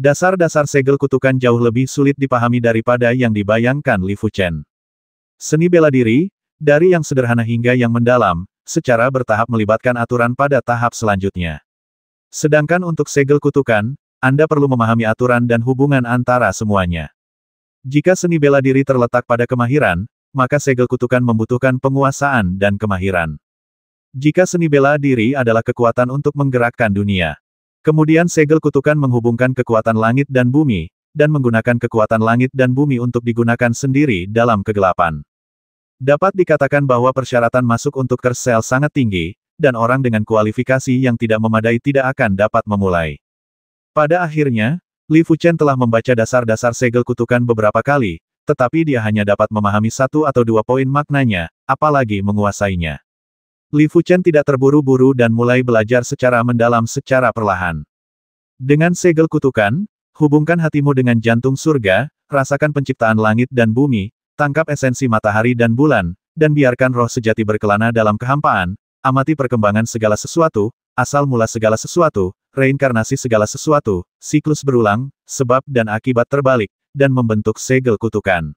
Dasar-dasar segel kutukan jauh lebih sulit dipahami daripada yang dibayangkan Li Fuchen. Seni bela diri, dari yang sederhana hingga yang mendalam, secara bertahap melibatkan aturan pada tahap selanjutnya. Sedangkan untuk segel kutukan, Anda perlu memahami aturan dan hubungan antara semuanya. Jika seni bela diri terletak pada kemahiran, maka segel kutukan membutuhkan penguasaan dan kemahiran. Jika seni bela diri adalah kekuatan untuk menggerakkan dunia, Kemudian segel kutukan menghubungkan kekuatan langit dan bumi, dan menggunakan kekuatan langit dan bumi untuk digunakan sendiri dalam kegelapan. Dapat dikatakan bahwa persyaratan masuk untuk Kersel sangat tinggi, dan orang dengan kualifikasi yang tidak memadai tidak akan dapat memulai. Pada akhirnya, Li Fuchen telah membaca dasar-dasar segel kutukan beberapa kali, tetapi dia hanya dapat memahami satu atau dua poin maknanya, apalagi menguasainya. Li Fuchen tidak terburu-buru dan mulai belajar secara mendalam secara perlahan. Dengan segel kutukan, hubungkan hatimu dengan jantung surga, rasakan penciptaan langit dan bumi, tangkap esensi matahari dan bulan, dan biarkan roh sejati berkelana dalam kehampaan, amati perkembangan segala sesuatu, asal mula segala sesuatu, reinkarnasi segala sesuatu, siklus berulang, sebab dan akibat terbalik, dan membentuk segel kutukan.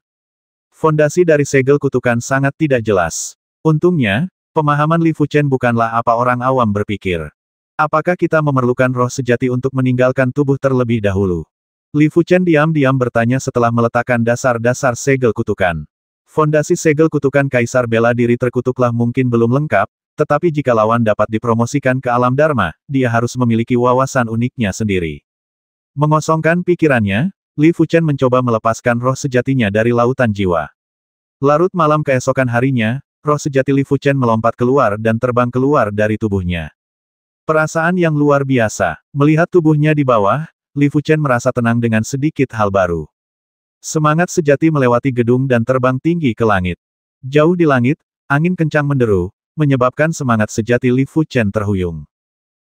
Fondasi dari segel kutukan sangat tidak jelas. Untungnya, Pemahaman Li Fuchen bukanlah apa orang awam berpikir. Apakah kita memerlukan roh sejati untuk meninggalkan tubuh terlebih dahulu? Li Fuchen diam-diam bertanya setelah meletakkan dasar-dasar segel kutukan. Fondasi segel kutukan Kaisar Bela Diri terkutuklah mungkin belum lengkap, tetapi jika lawan dapat dipromosikan ke alam Dharma, dia harus memiliki wawasan uniknya sendiri. Mengosongkan pikirannya, Li Fuchen mencoba melepaskan roh sejatinya dari lautan jiwa. Larut malam keesokan harinya, Roh sejati Li Fuchen melompat keluar dan terbang keluar dari tubuhnya. Perasaan yang luar biasa. Melihat tubuhnya di bawah, Li Fuchen merasa tenang dengan sedikit hal baru. Semangat sejati melewati gedung dan terbang tinggi ke langit. Jauh di langit, angin kencang menderu, menyebabkan semangat sejati Li Fuchen terhuyung.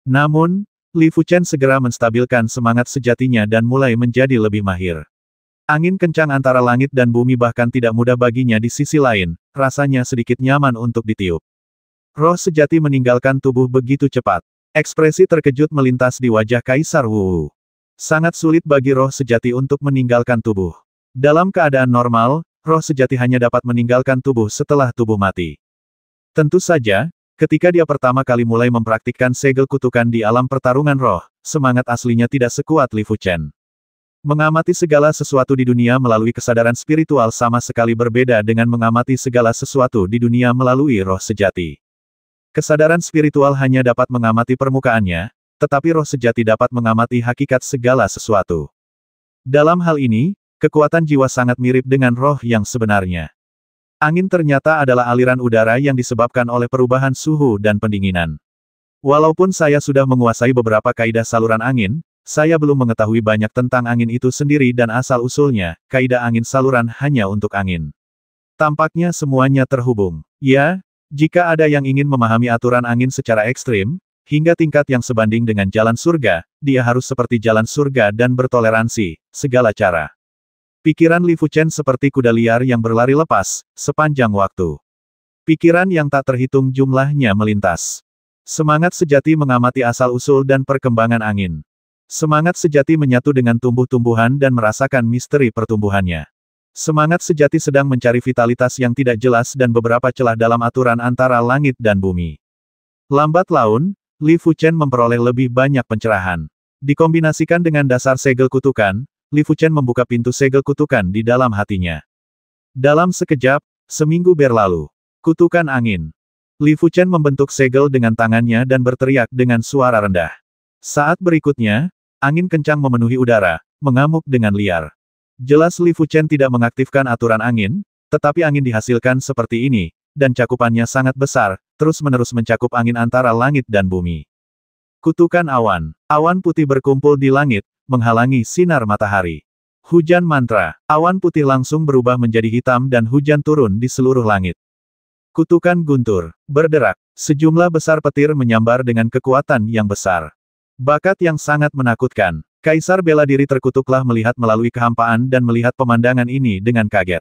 Namun, Li Fuchen segera menstabilkan semangat sejatinya dan mulai menjadi lebih mahir. Angin kencang antara langit dan bumi bahkan tidak mudah baginya di sisi lain, rasanya sedikit nyaman untuk ditiup. Roh sejati meninggalkan tubuh begitu cepat. Ekspresi terkejut melintas di wajah Kaisar Wu. Sangat sulit bagi roh sejati untuk meninggalkan tubuh. Dalam keadaan normal, roh sejati hanya dapat meninggalkan tubuh setelah tubuh mati. Tentu saja, ketika dia pertama kali mulai mempraktikkan segel kutukan di alam pertarungan roh, semangat aslinya tidak sekuat Li Fuchen. Mengamati segala sesuatu di dunia melalui kesadaran spiritual sama sekali berbeda dengan mengamati segala sesuatu di dunia melalui roh sejati. Kesadaran spiritual hanya dapat mengamati permukaannya, tetapi roh sejati dapat mengamati hakikat segala sesuatu. Dalam hal ini, kekuatan jiwa sangat mirip dengan roh yang sebenarnya. Angin ternyata adalah aliran udara yang disebabkan oleh perubahan suhu dan pendinginan. Walaupun saya sudah menguasai beberapa kaidah saluran angin, saya belum mengetahui banyak tentang angin itu sendiri dan asal-usulnya, kaidah angin saluran hanya untuk angin. Tampaknya semuanya terhubung. Ya, jika ada yang ingin memahami aturan angin secara ekstrim, hingga tingkat yang sebanding dengan jalan surga, dia harus seperti jalan surga dan bertoleransi, segala cara. Pikiran Li Fuchen seperti kuda liar yang berlari lepas, sepanjang waktu. Pikiran yang tak terhitung jumlahnya melintas. Semangat sejati mengamati asal-usul dan perkembangan angin. Semangat sejati menyatu dengan tumbuh-tumbuhan dan merasakan misteri pertumbuhannya. Semangat sejati sedang mencari vitalitas yang tidak jelas dan beberapa celah dalam aturan antara langit dan bumi. Lambat laun, Li Fuchen memperoleh lebih banyak pencerahan. Dikombinasikan dengan dasar segel kutukan, Li Fuchen membuka pintu segel kutukan di dalam hatinya. Dalam sekejap, seminggu berlalu. Kutukan angin. Li Fuchen membentuk segel dengan tangannya dan berteriak dengan suara rendah. Saat berikutnya, Angin kencang memenuhi udara, mengamuk dengan liar. Jelas Li Fuchen tidak mengaktifkan aturan angin, tetapi angin dihasilkan seperti ini, dan cakupannya sangat besar, terus-menerus mencakup angin antara langit dan bumi. Kutukan awan. Awan putih berkumpul di langit, menghalangi sinar matahari. Hujan mantra. Awan putih langsung berubah menjadi hitam dan hujan turun di seluruh langit. Kutukan guntur. Berderak. Sejumlah besar petir menyambar dengan kekuatan yang besar. Bakat yang sangat menakutkan. Kaisar bela diri terkutuklah melihat melalui kehampaan dan melihat pemandangan ini dengan kaget.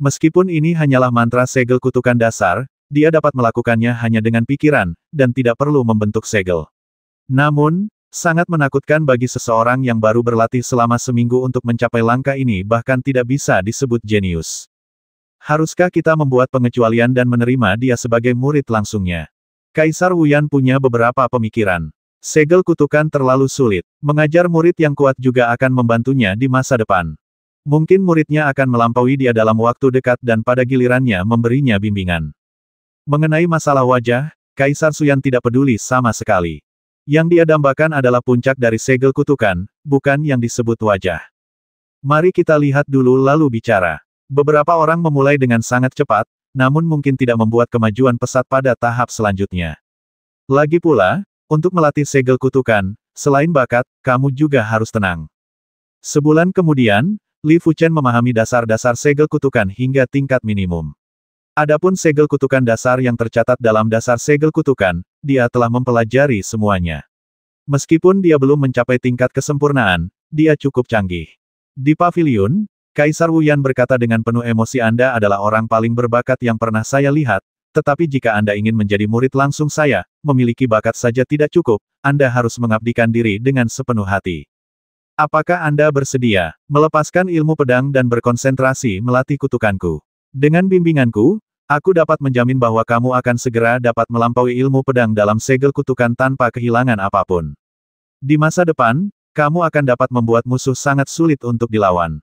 Meskipun ini hanyalah mantra segel kutukan dasar, dia dapat melakukannya hanya dengan pikiran, dan tidak perlu membentuk segel. Namun, sangat menakutkan bagi seseorang yang baru berlatih selama seminggu untuk mencapai langkah ini bahkan tidak bisa disebut jenius. Haruskah kita membuat pengecualian dan menerima dia sebagai murid langsungnya? Kaisar Wuyan punya beberapa pemikiran. Segel kutukan terlalu sulit. Mengajar murid yang kuat juga akan membantunya di masa depan. Mungkin muridnya akan melampaui dia dalam waktu dekat dan pada gilirannya memberinya bimbingan. Mengenai masalah wajah, Kaisar Suyan tidak peduli sama sekali. Yang dia dambakan adalah puncak dari segel kutukan, bukan yang disebut wajah. Mari kita lihat dulu lalu bicara. Beberapa orang memulai dengan sangat cepat, namun mungkin tidak membuat kemajuan pesat pada tahap selanjutnya. Lagi pula, untuk melatih segel kutukan, selain bakat, kamu juga harus tenang. Sebulan kemudian, Li Fuchen memahami dasar-dasar segel kutukan hingga tingkat minimum. Adapun segel kutukan dasar yang tercatat dalam dasar segel kutukan, dia telah mempelajari semuanya. Meskipun dia belum mencapai tingkat kesempurnaan, dia cukup canggih. Di pavilion, Kaisar Wuyan berkata dengan penuh emosi Anda adalah orang paling berbakat yang pernah saya lihat, tetapi jika Anda ingin menjadi murid langsung saya, memiliki bakat saja tidak cukup, Anda harus mengabdikan diri dengan sepenuh hati. Apakah Anda bersedia melepaskan ilmu pedang dan berkonsentrasi melatih kutukanku? Dengan bimbinganku, aku dapat menjamin bahwa kamu akan segera dapat melampaui ilmu pedang dalam segel kutukan tanpa kehilangan apapun. Di masa depan, kamu akan dapat membuat musuh sangat sulit untuk dilawan.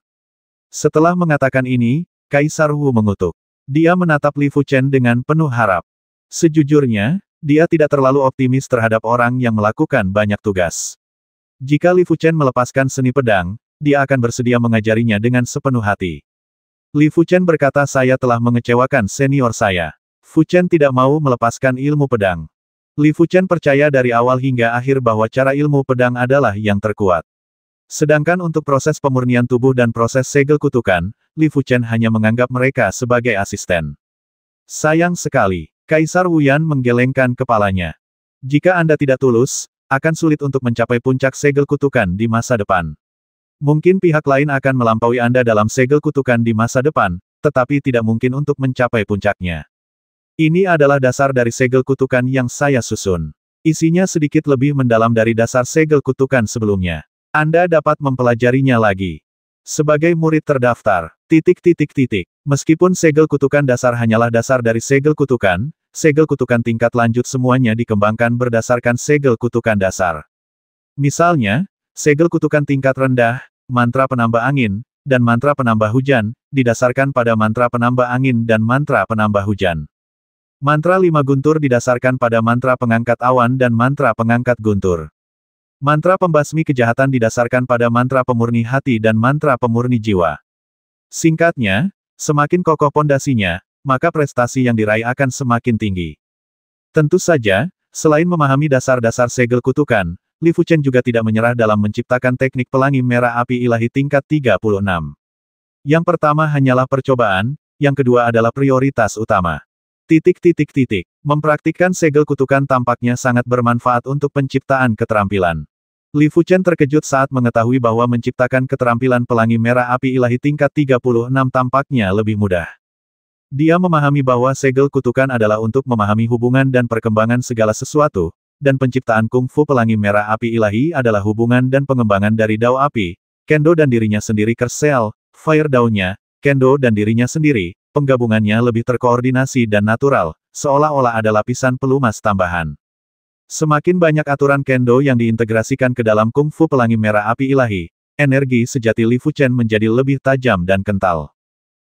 Setelah mengatakan ini, Kaisar Wu mengutuk. Dia menatap Li Fuchen dengan penuh harap. Sejujurnya, dia tidak terlalu optimis terhadap orang yang melakukan banyak tugas. Jika Li Fuchen melepaskan seni pedang, dia akan bersedia mengajarinya dengan sepenuh hati. Li Fuchen berkata saya telah mengecewakan senior saya. Fuchen tidak mau melepaskan ilmu pedang. Li Fuchen percaya dari awal hingga akhir bahwa cara ilmu pedang adalah yang terkuat. Sedangkan untuk proses pemurnian tubuh dan proses segel kutukan, Li Fuchen hanya menganggap mereka sebagai asisten. Sayang sekali, Kaisar Wuyan menggelengkan kepalanya. Jika Anda tidak tulus, akan sulit untuk mencapai puncak segel kutukan di masa depan. Mungkin pihak lain akan melampaui Anda dalam segel kutukan di masa depan, tetapi tidak mungkin untuk mencapai puncaknya. Ini adalah dasar dari segel kutukan yang saya susun. Isinya sedikit lebih mendalam dari dasar segel kutukan sebelumnya. Anda dapat mempelajarinya lagi. Sebagai murid terdaftar, titik titik titik. Meskipun segel kutukan dasar hanyalah dasar dari segel kutukan, segel kutukan tingkat lanjut semuanya dikembangkan berdasarkan segel kutukan dasar. Misalnya, segel kutukan tingkat rendah, mantra penambah angin, dan mantra penambah hujan, didasarkan pada mantra penambah angin dan mantra penambah hujan. Mantra lima guntur didasarkan pada mantra pengangkat awan dan mantra pengangkat guntur. Mantra pembasmi kejahatan didasarkan pada mantra pemurni hati dan mantra pemurni jiwa. Singkatnya, semakin kokoh pondasinya, maka prestasi yang diraih akan semakin tinggi. Tentu saja, selain memahami dasar-dasar segel kutukan, Li Fuchen juga tidak menyerah dalam menciptakan teknik pelangi merah api ilahi tingkat 36. Yang pertama hanyalah percobaan, yang kedua adalah prioritas utama. Titik titik titik. Mempraktikkan segel kutukan tampaknya sangat bermanfaat untuk penciptaan keterampilan. Li Fuchen terkejut saat mengetahui bahwa menciptakan keterampilan pelangi merah api ilahi tingkat 36 tampaknya lebih mudah. Dia memahami bahwa segel kutukan adalah untuk memahami hubungan dan perkembangan segala sesuatu, dan penciptaan kungfu pelangi merah api ilahi adalah hubungan dan pengembangan dari dao api, kendo dan dirinya sendiri kersel, fire daunnya, kendo dan dirinya sendiri, penggabungannya lebih terkoordinasi dan natural, seolah-olah ada lapisan pelumas tambahan. Semakin banyak aturan kendo yang diintegrasikan ke dalam kungfu pelangi merah api ilahi, energi sejati Li Chen menjadi lebih tajam dan kental.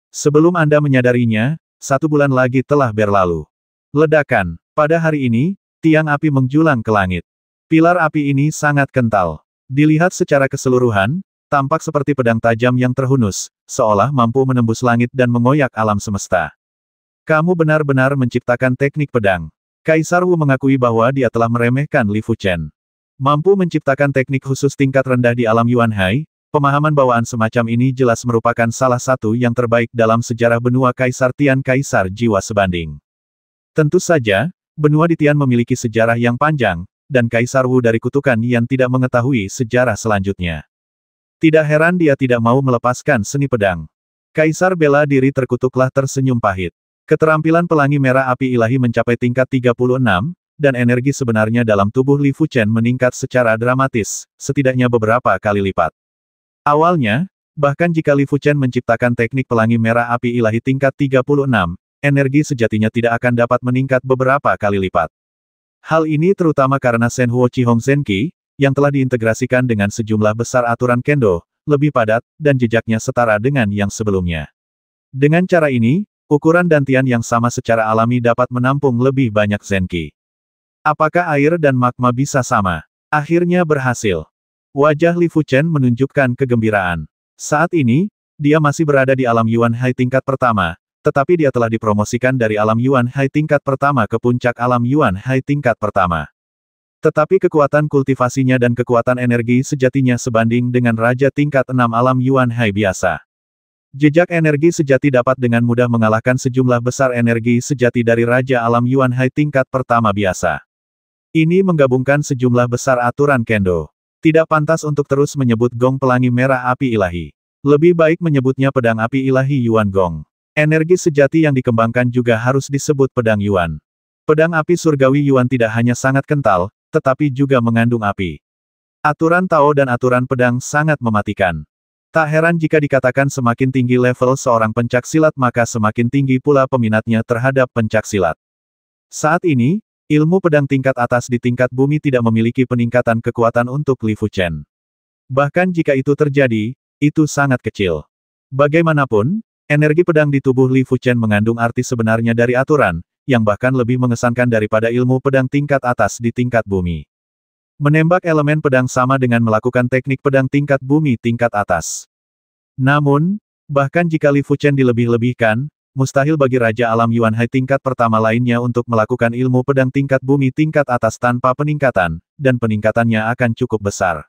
Sebelum Anda menyadarinya, satu bulan lagi telah berlalu. Ledakan, pada hari ini, tiang api menjulang ke langit. Pilar api ini sangat kental. Dilihat secara keseluruhan, tampak seperti pedang tajam yang terhunus, seolah mampu menembus langit dan mengoyak alam semesta. Kamu benar-benar menciptakan teknik pedang. Kaisar Wu mengakui bahwa dia telah meremehkan Li Fuchen. Mampu menciptakan teknik khusus tingkat rendah di alam Yuan Hai, pemahaman bawaan semacam ini jelas merupakan salah satu yang terbaik dalam sejarah benua Kaisar Tian Kaisar Jiwa Sebanding. Tentu saja, benua di Tian memiliki sejarah yang panjang, dan Kaisar Wu dari kutukan yang tidak mengetahui sejarah selanjutnya. Tidak heran dia tidak mau melepaskan seni pedang. Kaisar bela diri terkutuklah tersenyum pahit. Keterampilan pelangi merah api ilahi mencapai tingkat 36, dan energi sebenarnya dalam tubuh Li Fuchen meningkat secara dramatis, setidaknya beberapa kali lipat. Awalnya, bahkan jika Li Fuchen menciptakan teknik pelangi merah api ilahi tingkat 36, energi sejatinya tidak akan dapat meningkat beberapa kali lipat. Hal ini terutama karena Shen Senhuo Hong Zenki, yang telah diintegrasikan dengan sejumlah besar aturan kendo, lebih padat, dan jejaknya setara dengan yang sebelumnya. Dengan cara ini, ukuran dantian yang sama secara alami dapat menampung lebih banyak zenki. Apakah air dan magma bisa sama? Akhirnya berhasil. Wajah Li Fuchen menunjukkan kegembiraan. Saat ini, dia masih berada di alam Yuan Hai tingkat pertama, tetapi dia telah dipromosikan dari alam Yuan Hai tingkat pertama ke puncak alam Yuan Hai tingkat pertama. Tetapi kekuatan kultivasinya dan kekuatan energi sejatinya sebanding dengan Raja tingkat 6 alam Yuan Hai biasa. Jejak energi sejati dapat dengan mudah mengalahkan sejumlah besar energi sejati dari Raja alam Yuan Hai tingkat pertama biasa. Ini menggabungkan sejumlah besar aturan kendo. Tidak pantas untuk terus menyebut gong pelangi merah api ilahi. Lebih baik menyebutnya pedang api ilahi Yuan Gong. Energi sejati yang dikembangkan juga harus disebut pedang Yuan. Pedang api surgawi Yuan tidak hanya sangat kental, tetapi juga mengandung api. Aturan Tao dan aturan pedang sangat mematikan. Tak heran jika dikatakan semakin tinggi level seorang pencaksilat maka semakin tinggi pula peminatnya terhadap pencaksilat. Saat ini, ilmu pedang tingkat atas di tingkat bumi tidak memiliki peningkatan kekuatan untuk Li Fuchen. Bahkan jika itu terjadi, itu sangat kecil. Bagaimanapun, energi pedang di tubuh Li Fuchen mengandung arti sebenarnya dari aturan, yang bahkan lebih mengesankan daripada ilmu pedang tingkat atas di tingkat bumi. Menembak elemen pedang sama dengan melakukan teknik pedang tingkat bumi tingkat atas. Namun, bahkan jika Li Fuchen dilebih-lebihkan, mustahil bagi Raja Alam Yuan Hai tingkat pertama lainnya untuk melakukan ilmu pedang tingkat bumi tingkat atas tanpa peningkatan, dan peningkatannya akan cukup besar.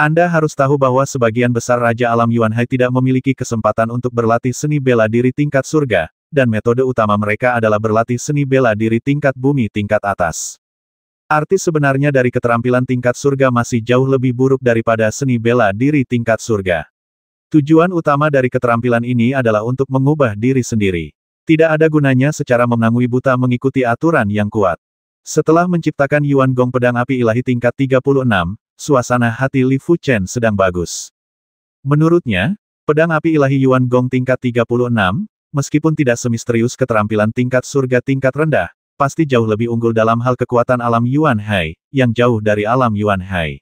Anda harus tahu bahwa sebagian besar Raja Alam Yuan Hai tidak memiliki kesempatan untuk berlatih seni bela diri tingkat surga, dan metode utama mereka adalah berlatih seni bela diri tingkat bumi tingkat atas. Artis sebenarnya dari keterampilan tingkat surga masih jauh lebih buruk daripada seni bela diri tingkat surga. Tujuan utama dari keterampilan ini adalah untuk mengubah diri sendiri. Tidak ada gunanya secara menangui buta mengikuti aturan yang kuat. Setelah menciptakan Yuan Gong pedang api ilahi tingkat 36, suasana hati Li Fu Chen sedang bagus. Menurutnya, pedang api ilahi Yuan Gong tingkat 36, meskipun tidak semisterius keterampilan tingkat surga tingkat rendah, pasti jauh lebih unggul dalam hal kekuatan alam Yuan Hai, yang jauh dari alam Yuan Hai.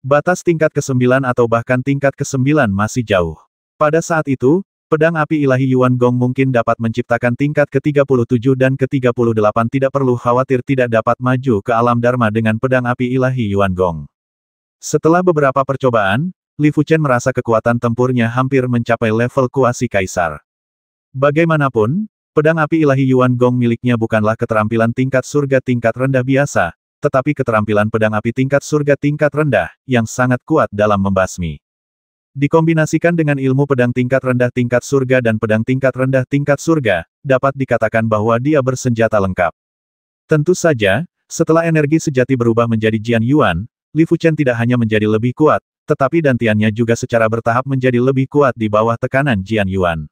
Batas tingkat ke-9 atau bahkan tingkat ke-9 masih jauh. Pada saat itu, pedang api ilahi Yuan Gong mungkin dapat menciptakan tingkat ke-37 dan ke-38 tidak perlu khawatir tidak dapat maju ke alam Dharma dengan pedang api ilahi Yuan Gong. Setelah beberapa percobaan, Li Fuchen merasa kekuatan tempurnya hampir mencapai level kuasi kaisar. Bagaimanapun, pedang api ilahi Yuan Gong miliknya bukanlah keterampilan tingkat surga tingkat rendah biasa, tetapi keterampilan pedang api tingkat surga tingkat rendah, yang sangat kuat dalam membasmi. Dikombinasikan dengan ilmu pedang tingkat rendah tingkat surga dan pedang tingkat rendah tingkat surga, dapat dikatakan bahwa dia bersenjata lengkap. Tentu saja, setelah energi sejati berubah menjadi Jian Yuan, Li Fuchen tidak hanya menjadi lebih kuat, tetapi dantiannya juga secara bertahap menjadi lebih kuat di bawah tekanan Jian Yuan.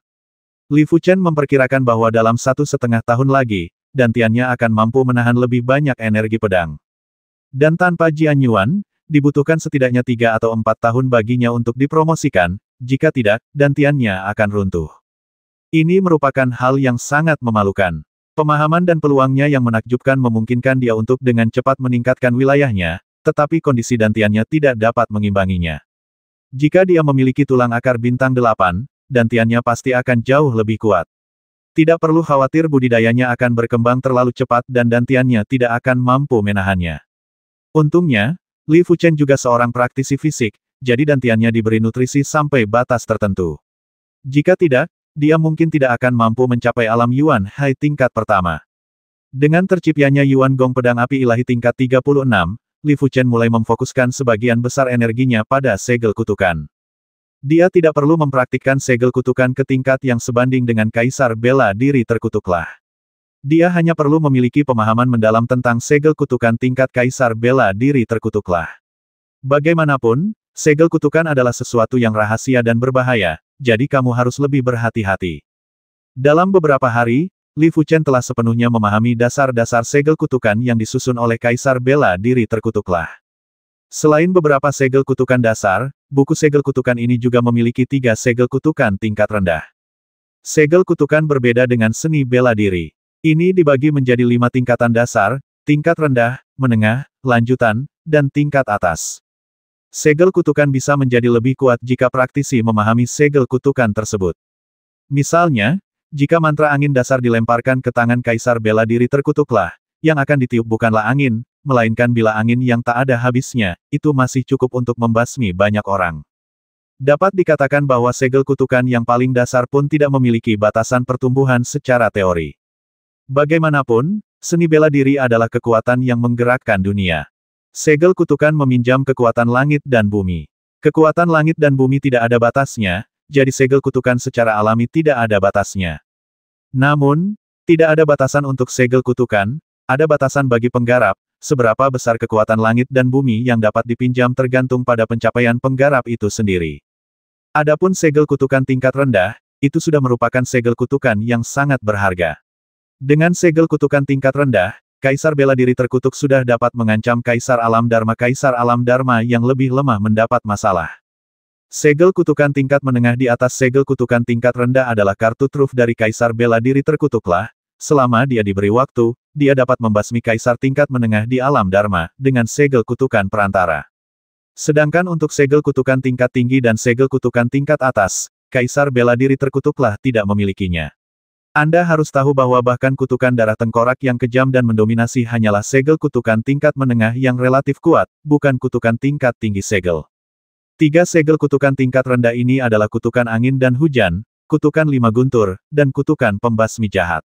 Li Fuchen memperkirakan bahwa dalam satu setengah tahun lagi, dantiannya akan mampu menahan lebih banyak energi pedang. Dan tanpa Jian Yuan, dibutuhkan setidaknya tiga atau empat tahun baginya untuk dipromosikan, jika tidak, dantiannya akan runtuh. Ini merupakan hal yang sangat memalukan. Pemahaman dan peluangnya yang menakjubkan memungkinkan dia untuk dengan cepat meningkatkan wilayahnya, tetapi kondisi dantiannya tidak dapat mengimbanginya. Jika dia memiliki tulang akar bintang delapan, dantiannya pasti akan jauh lebih kuat. Tidak perlu khawatir budidayanya akan berkembang terlalu cepat dan dantiannya tidak akan mampu menahannya. Untungnya, Li Fuchen juga seorang praktisi fisik, jadi dantiannya diberi nutrisi sampai batas tertentu. Jika tidak, dia mungkin tidak akan mampu mencapai alam Yuan Hai tingkat pertama. Dengan terciptanya Yuan Gong Pedang Api Ilahi tingkat 36, Li Fuchen mulai memfokuskan sebagian besar energinya pada segel kutukan. Dia tidak perlu mempraktikkan segel kutukan ke tingkat yang sebanding dengan kaisar bela diri terkutuklah. Dia hanya perlu memiliki pemahaman mendalam tentang segel kutukan tingkat kaisar bela diri terkutuklah. Bagaimanapun, segel kutukan adalah sesuatu yang rahasia dan berbahaya, jadi kamu harus lebih berhati-hati. Dalam beberapa hari, Li Fuchen telah sepenuhnya memahami dasar-dasar segel kutukan yang disusun oleh kaisar bela diri terkutuklah. Selain beberapa segel kutukan dasar, buku segel kutukan ini juga memiliki tiga segel kutukan tingkat rendah. Segel kutukan berbeda dengan seni bela diri. Ini dibagi menjadi lima tingkatan dasar, tingkat rendah, menengah, lanjutan, dan tingkat atas. Segel kutukan bisa menjadi lebih kuat jika praktisi memahami segel kutukan tersebut. Misalnya, jika mantra angin dasar dilemparkan ke tangan kaisar bela diri terkutuklah, yang akan ditiup bukanlah angin, melainkan bila angin yang tak ada habisnya, itu masih cukup untuk membasmi banyak orang. Dapat dikatakan bahwa segel kutukan yang paling dasar pun tidak memiliki batasan pertumbuhan secara teori. Bagaimanapun, seni bela diri adalah kekuatan yang menggerakkan dunia. Segel kutukan meminjam kekuatan langit dan bumi. Kekuatan langit dan bumi tidak ada batasnya, jadi segel kutukan secara alami tidak ada batasnya. Namun, tidak ada batasan untuk segel kutukan, ada batasan bagi penggarap, seberapa besar kekuatan langit dan bumi yang dapat dipinjam tergantung pada pencapaian penggarap itu sendiri. Adapun segel kutukan tingkat rendah, itu sudah merupakan segel kutukan yang sangat berharga. Dengan segel kutukan tingkat rendah, Kaisar bela diri terkutuk sudah dapat mengancam Kaisar Alam Dharma Kaisar Alam Dharma yang lebih lemah mendapat masalah. Segel kutukan tingkat menengah di atas segel kutukan tingkat rendah adalah kartu truf dari Kaisar bela diri terkutuklah, selama dia diberi waktu, dia dapat membasmi kaisar tingkat menengah di alam Dharma, dengan segel kutukan perantara. Sedangkan untuk segel kutukan tingkat tinggi dan segel kutukan tingkat atas, kaisar bela diri terkutuklah tidak memilikinya. Anda harus tahu bahwa bahkan kutukan darah tengkorak yang kejam dan mendominasi hanyalah segel kutukan tingkat menengah yang relatif kuat, bukan kutukan tingkat tinggi segel. Tiga segel kutukan tingkat rendah ini adalah kutukan angin dan hujan, kutukan lima guntur, dan kutukan pembasmi jahat.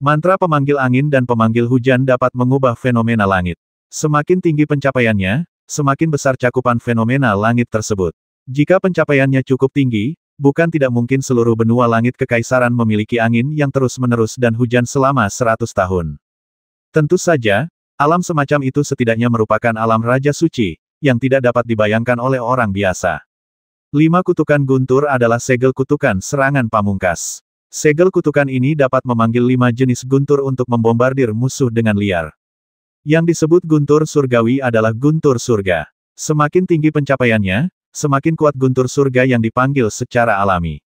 Mantra pemanggil angin dan pemanggil hujan dapat mengubah fenomena langit. Semakin tinggi pencapaiannya, semakin besar cakupan fenomena langit tersebut. Jika pencapaiannya cukup tinggi, bukan tidak mungkin seluruh benua langit kekaisaran memiliki angin yang terus-menerus dan hujan selama 100 tahun. Tentu saja, alam semacam itu setidaknya merupakan alam Raja Suci, yang tidak dapat dibayangkan oleh orang biasa. Lima kutukan guntur adalah segel kutukan serangan pamungkas. Segel kutukan ini dapat memanggil lima jenis guntur untuk membombardir musuh dengan liar. Yang disebut guntur surgawi adalah guntur surga. Semakin tinggi pencapaiannya, semakin kuat guntur surga yang dipanggil secara alami.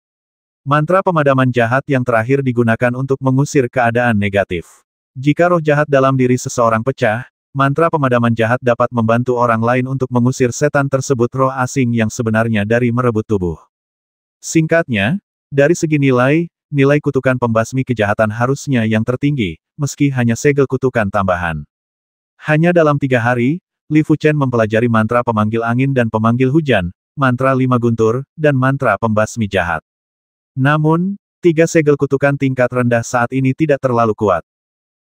Mantra pemadaman jahat yang terakhir digunakan untuk mengusir keadaan negatif. Jika roh jahat dalam diri seseorang pecah, mantra pemadaman jahat dapat membantu orang lain untuk mengusir setan tersebut roh asing yang sebenarnya dari merebut tubuh. Singkatnya, dari segi nilai, nilai kutukan pembasmi kejahatan harusnya yang tertinggi, meski hanya segel kutukan tambahan. Hanya dalam tiga hari, Li Fuchen mempelajari mantra pemanggil angin dan pemanggil hujan, mantra lima guntur, dan mantra pembasmi jahat. Namun, tiga segel kutukan tingkat rendah saat ini tidak terlalu kuat.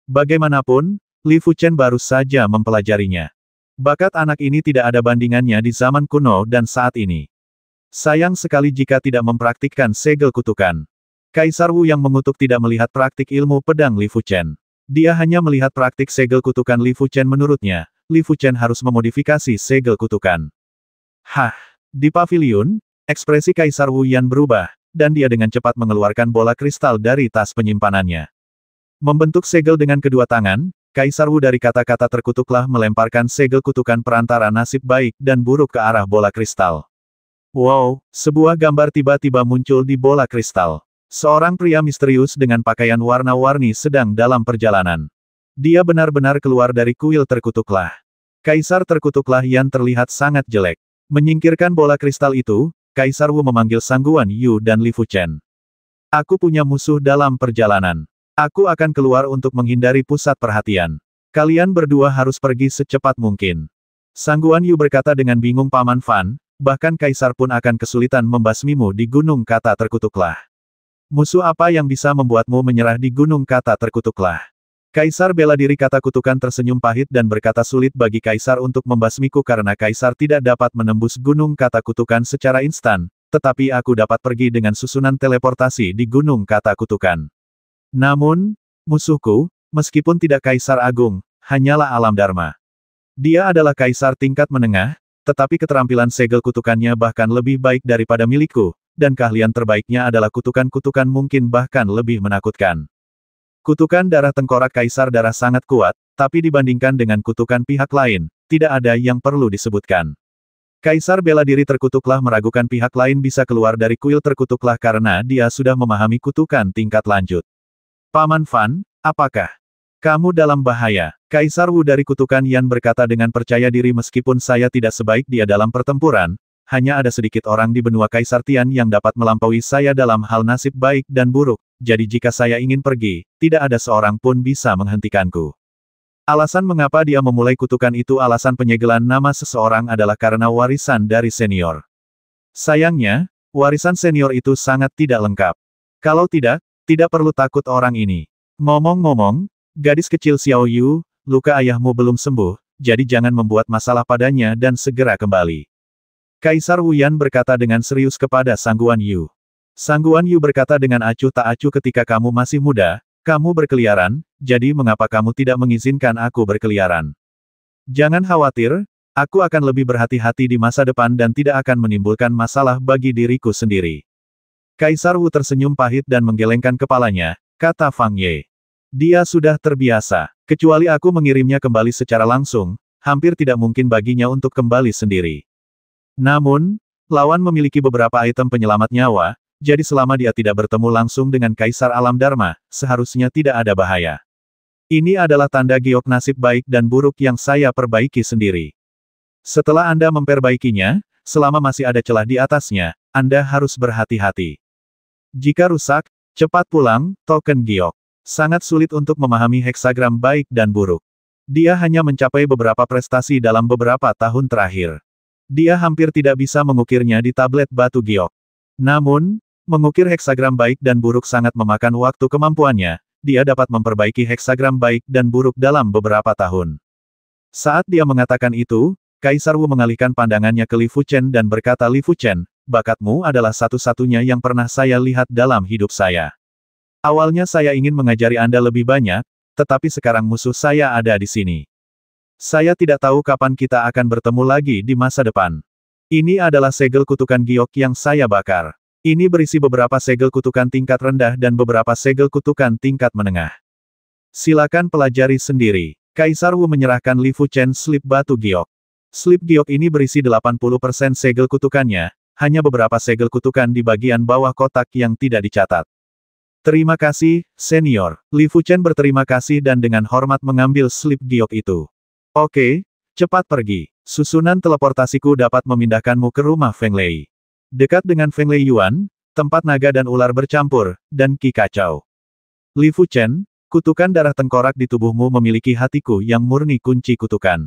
Bagaimanapun, Li Fuchen baru saja mempelajarinya. Bakat anak ini tidak ada bandingannya di zaman kuno dan saat ini. Sayang sekali jika tidak mempraktikkan segel kutukan. Kaisar Wu yang mengutuk tidak melihat praktik ilmu pedang Li Fuchen. Dia hanya melihat praktik segel kutukan Li Fuchen menurutnya, Li Fuchen harus memodifikasi segel kutukan. Hah! Di pavilion, ekspresi Kaisar Wu Yan berubah, dan dia dengan cepat mengeluarkan bola kristal dari tas penyimpanannya. Membentuk segel dengan kedua tangan, Kaisar Wu dari kata-kata terkutuklah melemparkan segel kutukan perantara nasib baik dan buruk ke arah bola kristal. Wow, sebuah gambar tiba-tiba muncul di bola kristal. Seorang pria misterius dengan pakaian warna-warni sedang dalam perjalanan. Dia benar-benar keluar dari kuil terkutuklah. Kaisar terkutuklah yang terlihat sangat jelek. Menyingkirkan bola kristal itu, Kaisar Wu memanggil Sangguan Yu dan Li Fuchen. Aku punya musuh dalam perjalanan. Aku akan keluar untuk menghindari pusat perhatian. Kalian berdua harus pergi secepat mungkin. Sangguan Yu berkata dengan bingung Paman Fan, bahkan Kaisar pun akan kesulitan membasmimu di gunung kata terkutuklah. Musuh apa yang bisa membuatmu menyerah di gunung kata terkutuklah. Kaisar bela diri kata kutukan tersenyum pahit dan berkata sulit bagi kaisar untuk membasmiku karena kaisar tidak dapat menembus gunung kata kutukan secara instan, tetapi aku dapat pergi dengan susunan teleportasi di gunung kata kutukan. Namun, musuhku, meskipun tidak kaisar agung, hanyalah alam dharma. Dia adalah kaisar tingkat menengah, tetapi keterampilan segel kutukannya bahkan lebih baik daripada milikku, dan keahlian terbaiknya adalah kutukan-kutukan mungkin bahkan lebih menakutkan. Kutukan darah tengkorak kaisar darah sangat kuat, tapi dibandingkan dengan kutukan pihak lain, tidak ada yang perlu disebutkan. Kaisar bela diri terkutuklah meragukan pihak lain bisa keluar dari kuil terkutuklah karena dia sudah memahami kutukan tingkat lanjut. Paman Fan, apakah kamu dalam bahaya? Kaisar Wu dari kutukan Yan berkata dengan percaya diri meskipun saya tidak sebaik dia dalam pertempuran, hanya ada sedikit orang di benua Kaisar Tian yang dapat melampaui saya dalam hal nasib baik dan buruk, jadi jika saya ingin pergi, tidak ada seorang pun bisa menghentikanku. Alasan mengapa dia memulai kutukan itu alasan penyegelan nama seseorang adalah karena warisan dari senior. Sayangnya, warisan senior itu sangat tidak lengkap. Kalau tidak, tidak perlu takut orang ini. Ngomong-ngomong, gadis kecil Xiao Yu, luka ayahmu belum sembuh, jadi jangan membuat masalah padanya dan segera kembali. Kaisar Wuyan berkata dengan serius kepada Sangguan Yu. Sangguan Yu berkata dengan acuh tak acuh ketika kamu masih muda, kamu berkeliaran, jadi mengapa kamu tidak mengizinkan aku berkeliaran? Jangan khawatir, aku akan lebih berhati-hati di masa depan dan tidak akan menimbulkan masalah bagi diriku sendiri. Kaisar Wu tersenyum pahit dan menggelengkan kepalanya, kata Fang Ye. Dia sudah terbiasa, kecuali aku mengirimnya kembali secara langsung, hampir tidak mungkin baginya untuk kembali sendiri. Namun, lawan memiliki beberapa item penyelamat nyawa, jadi selama dia tidak bertemu langsung dengan Kaisar Alam Dharma, seharusnya tidak ada bahaya. Ini adalah tanda giok nasib baik dan buruk yang saya perbaiki sendiri. Setelah Anda memperbaikinya, selama masih ada celah di atasnya, Anda harus berhati-hati. Jika rusak, cepat pulang, token giok. Sangat sulit untuk memahami heksagram baik dan buruk. Dia hanya mencapai beberapa prestasi dalam beberapa tahun terakhir. Dia hampir tidak bisa mengukirnya di tablet batu giok. Namun, mengukir heksagram baik dan buruk sangat memakan waktu kemampuannya, dia dapat memperbaiki heksagram baik dan buruk dalam beberapa tahun. Saat dia mengatakan itu, Kaisar Wu mengalihkan pandangannya ke Li Fuchen dan berkata Li Fuchen, bakatmu adalah satu-satunya yang pernah saya lihat dalam hidup saya. Awalnya saya ingin mengajari Anda lebih banyak, tetapi sekarang musuh saya ada di sini. Saya tidak tahu kapan kita akan bertemu lagi di masa depan. Ini adalah segel kutukan giok yang saya bakar. Ini berisi beberapa segel kutukan tingkat rendah dan beberapa segel kutukan tingkat menengah. Silakan pelajari sendiri. Kaisar Wu menyerahkan Li Fu Chen slip batu giok. Slip giok ini berisi 80% segel kutukannya, hanya beberapa segel kutukan di bagian bawah kotak yang tidak dicatat. Terima kasih, senior. Li Fu Chen berterima kasih dan dengan hormat mengambil slip giok itu. Oke, cepat pergi. Susunan teleportasiku dapat memindahkanmu ke rumah Feng Lei. Dekat dengan Feng Lei Yuan, tempat naga dan ular bercampur, dan ki kacau. Li Fu Chen, kutukan darah tengkorak di tubuhmu memiliki hatiku yang murni kunci kutukan.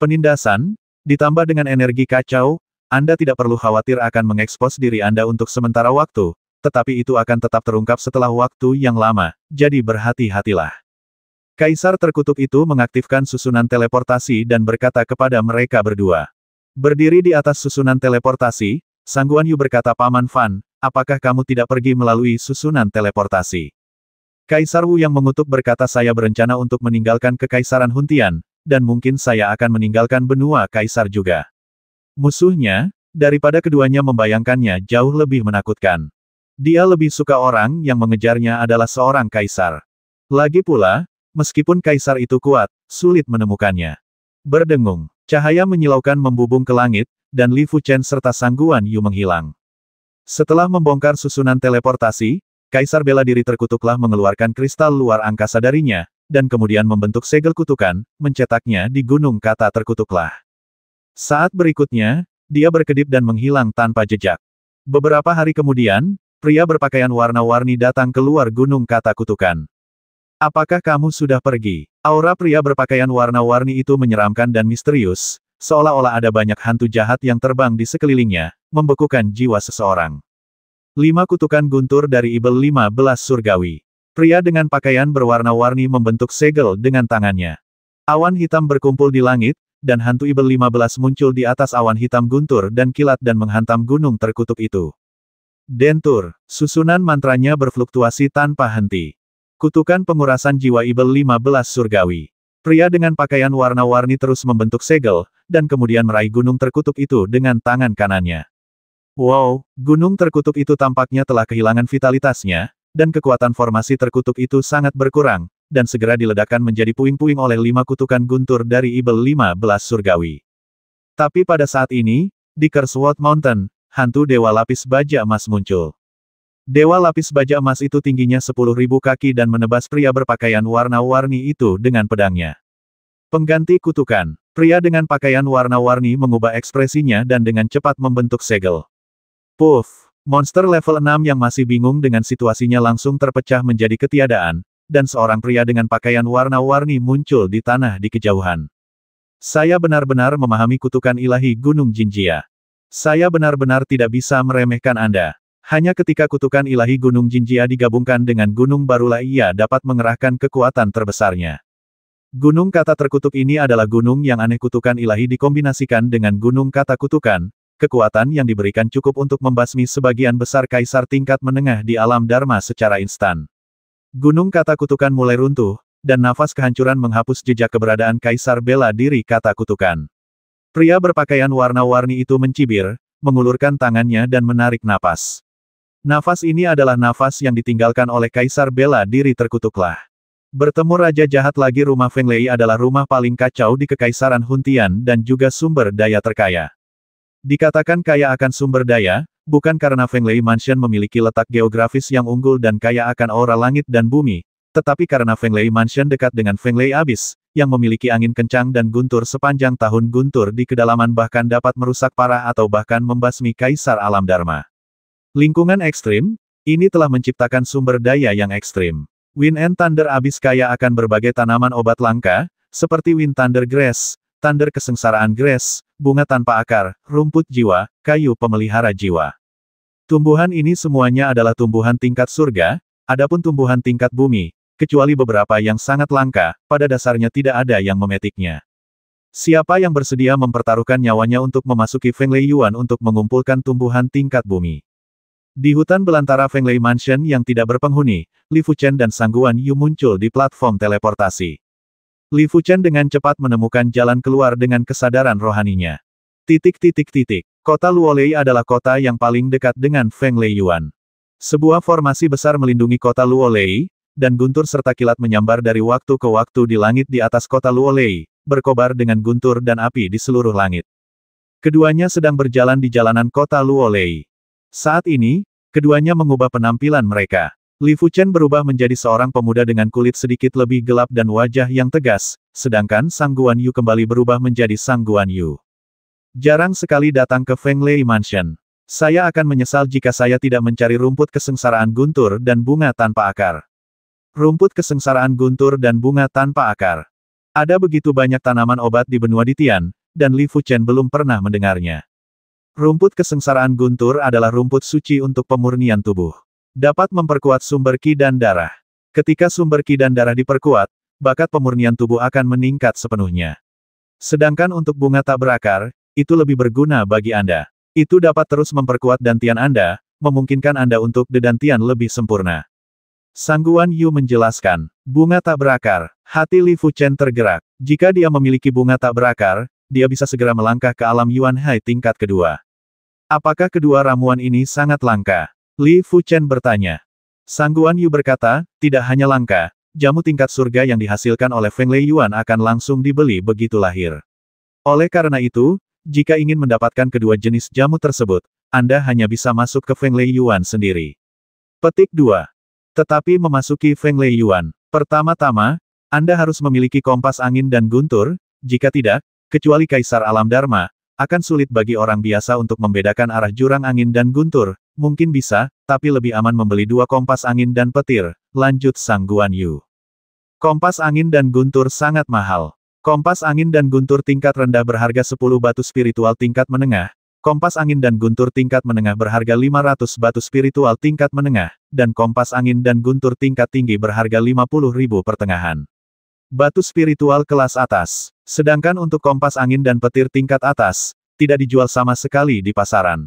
Penindasan, ditambah dengan energi kacau, Anda tidak perlu khawatir akan mengekspos diri Anda untuk sementara waktu, tetapi itu akan tetap terungkap setelah waktu yang lama, jadi berhati-hatilah. Kaisar terkutuk itu mengaktifkan susunan teleportasi dan berkata kepada mereka berdua. Berdiri di atas susunan teleportasi, Sang Guan Yu berkata Paman Fan, apakah kamu tidak pergi melalui susunan teleportasi? Kaisar Wu yang mengutuk berkata saya berencana untuk meninggalkan Kekaisaran Huntian, dan mungkin saya akan meninggalkan benua Kaisar juga. Musuhnya, daripada keduanya membayangkannya jauh lebih menakutkan. Dia lebih suka orang yang mengejarnya adalah seorang Kaisar. Lagi pula, Meskipun kaisar itu kuat, sulit menemukannya. Berdengung, cahaya menyilaukan membubung ke langit, dan Li Fuchen serta Sang Guan Yu menghilang. Setelah membongkar susunan teleportasi, kaisar bela diri terkutuklah mengeluarkan kristal luar angkasa darinya, dan kemudian membentuk segel kutukan, mencetaknya di gunung kata terkutuklah. Saat berikutnya, dia berkedip dan menghilang tanpa jejak. Beberapa hari kemudian, pria berpakaian warna-warni datang keluar gunung kata kutukan. Apakah kamu sudah pergi? Aura pria berpakaian warna-warni itu menyeramkan dan misterius, seolah-olah ada banyak hantu jahat yang terbang di sekelilingnya, membekukan jiwa seseorang. Lima kutukan guntur dari Ibel 15 surgawi. Pria dengan pakaian berwarna-warni membentuk segel dengan tangannya. Awan hitam berkumpul di langit, dan hantu Ibel 15 muncul di atas awan hitam guntur dan kilat dan menghantam gunung terkutuk itu. Dentur, susunan mantranya berfluktuasi tanpa henti. Kutukan pengurasan jiwa Ibel 15 surgawi. Pria dengan pakaian warna-warni terus membentuk segel, dan kemudian meraih gunung terkutuk itu dengan tangan kanannya. Wow, gunung terkutuk itu tampaknya telah kehilangan vitalitasnya, dan kekuatan formasi terkutuk itu sangat berkurang, dan segera diledakkan menjadi puing-puing oleh lima kutukan guntur dari Ibel 15 surgawi. Tapi pada saat ini, di Kerswot Mountain, hantu dewa lapis baja emas muncul. Dewa lapis baja emas itu tingginya sepuluh ribu kaki dan menebas pria berpakaian warna-warni itu dengan pedangnya. Pengganti kutukan, pria dengan pakaian warna-warni mengubah ekspresinya dan dengan cepat membentuk segel. Puff, monster level 6 yang masih bingung dengan situasinya langsung terpecah menjadi ketiadaan, dan seorang pria dengan pakaian warna-warni muncul di tanah di kejauhan. Saya benar-benar memahami kutukan ilahi Gunung Jinjia. Saya benar-benar tidak bisa meremehkan Anda. Hanya ketika kutukan ilahi Gunung Jinjia digabungkan dengan gunung barulah ia dapat mengerahkan kekuatan terbesarnya. Gunung kata terkutuk ini adalah gunung yang aneh kutukan ilahi dikombinasikan dengan gunung kata kutukan, kekuatan yang diberikan cukup untuk membasmi sebagian besar kaisar tingkat menengah di alam Dharma secara instan. Gunung kata kutukan mulai runtuh, dan nafas kehancuran menghapus jejak keberadaan kaisar bela diri kata kutukan. Pria berpakaian warna-warni itu mencibir, mengulurkan tangannya dan menarik napas. Nafas ini adalah nafas yang ditinggalkan oleh Kaisar Bela diri terkutuklah. Bertemu Raja Jahat lagi rumah Feng Lei adalah rumah paling kacau di Kekaisaran Huntian dan juga sumber daya terkaya. Dikatakan kaya akan sumber daya, bukan karena Feng Lei Mansion memiliki letak geografis yang unggul dan kaya akan aura langit dan bumi, tetapi karena Feng Lei Mansion dekat dengan Feng Lei Abyss, yang memiliki angin kencang dan guntur sepanjang tahun guntur di kedalaman bahkan dapat merusak parah atau bahkan membasmi Kaisar Alam Dharma. Lingkungan ekstrim, ini telah menciptakan sumber daya yang ekstrim. Wind and Thunder abis kaya akan berbagai tanaman obat langka, seperti Wind Thunder Grass, Thunder Kesengsaraan Grass, bunga tanpa akar, rumput jiwa, kayu pemelihara jiwa. Tumbuhan ini semuanya adalah tumbuhan tingkat surga, adapun tumbuhan tingkat bumi, kecuali beberapa yang sangat langka, pada dasarnya tidak ada yang memetiknya. Siapa yang bersedia mempertaruhkan nyawanya untuk memasuki Feng Lei Yuan untuk mengumpulkan tumbuhan tingkat bumi? Di hutan belantara Fenglei Mansion yang tidak berpenghuni, Li Fuchen dan Sangguan Yu muncul di platform teleportasi. Li Fuchen dengan cepat menemukan jalan keluar dengan kesadaran rohaninya. Titik-titik-titik, kota Luolei adalah kota yang paling dekat dengan Feng Lei Yuan. Sebuah formasi besar melindungi kota Luolei, dan guntur serta kilat menyambar dari waktu ke waktu di langit di atas kota Luolei, berkobar dengan guntur dan api di seluruh langit. Keduanya sedang berjalan di jalanan kota Luolei. Saat ini, keduanya mengubah penampilan mereka. Li Fuchen berubah menjadi seorang pemuda dengan kulit sedikit lebih gelap dan wajah yang tegas, sedangkan Sang Guan Yu kembali berubah menjadi Sang Guan Yu. Jarang sekali datang ke Feng Lei Mansion. Saya akan menyesal jika saya tidak mencari rumput kesengsaraan guntur dan bunga tanpa akar. Rumput kesengsaraan guntur dan bunga tanpa akar. Ada begitu banyak tanaman obat di benua Ditian, dan Li Fuchen belum pernah mendengarnya. Rumput kesengsaraan guntur adalah rumput suci untuk pemurnian tubuh. Dapat memperkuat sumber ki dan darah. Ketika sumber ki dan darah diperkuat, bakat pemurnian tubuh akan meningkat sepenuhnya. Sedangkan untuk bunga tak berakar, itu lebih berguna bagi Anda. Itu dapat terus memperkuat dantian Anda, memungkinkan Anda untuk dedantian lebih sempurna. Sangguan Yu menjelaskan, bunga tak berakar, hati Li Fu Chen tergerak. Jika dia memiliki bunga tak berakar, dia bisa segera melangkah ke alam Yuan Hai tingkat kedua. Apakah kedua ramuan ini sangat langka? Li Fuchen bertanya. Sang Guan Yu berkata, tidak hanya langka, jamu tingkat surga yang dihasilkan oleh Feng Lei Yuan akan langsung dibeli begitu lahir. Oleh karena itu, jika ingin mendapatkan kedua jenis jamu tersebut, Anda hanya bisa masuk ke Feng Lei Yuan sendiri. Petik 2. Tetapi memasuki Feng Lei Yuan, pertama-tama, Anda harus memiliki kompas angin dan guntur, jika tidak, kecuali Kaisar Alam Dharma, akan sulit bagi orang biasa untuk membedakan arah jurang angin dan guntur, mungkin bisa, tapi lebih aman membeli dua kompas angin dan petir, lanjut Sang Guan Yu. Kompas angin dan guntur sangat mahal. Kompas angin dan guntur tingkat rendah berharga 10 batu spiritual tingkat menengah, kompas angin dan guntur tingkat menengah berharga 500 batu spiritual tingkat menengah, dan kompas angin dan guntur tingkat tinggi berharga ribu pertengahan. Batu spiritual kelas atas. Sedangkan untuk kompas angin dan petir tingkat atas, tidak dijual sama sekali di pasaran.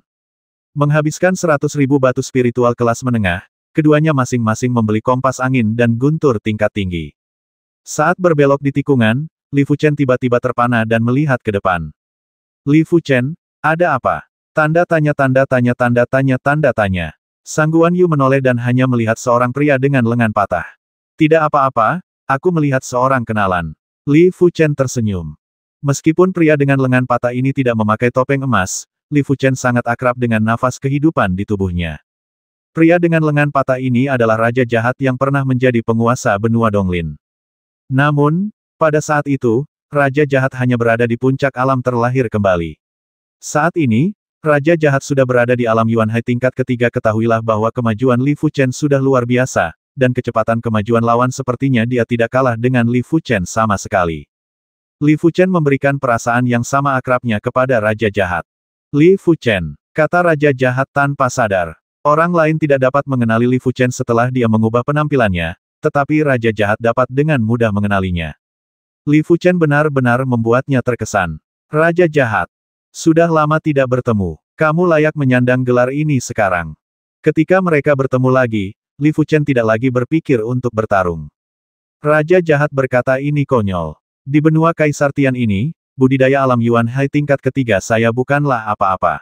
Menghabiskan 100 ribu batu spiritual kelas menengah, keduanya masing-masing membeli kompas angin dan guntur tingkat tinggi. Saat berbelok di tikungan, Li Fuchen tiba-tiba terpana dan melihat ke depan. Li Fuchen, ada apa? Tanda tanya tanda tanya tanda tanya tanda tanya. Sangguan Yu menoleh dan hanya melihat seorang pria dengan lengan patah. Tidak apa-apa, Aku melihat seorang kenalan. Li Fuchen tersenyum. Meskipun pria dengan lengan patah ini tidak memakai topeng emas, Li Fuchen sangat akrab dengan nafas kehidupan di tubuhnya. Pria dengan lengan patah ini adalah raja jahat yang pernah menjadi penguasa benua Donglin. Namun, pada saat itu, raja jahat hanya berada di puncak alam terlahir kembali. Saat ini, raja jahat sudah berada di alam Yuan Hai tingkat ketiga ketahuilah bahwa kemajuan Li Fuchen sudah luar biasa, dan kecepatan kemajuan lawan sepertinya dia tidak kalah dengan Li Fuchen sama sekali. Li Fuchen memberikan perasaan yang sama akrabnya kepada Raja Jahat. Li Fuchen, kata Raja Jahat tanpa sadar. Orang lain tidak dapat mengenali Li Fuchen setelah dia mengubah penampilannya, tetapi Raja Jahat dapat dengan mudah mengenalinya. Li Fuchen benar-benar membuatnya terkesan. Raja Jahat, sudah lama tidak bertemu. Kamu layak menyandang gelar ini sekarang. Ketika mereka bertemu lagi, Li Fuchen tidak lagi berpikir untuk bertarung. Raja jahat berkata ini konyol. Di benua Kaisar Tian ini, budidaya alam Yuan Hai tingkat ketiga saya bukanlah apa-apa.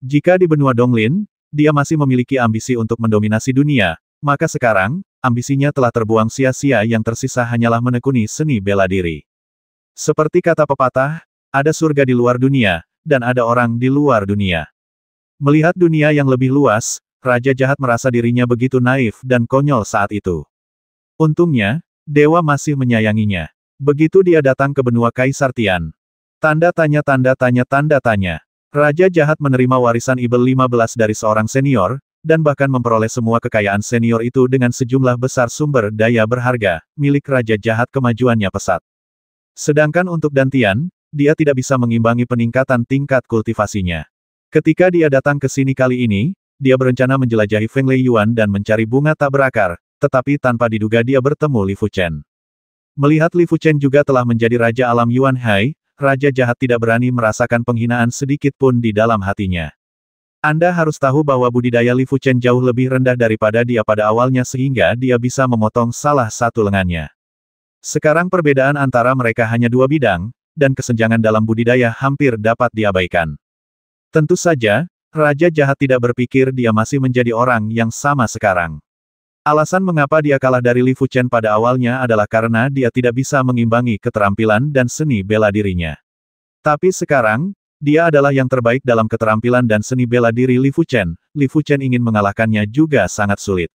Jika di benua Donglin, dia masih memiliki ambisi untuk mendominasi dunia, maka sekarang, ambisinya telah terbuang sia-sia yang tersisa hanyalah menekuni seni bela diri. Seperti kata pepatah, ada surga di luar dunia, dan ada orang di luar dunia. Melihat dunia yang lebih luas, Raja jahat merasa dirinya begitu naif dan konyol saat itu. Untungnya, Dewa masih menyayanginya. Begitu dia datang ke benua Kaisar Tian. Tanda tanya tanda tanya tanda tanya. Raja jahat menerima warisan Ibel 15 dari seorang senior, dan bahkan memperoleh semua kekayaan senior itu dengan sejumlah besar sumber daya berharga, milik Raja Jahat kemajuannya pesat. Sedangkan untuk Dantian, dia tidak bisa mengimbangi peningkatan tingkat kultivasinya. Ketika dia datang ke sini kali ini, dia berencana menjelajahi Feng Lei Yuan dan mencari bunga tak berakar, tetapi tanpa diduga dia bertemu Li Chen. Melihat Li Chen juga telah menjadi Raja Alam Yuan Hai, Raja Jahat tidak berani merasakan penghinaan sedikit pun di dalam hatinya. Anda harus tahu bahwa budidaya Li Chen jauh lebih rendah daripada dia pada awalnya sehingga dia bisa memotong salah satu lengannya. Sekarang perbedaan antara mereka hanya dua bidang, dan kesenjangan dalam budidaya hampir dapat diabaikan. Tentu saja, Raja jahat tidak berpikir dia masih menjadi orang yang sama sekarang. Alasan mengapa dia kalah dari Li Fuchen pada awalnya adalah karena dia tidak bisa mengimbangi keterampilan dan seni bela dirinya. Tapi sekarang, dia adalah yang terbaik dalam keterampilan dan seni bela diri Li Fuchen. Li Fuchen ingin mengalahkannya juga sangat sulit.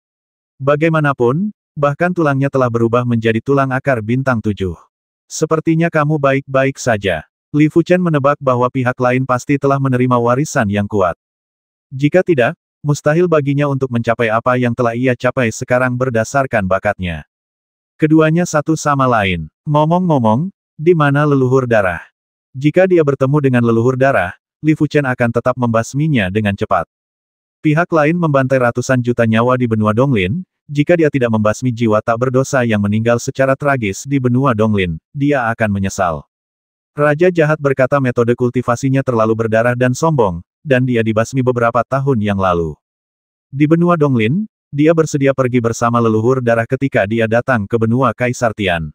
Bagaimanapun, bahkan tulangnya telah berubah menjadi tulang akar bintang tujuh. Sepertinya kamu baik-baik saja. Li Fuchen menebak bahwa pihak lain pasti telah menerima warisan yang kuat. Jika tidak, mustahil baginya untuk mencapai apa yang telah ia capai sekarang berdasarkan bakatnya. Keduanya satu sama lain. Ngomong-ngomong, di mana leluhur darah? Jika dia bertemu dengan leluhur darah, Li Fuchen akan tetap membasminya dengan cepat. Pihak lain membantai ratusan juta nyawa di benua Donglin, jika dia tidak membasmi jiwa tak berdosa yang meninggal secara tragis di benua Donglin, dia akan menyesal. Raja jahat berkata metode kultivasinya terlalu berdarah dan sombong, dan dia dibasmi beberapa tahun yang lalu. Di benua Donglin, dia bersedia pergi bersama leluhur darah ketika dia datang ke benua Kaisar Tian.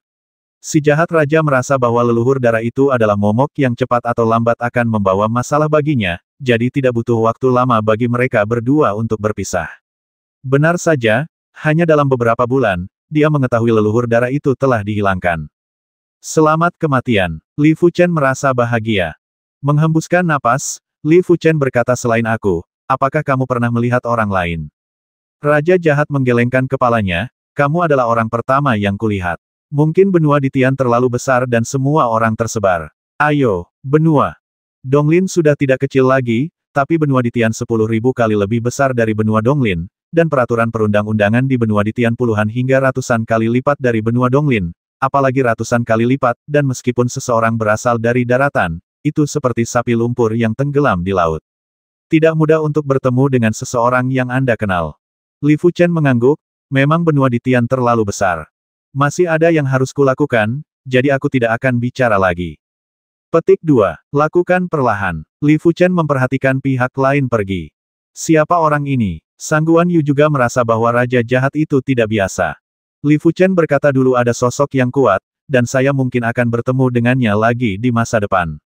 Si jahat raja merasa bahwa leluhur darah itu adalah momok yang cepat atau lambat akan membawa masalah baginya, jadi tidak butuh waktu lama bagi mereka berdua untuk berpisah. Benar saja, hanya dalam beberapa bulan, dia mengetahui leluhur darah itu telah dihilangkan. Selamat kematian. Li Fuchen merasa bahagia. Menghembuskan napas, Li Fuchen berkata selain aku, apakah kamu pernah melihat orang lain? Raja jahat menggelengkan kepalanya, kamu adalah orang pertama yang kulihat. Mungkin benua di Tian terlalu besar dan semua orang tersebar. Ayo, benua. Donglin sudah tidak kecil lagi, tapi benua di Tian sepuluh ribu kali lebih besar dari benua Donglin, dan peraturan perundang-undangan di benua di Tian puluhan hingga ratusan kali lipat dari benua Donglin, apalagi ratusan kali lipat, dan meskipun seseorang berasal dari daratan, itu seperti sapi lumpur yang tenggelam di laut. Tidak mudah untuk bertemu dengan seseorang yang Anda kenal. Li Fuchen mengangguk, memang benua di Tian terlalu besar. Masih ada yang harus kulakukan, jadi aku tidak akan bicara lagi. Petik 2. Lakukan perlahan. Li Fuchen memperhatikan pihak lain pergi. Siapa orang ini? Sangguan Yu juga merasa bahwa raja jahat itu tidak biasa. Li Fuchen berkata dulu ada sosok yang kuat, dan saya mungkin akan bertemu dengannya lagi di masa depan.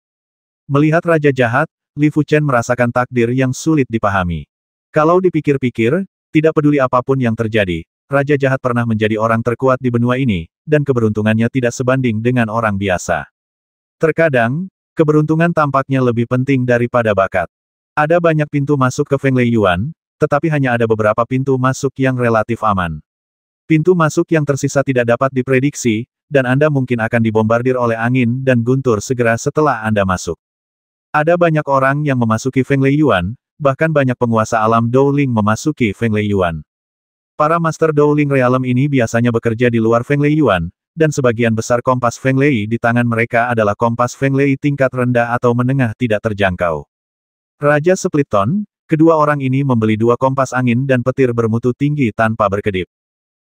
Melihat Raja Jahat, Li Fuchen merasakan takdir yang sulit dipahami. Kalau dipikir-pikir, tidak peduli apapun yang terjadi, Raja Jahat pernah menjadi orang terkuat di benua ini, dan keberuntungannya tidak sebanding dengan orang biasa. Terkadang, keberuntungan tampaknya lebih penting daripada bakat. Ada banyak pintu masuk ke Feng Lei Yuan, tetapi hanya ada beberapa pintu masuk yang relatif aman. Pintu masuk yang tersisa tidak dapat diprediksi, dan Anda mungkin akan dibombardir oleh angin dan guntur segera setelah Anda masuk. Ada banyak orang yang memasuki Feng Lei Yuan, bahkan banyak penguasa alam Douling memasuki Feng Lei Yuan. Para Master Ling Realm ini biasanya bekerja di luar Feng Lei Yuan, dan sebagian besar kompas Feng Lei di tangan mereka adalah kompas Feng Lei tingkat rendah atau menengah tidak terjangkau. Raja Splitton, kedua orang ini membeli dua kompas angin dan petir bermutu tinggi tanpa berkedip.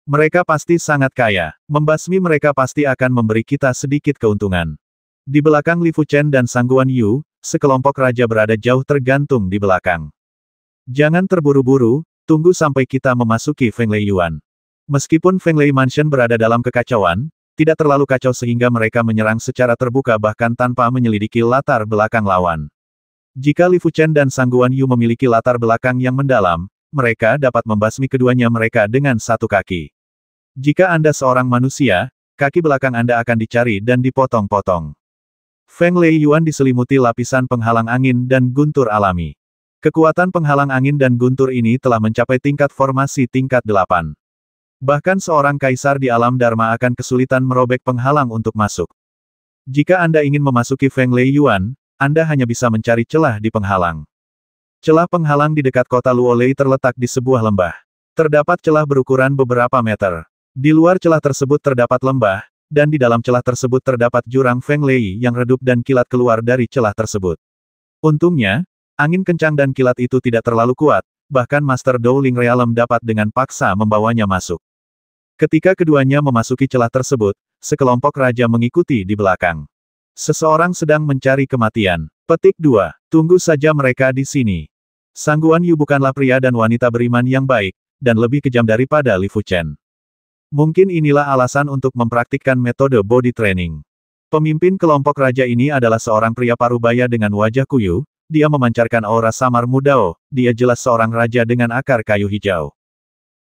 Mereka pasti sangat kaya. Membasmi mereka pasti akan memberi kita sedikit keuntungan. Di belakang Li Fuchen dan Sangguan Yu, sekelompok raja berada jauh tergantung di belakang. Jangan terburu-buru, tunggu sampai kita memasuki Feng Lei Yuan. Meskipun Feng Lei Mansion berada dalam kekacauan, tidak terlalu kacau sehingga mereka menyerang secara terbuka bahkan tanpa menyelidiki latar belakang lawan. Jika Li Fuchen dan Sangguan Yu memiliki latar belakang yang mendalam, mereka dapat membasmi keduanya mereka dengan satu kaki. Jika Anda seorang manusia, kaki belakang Anda akan dicari dan dipotong-potong. Feng Lei Yuan diselimuti lapisan penghalang angin dan guntur alami. Kekuatan penghalang angin dan guntur ini telah mencapai tingkat formasi tingkat delapan. Bahkan seorang kaisar di alam Dharma akan kesulitan merobek penghalang untuk masuk. Jika Anda ingin memasuki Feng Lei Yuan, Anda hanya bisa mencari celah di penghalang. Celah penghalang di dekat kota Luolei terletak di sebuah lembah. Terdapat celah berukuran beberapa meter. Di luar celah tersebut terdapat lembah, dan di dalam celah tersebut terdapat jurang Feng Lei yang redup dan kilat keluar dari celah tersebut. Untungnya, angin kencang dan kilat itu tidak terlalu kuat, bahkan Master Dowling Realm dapat dengan paksa membawanya masuk. Ketika keduanya memasuki celah tersebut, sekelompok raja mengikuti di belakang. Seseorang sedang mencari kematian. Petik 2. Tunggu saja mereka di sini. Sangguan Yu bukanlah pria dan wanita beriman yang baik, dan lebih kejam daripada Li Fuchen. Mungkin inilah alasan untuk mempraktikkan metode body training. Pemimpin kelompok raja ini adalah seorang pria parubaya dengan wajah kuyu, dia memancarkan aura samar mudao, dia jelas seorang raja dengan akar kayu hijau.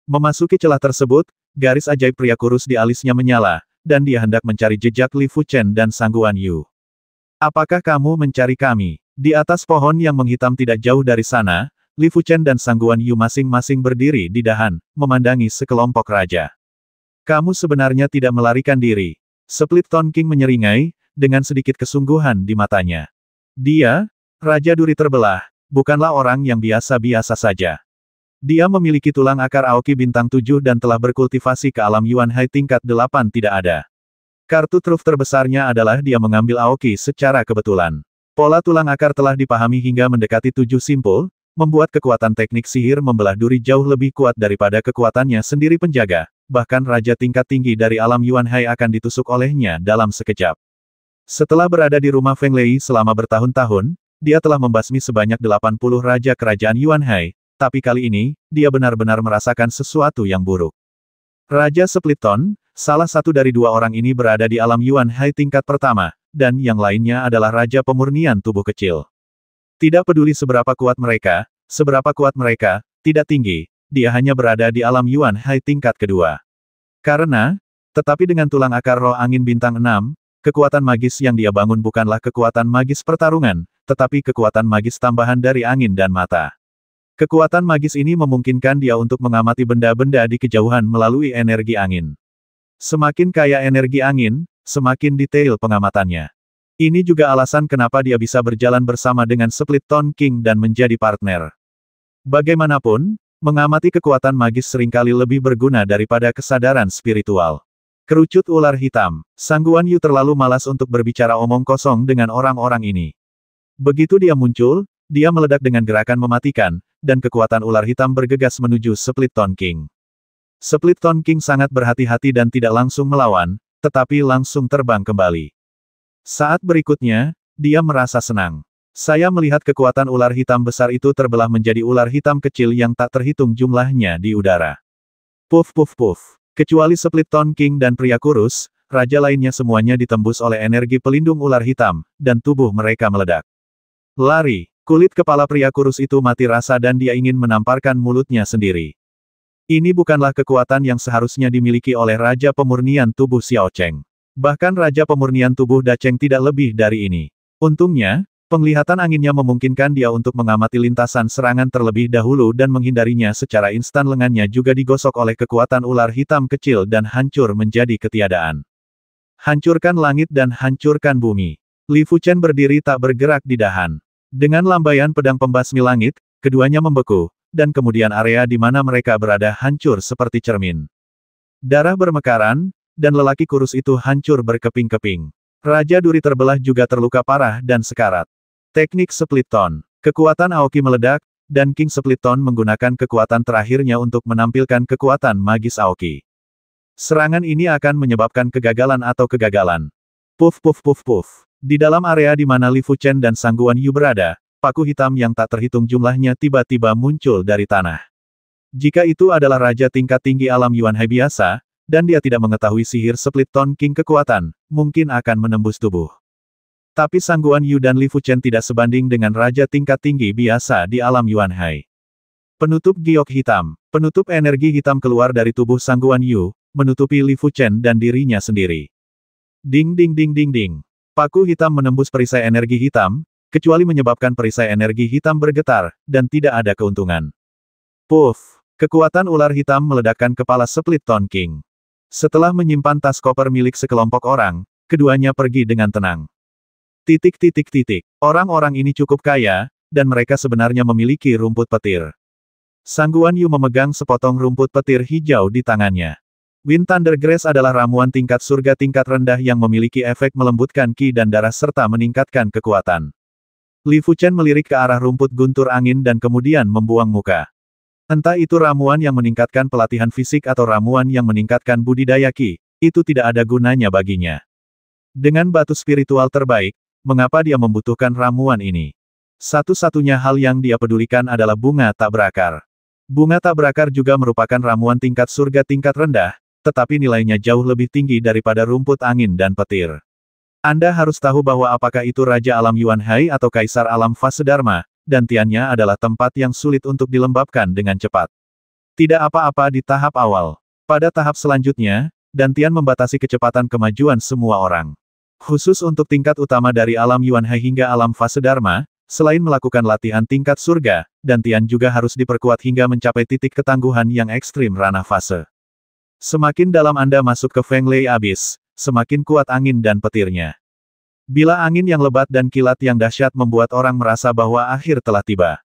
Memasuki celah tersebut, garis ajaib pria kurus di alisnya menyala, dan dia hendak mencari jejak Li Fuchen dan Sangguan Yu. Apakah kamu mencari kami? Di atas pohon yang menghitam tidak jauh dari sana, Li Fuchen dan Sangguan Yu masing-masing berdiri di dahan, memandangi sekelompok raja. Kamu sebenarnya tidak melarikan diri. Split Tonking menyeringai, dengan sedikit kesungguhan di matanya. Dia, Raja Duri terbelah, bukanlah orang yang biasa-biasa saja. Dia memiliki tulang akar Aoki bintang 7 dan telah berkultivasi ke alam Yuan Hai tingkat 8 tidak ada. Kartu truf terbesarnya adalah dia mengambil Aoki secara kebetulan. Pola tulang akar telah dipahami hingga mendekati tujuh simpul, membuat kekuatan teknik sihir membelah duri jauh lebih kuat daripada kekuatannya sendiri penjaga, bahkan raja tingkat tinggi dari alam Yuan Hai akan ditusuk olehnya dalam sekejap. Setelah berada di rumah Feng Lei selama bertahun-tahun, dia telah membasmi sebanyak 80 raja kerajaan Yuan Hai, tapi kali ini, dia benar-benar merasakan sesuatu yang buruk. Raja Spliton, salah satu dari dua orang ini berada di alam Yuan Hai tingkat pertama, dan yang lainnya adalah Raja Pemurnian Tubuh Kecil. Tidak peduli seberapa kuat mereka, seberapa kuat mereka, tidak tinggi, dia hanya berada di alam Yuan Hai tingkat kedua. Karena, tetapi dengan tulang akar roh angin bintang Enam, kekuatan magis yang dia bangun bukanlah kekuatan magis pertarungan, tetapi kekuatan magis tambahan dari angin dan mata. Kekuatan magis ini memungkinkan dia untuk mengamati benda-benda di kejauhan melalui energi angin. Semakin kaya energi angin, semakin detail pengamatannya. Ini juga alasan kenapa dia bisa berjalan bersama dengan Split Ton King dan menjadi partner. Bagaimanapun, mengamati kekuatan magis seringkali lebih berguna daripada kesadaran spiritual. Kerucut ular hitam, Sangguan Yu terlalu malas untuk berbicara omong kosong dengan orang-orang ini. Begitu dia muncul, dia meledak dengan gerakan mematikan, dan kekuatan ular hitam bergegas menuju Split Ton King. Split Ton King sangat berhati-hati dan tidak langsung melawan, tetapi langsung terbang kembali. Saat berikutnya, dia merasa senang. Saya melihat kekuatan ular hitam besar itu terbelah menjadi ular hitam kecil yang tak terhitung jumlahnya di udara. Puf puf puf. Kecuali Spliton King dan pria kurus, raja lainnya semuanya ditembus oleh energi pelindung ular hitam, dan tubuh mereka meledak. Lari, kulit kepala pria kurus itu mati rasa dan dia ingin menamparkan mulutnya sendiri. Ini bukanlah kekuatan yang seharusnya dimiliki oleh Raja Pemurnian Tubuh Xiao Cheng. Bahkan Raja Pemurnian Tubuh Daceng tidak lebih dari ini. Untungnya, penglihatan anginnya memungkinkan dia untuk mengamati lintasan serangan terlebih dahulu dan menghindarinya secara instan lengannya juga digosok oleh kekuatan ular hitam kecil dan hancur menjadi ketiadaan. Hancurkan langit dan hancurkan bumi. Li Fuchen berdiri tak bergerak di dahan. Dengan lambaian pedang pembasmi langit, keduanya membeku, dan kemudian area di mana mereka berada hancur seperti cermin. Darah bermekaran, dan lelaki kurus itu hancur berkeping-keping. Raja Duri terbelah juga terluka parah dan sekarat. Teknik Split Tone. Kekuatan Aoki meledak, dan King Split Tone menggunakan kekuatan terakhirnya untuk menampilkan kekuatan magis Aoki. Serangan ini akan menyebabkan kegagalan atau kegagalan. Puf puf puf puf. Di dalam area di mana Li Fuchen dan Sangguan Yu berada, paku hitam yang tak terhitung jumlahnya tiba-tiba muncul dari tanah. Jika itu adalah raja tingkat tinggi alam Yuan Hai biasa, dan dia tidak mengetahui sihir Split ton King kekuatan, mungkin akan menembus tubuh. Tapi sangguan Yu dan Li Fuchen tidak sebanding dengan raja tingkat tinggi biasa di alam Yuan Hai. Penutup giok hitam, penutup energi hitam keluar dari tubuh sangguan Yu, menutupi Li Fuchen dan dirinya sendiri. Ding ding ding ding ding. Paku hitam menembus perisai energi hitam, kecuali menyebabkan perisai energi hitam bergetar, dan tidak ada keuntungan. Puff! Kekuatan ular hitam meledakkan kepala Split ton King. Setelah menyimpan tas koper milik sekelompok orang, keduanya pergi dengan tenang. Titik titik titik. Orang-orang ini cukup kaya, dan mereka sebenarnya memiliki rumput petir. Sangguan Yu memegang sepotong rumput petir hijau di tangannya. Wind Thunder Grace adalah ramuan tingkat surga tingkat rendah yang memiliki efek melembutkan ki dan darah serta meningkatkan kekuatan. Li Fuchen melirik ke arah rumput guntur angin dan kemudian membuang muka. Entah itu ramuan yang meningkatkan pelatihan fisik atau ramuan yang meningkatkan budidaya Ki, itu tidak ada gunanya baginya. Dengan batu spiritual terbaik, mengapa dia membutuhkan ramuan ini? Satu-satunya hal yang dia pedulikan adalah bunga tak berakar. Bunga tak berakar juga merupakan ramuan tingkat surga tingkat rendah, tetapi nilainya jauh lebih tinggi daripada rumput angin dan petir. Anda harus tahu bahwa apakah itu Raja Alam Yuan Hai atau Kaisar Alam Fase dan tiannya adalah tempat yang sulit untuk dilembabkan dengan cepat. Tidak apa-apa di tahap awal. Pada tahap selanjutnya, Dantian membatasi kecepatan kemajuan semua orang. Khusus untuk tingkat utama dari alam Yuanhe hingga alam fase Dharma, selain melakukan latihan tingkat surga, Dantian juga harus diperkuat hingga mencapai titik ketangguhan yang ekstrim ranah fase. Semakin dalam Anda masuk ke Feng Lei Abyss, semakin kuat angin dan petirnya. Bila angin yang lebat dan kilat yang dahsyat membuat orang merasa bahwa akhir telah tiba.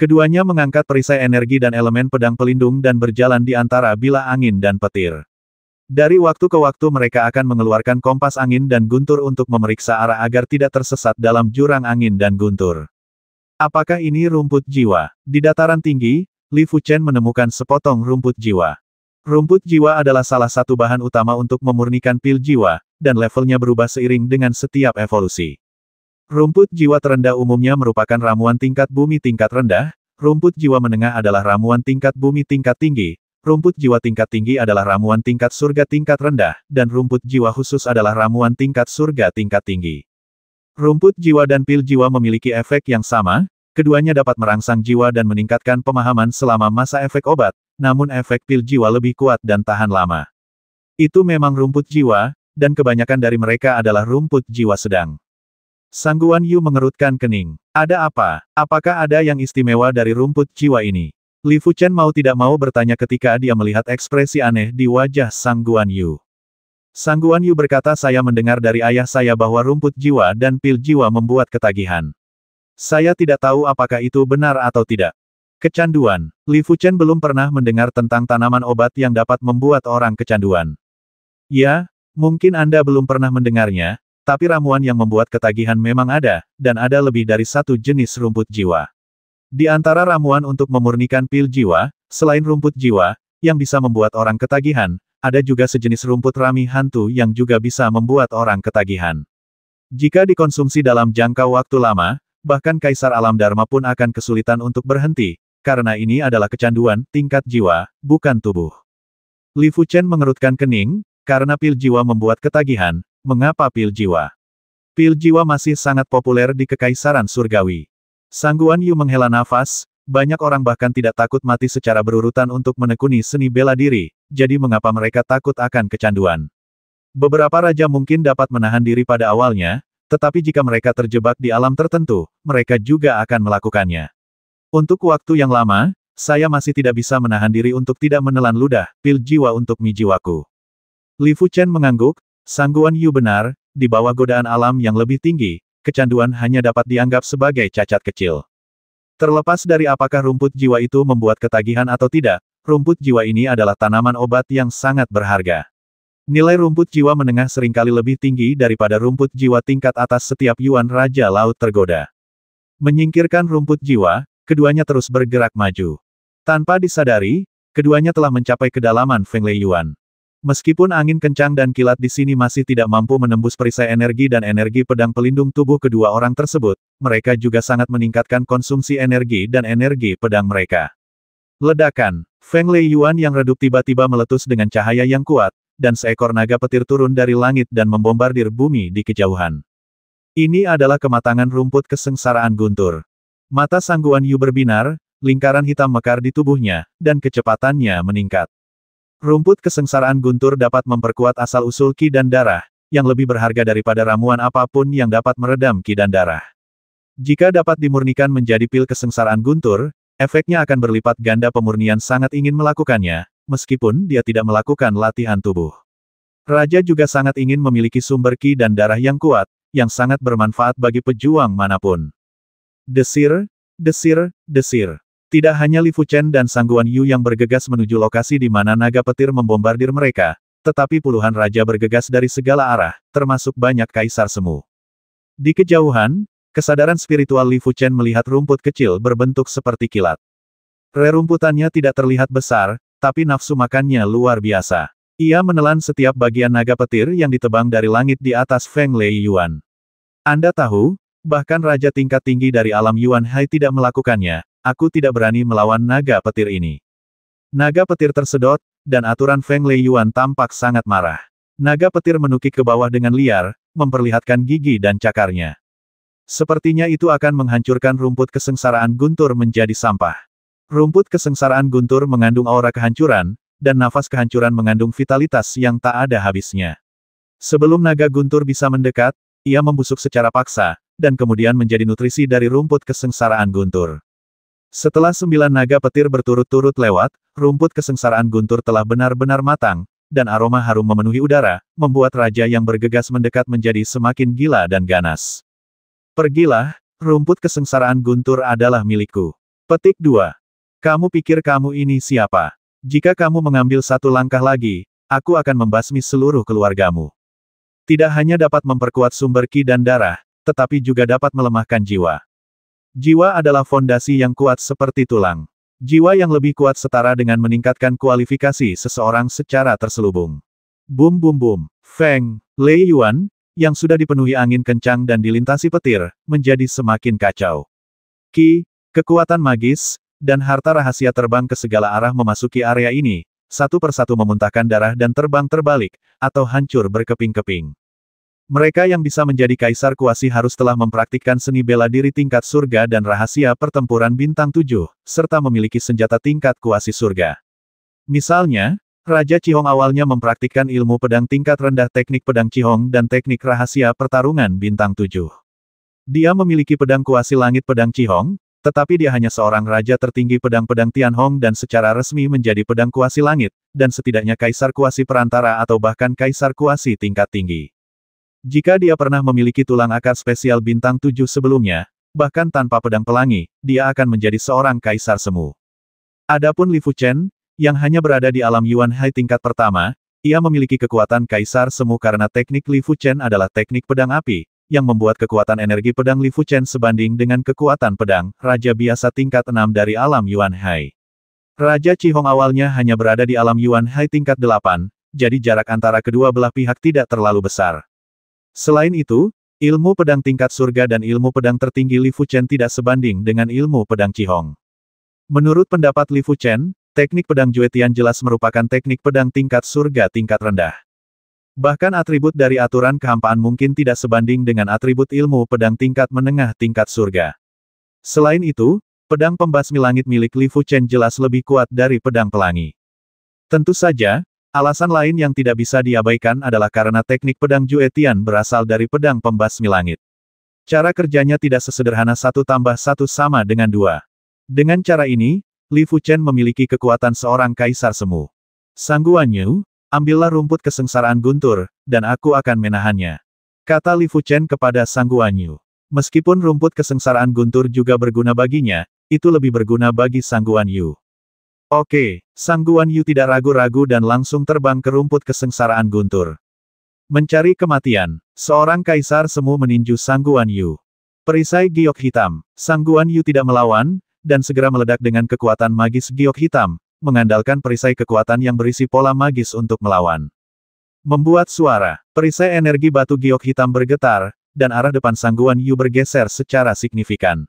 Keduanya mengangkat perisai energi dan elemen pedang pelindung dan berjalan di antara bila angin dan petir. Dari waktu ke waktu mereka akan mengeluarkan kompas angin dan guntur untuk memeriksa arah agar tidak tersesat dalam jurang angin dan guntur. Apakah ini rumput jiwa? Di dataran tinggi, Li Fuchen menemukan sepotong rumput jiwa. Rumput jiwa adalah salah satu bahan utama untuk memurnikan pil jiwa, dan levelnya berubah seiring dengan setiap evolusi. Rumput jiwa terendah umumnya merupakan ramuan tingkat bumi tingkat rendah, rumput jiwa menengah adalah ramuan tingkat bumi tingkat tinggi, rumput jiwa tingkat tinggi adalah ramuan tingkat surga tingkat rendah, dan rumput jiwa khusus adalah ramuan tingkat surga tingkat tinggi. Rumput jiwa dan pil jiwa memiliki efek yang sama, keduanya dapat merangsang jiwa dan meningkatkan pemahaman selama masa efek obat, namun efek pil jiwa lebih kuat dan tahan lama. Itu memang rumput jiwa, dan kebanyakan dari mereka adalah rumput jiwa sedang. Sangguan Yu mengerutkan kening. Ada apa? Apakah ada yang istimewa dari rumput jiwa ini? Li Fuchen mau tidak mau bertanya ketika dia melihat ekspresi aneh di wajah Sangguan Yu. Sangguan Yu berkata saya mendengar dari ayah saya bahwa rumput jiwa dan pil jiwa membuat ketagihan. Saya tidak tahu apakah itu benar atau tidak. Kecanduan. Li Fuchen belum pernah mendengar tentang tanaman obat yang dapat membuat orang kecanduan. Ya, Mungkin Anda belum pernah mendengarnya, tapi ramuan yang membuat ketagihan memang ada, dan ada lebih dari satu jenis rumput jiwa. Di antara ramuan untuk memurnikan pil jiwa, selain rumput jiwa, yang bisa membuat orang ketagihan, ada juga sejenis rumput rami hantu yang juga bisa membuat orang ketagihan. Jika dikonsumsi dalam jangka waktu lama, bahkan Kaisar Alam Dharma pun akan kesulitan untuk berhenti, karena ini adalah kecanduan tingkat jiwa, bukan tubuh. Li Fuchen mengerutkan kening, karena pil jiwa membuat ketagihan, mengapa pil jiwa? Pil jiwa masih sangat populer di Kekaisaran Surgawi. Sangguan Yu menghela nafas, banyak orang bahkan tidak takut mati secara berurutan untuk menekuni seni bela diri, jadi mengapa mereka takut akan kecanduan? Beberapa raja mungkin dapat menahan diri pada awalnya, tetapi jika mereka terjebak di alam tertentu, mereka juga akan melakukannya. Untuk waktu yang lama, saya masih tidak bisa menahan diri untuk tidak menelan ludah, pil jiwa untuk mi jiwaku. Li Chen mengangguk, sangguan Yu benar, di bawah godaan alam yang lebih tinggi, kecanduan hanya dapat dianggap sebagai cacat kecil. Terlepas dari apakah rumput jiwa itu membuat ketagihan atau tidak, rumput jiwa ini adalah tanaman obat yang sangat berharga. Nilai rumput jiwa menengah seringkali lebih tinggi daripada rumput jiwa tingkat atas setiap Yuan Raja Laut tergoda. Menyingkirkan rumput jiwa, keduanya terus bergerak maju. Tanpa disadari, keduanya telah mencapai kedalaman Feng Lei Yuan. Meskipun angin kencang dan kilat di sini masih tidak mampu menembus perisai energi dan energi pedang pelindung tubuh kedua orang tersebut, mereka juga sangat meningkatkan konsumsi energi dan energi pedang mereka. Ledakan, Feng Lei Yuan yang redup tiba-tiba meletus dengan cahaya yang kuat, dan seekor naga petir turun dari langit dan membombardir bumi di kejauhan. Ini adalah kematangan rumput kesengsaraan guntur. Mata sangguan Yu berbinar, lingkaran hitam mekar di tubuhnya, dan kecepatannya meningkat. Rumput kesengsaraan guntur dapat memperkuat asal-usul ki dan darah, yang lebih berharga daripada ramuan apapun yang dapat meredam ki dan darah. Jika dapat dimurnikan menjadi pil kesengsaraan guntur, efeknya akan berlipat ganda pemurnian sangat ingin melakukannya, meskipun dia tidak melakukan latihan tubuh. Raja juga sangat ingin memiliki sumber ki dan darah yang kuat, yang sangat bermanfaat bagi pejuang manapun. Desir, desir, desir. Tidak hanya Li Fuchen dan Sangguan Yu yang bergegas menuju lokasi di mana naga petir membombardir mereka, tetapi puluhan raja bergegas dari segala arah, termasuk banyak kaisar semu. Di kejauhan, kesadaran spiritual Li Fuchen melihat rumput kecil berbentuk seperti kilat. Rerumputannya tidak terlihat besar, tapi nafsu makannya luar biasa. Ia menelan setiap bagian naga petir yang ditebang dari langit di atas Feng Lei Yuan. Anda tahu, bahkan raja tingkat tinggi dari alam Yuan Hai tidak melakukannya, aku tidak berani melawan naga petir ini. Naga petir tersedot, dan aturan Feng Lei Yuan tampak sangat marah. Naga petir menukik ke bawah dengan liar, memperlihatkan gigi dan cakarnya. Sepertinya itu akan menghancurkan rumput kesengsaraan guntur menjadi sampah. Rumput kesengsaraan guntur mengandung aura kehancuran, dan nafas kehancuran mengandung vitalitas yang tak ada habisnya. Sebelum naga guntur bisa mendekat, ia membusuk secara paksa, dan kemudian menjadi nutrisi dari rumput kesengsaraan guntur. Setelah sembilan naga petir berturut-turut lewat, rumput kesengsaraan guntur telah benar-benar matang, dan aroma harum memenuhi udara, membuat raja yang bergegas mendekat menjadi semakin gila dan ganas. Pergilah, rumput kesengsaraan guntur adalah milikku. Petik 2. Kamu pikir kamu ini siapa? Jika kamu mengambil satu langkah lagi, aku akan membasmi seluruh keluargamu. Tidak hanya dapat memperkuat sumber ki dan darah, tetapi juga dapat melemahkan jiwa. Jiwa adalah fondasi yang kuat seperti tulang. Jiwa yang lebih kuat setara dengan meningkatkan kualifikasi seseorang secara terselubung. Bum bum bum. Feng, Lei Yuan, yang sudah dipenuhi angin kencang dan dilintasi petir, menjadi semakin kacau. Ki, kekuatan magis, dan harta rahasia terbang ke segala arah memasuki area ini, satu persatu memuntahkan darah dan terbang terbalik, atau hancur berkeping-keping. Mereka yang bisa menjadi kaisar kuasi harus telah mempraktikkan seni bela diri tingkat surga dan rahasia pertempuran bintang tujuh, serta memiliki senjata tingkat kuasi surga. Misalnya, Raja Cihong awalnya mempraktikkan ilmu pedang tingkat rendah teknik pedang Cihong dan teknik rahasia pertarungan bintang tujuh. Dia memiliki pedang kuasi langit pedang Cihong, tetapi dia hanya seorang raja tertinggi pedang-pedang Tianhong dan secara resmi menjadi pedang kuasi langit, dan setidaknya kaisar kuasi perantara atau bahkan kaisar kuasi tingkat tinggi. Jika dia pernah memiliki tulang akar spesial bintang tujuh sebelumnya, bahkan tanpa pedang pelangi, dia akan menjadi seorang kaisar semu. Adapun Li Fuchen, yang hanya berada di alam Yuan Hai tingkat pertama, ia memiliki kekuatan kaisar semu karena teknik Li Fuchen adalah teknik pedang api, yang membuat kekuatan energi pedang Li Fuchen sebanding dengan kekuatan pedang Raja Biasa tingkat enam dari alam Yuan Hai. Raja Cihong awalnya hanya berada di alam Yuan Hai tingkat 8, jadi jarak antara kedua belah pihak tidak terlalu besar. Selain itu, ilmu pedang tingkat surga dan ilmu pedang tertinggi Li Fuchen tidak sebanding dengan ilmu pedang Cihong. Menurut pendapat Li Fuchen, teknik pedang Juetian jelas merupakan teknik pedang tingkat surga tingkat rendah. Bahkan atribut dari aturan kehampaan mungkin tidak sebanding dengan atribut ilmu pedang tingkat menengah tingkat surga. Selain itu, pedang pembasmi langit milik Li Fuchen jelas lebih kuat dari pedang pelangi. Tentu saja, Alasan lain yang tidak bisa diabaikan adalah karena teknik pedang Juetian berasal dari pedang pembasmi langit. Cara kerjanya tidak sesederhana satu tambah satu sama dengan dua. Dengan cara ini, Li Fuchen memiliki kekuatan seorang kaisar semu. Yu, ambillah rumput kesengsaraan guntur, dan aku akan menahannya. Kata Li Fuchen kepada Yu. Meskipun rumput kesengsaraan guntur juga berguna baginya, itu lebih berguna bagi Yu. Oke, Sang Guan Yu tidak ragu-ragu dan langsung terbang ke rumput kesengsaraan guntur. Mencari kematian, seorang kaisar semu meninju Sang Guan Yu. Perisai giok hitam, Sang Guan Yu tidak melawan, dan segera meledak dengan kekuatan magis giok hitam, mengandalkan perisai kekuatan yang berisi pola magis untuk melawan. Membuat suara, perisai energi batu giok hitam bergetar, dan arah depan Sang Guan Yu bergeser secara signifikan.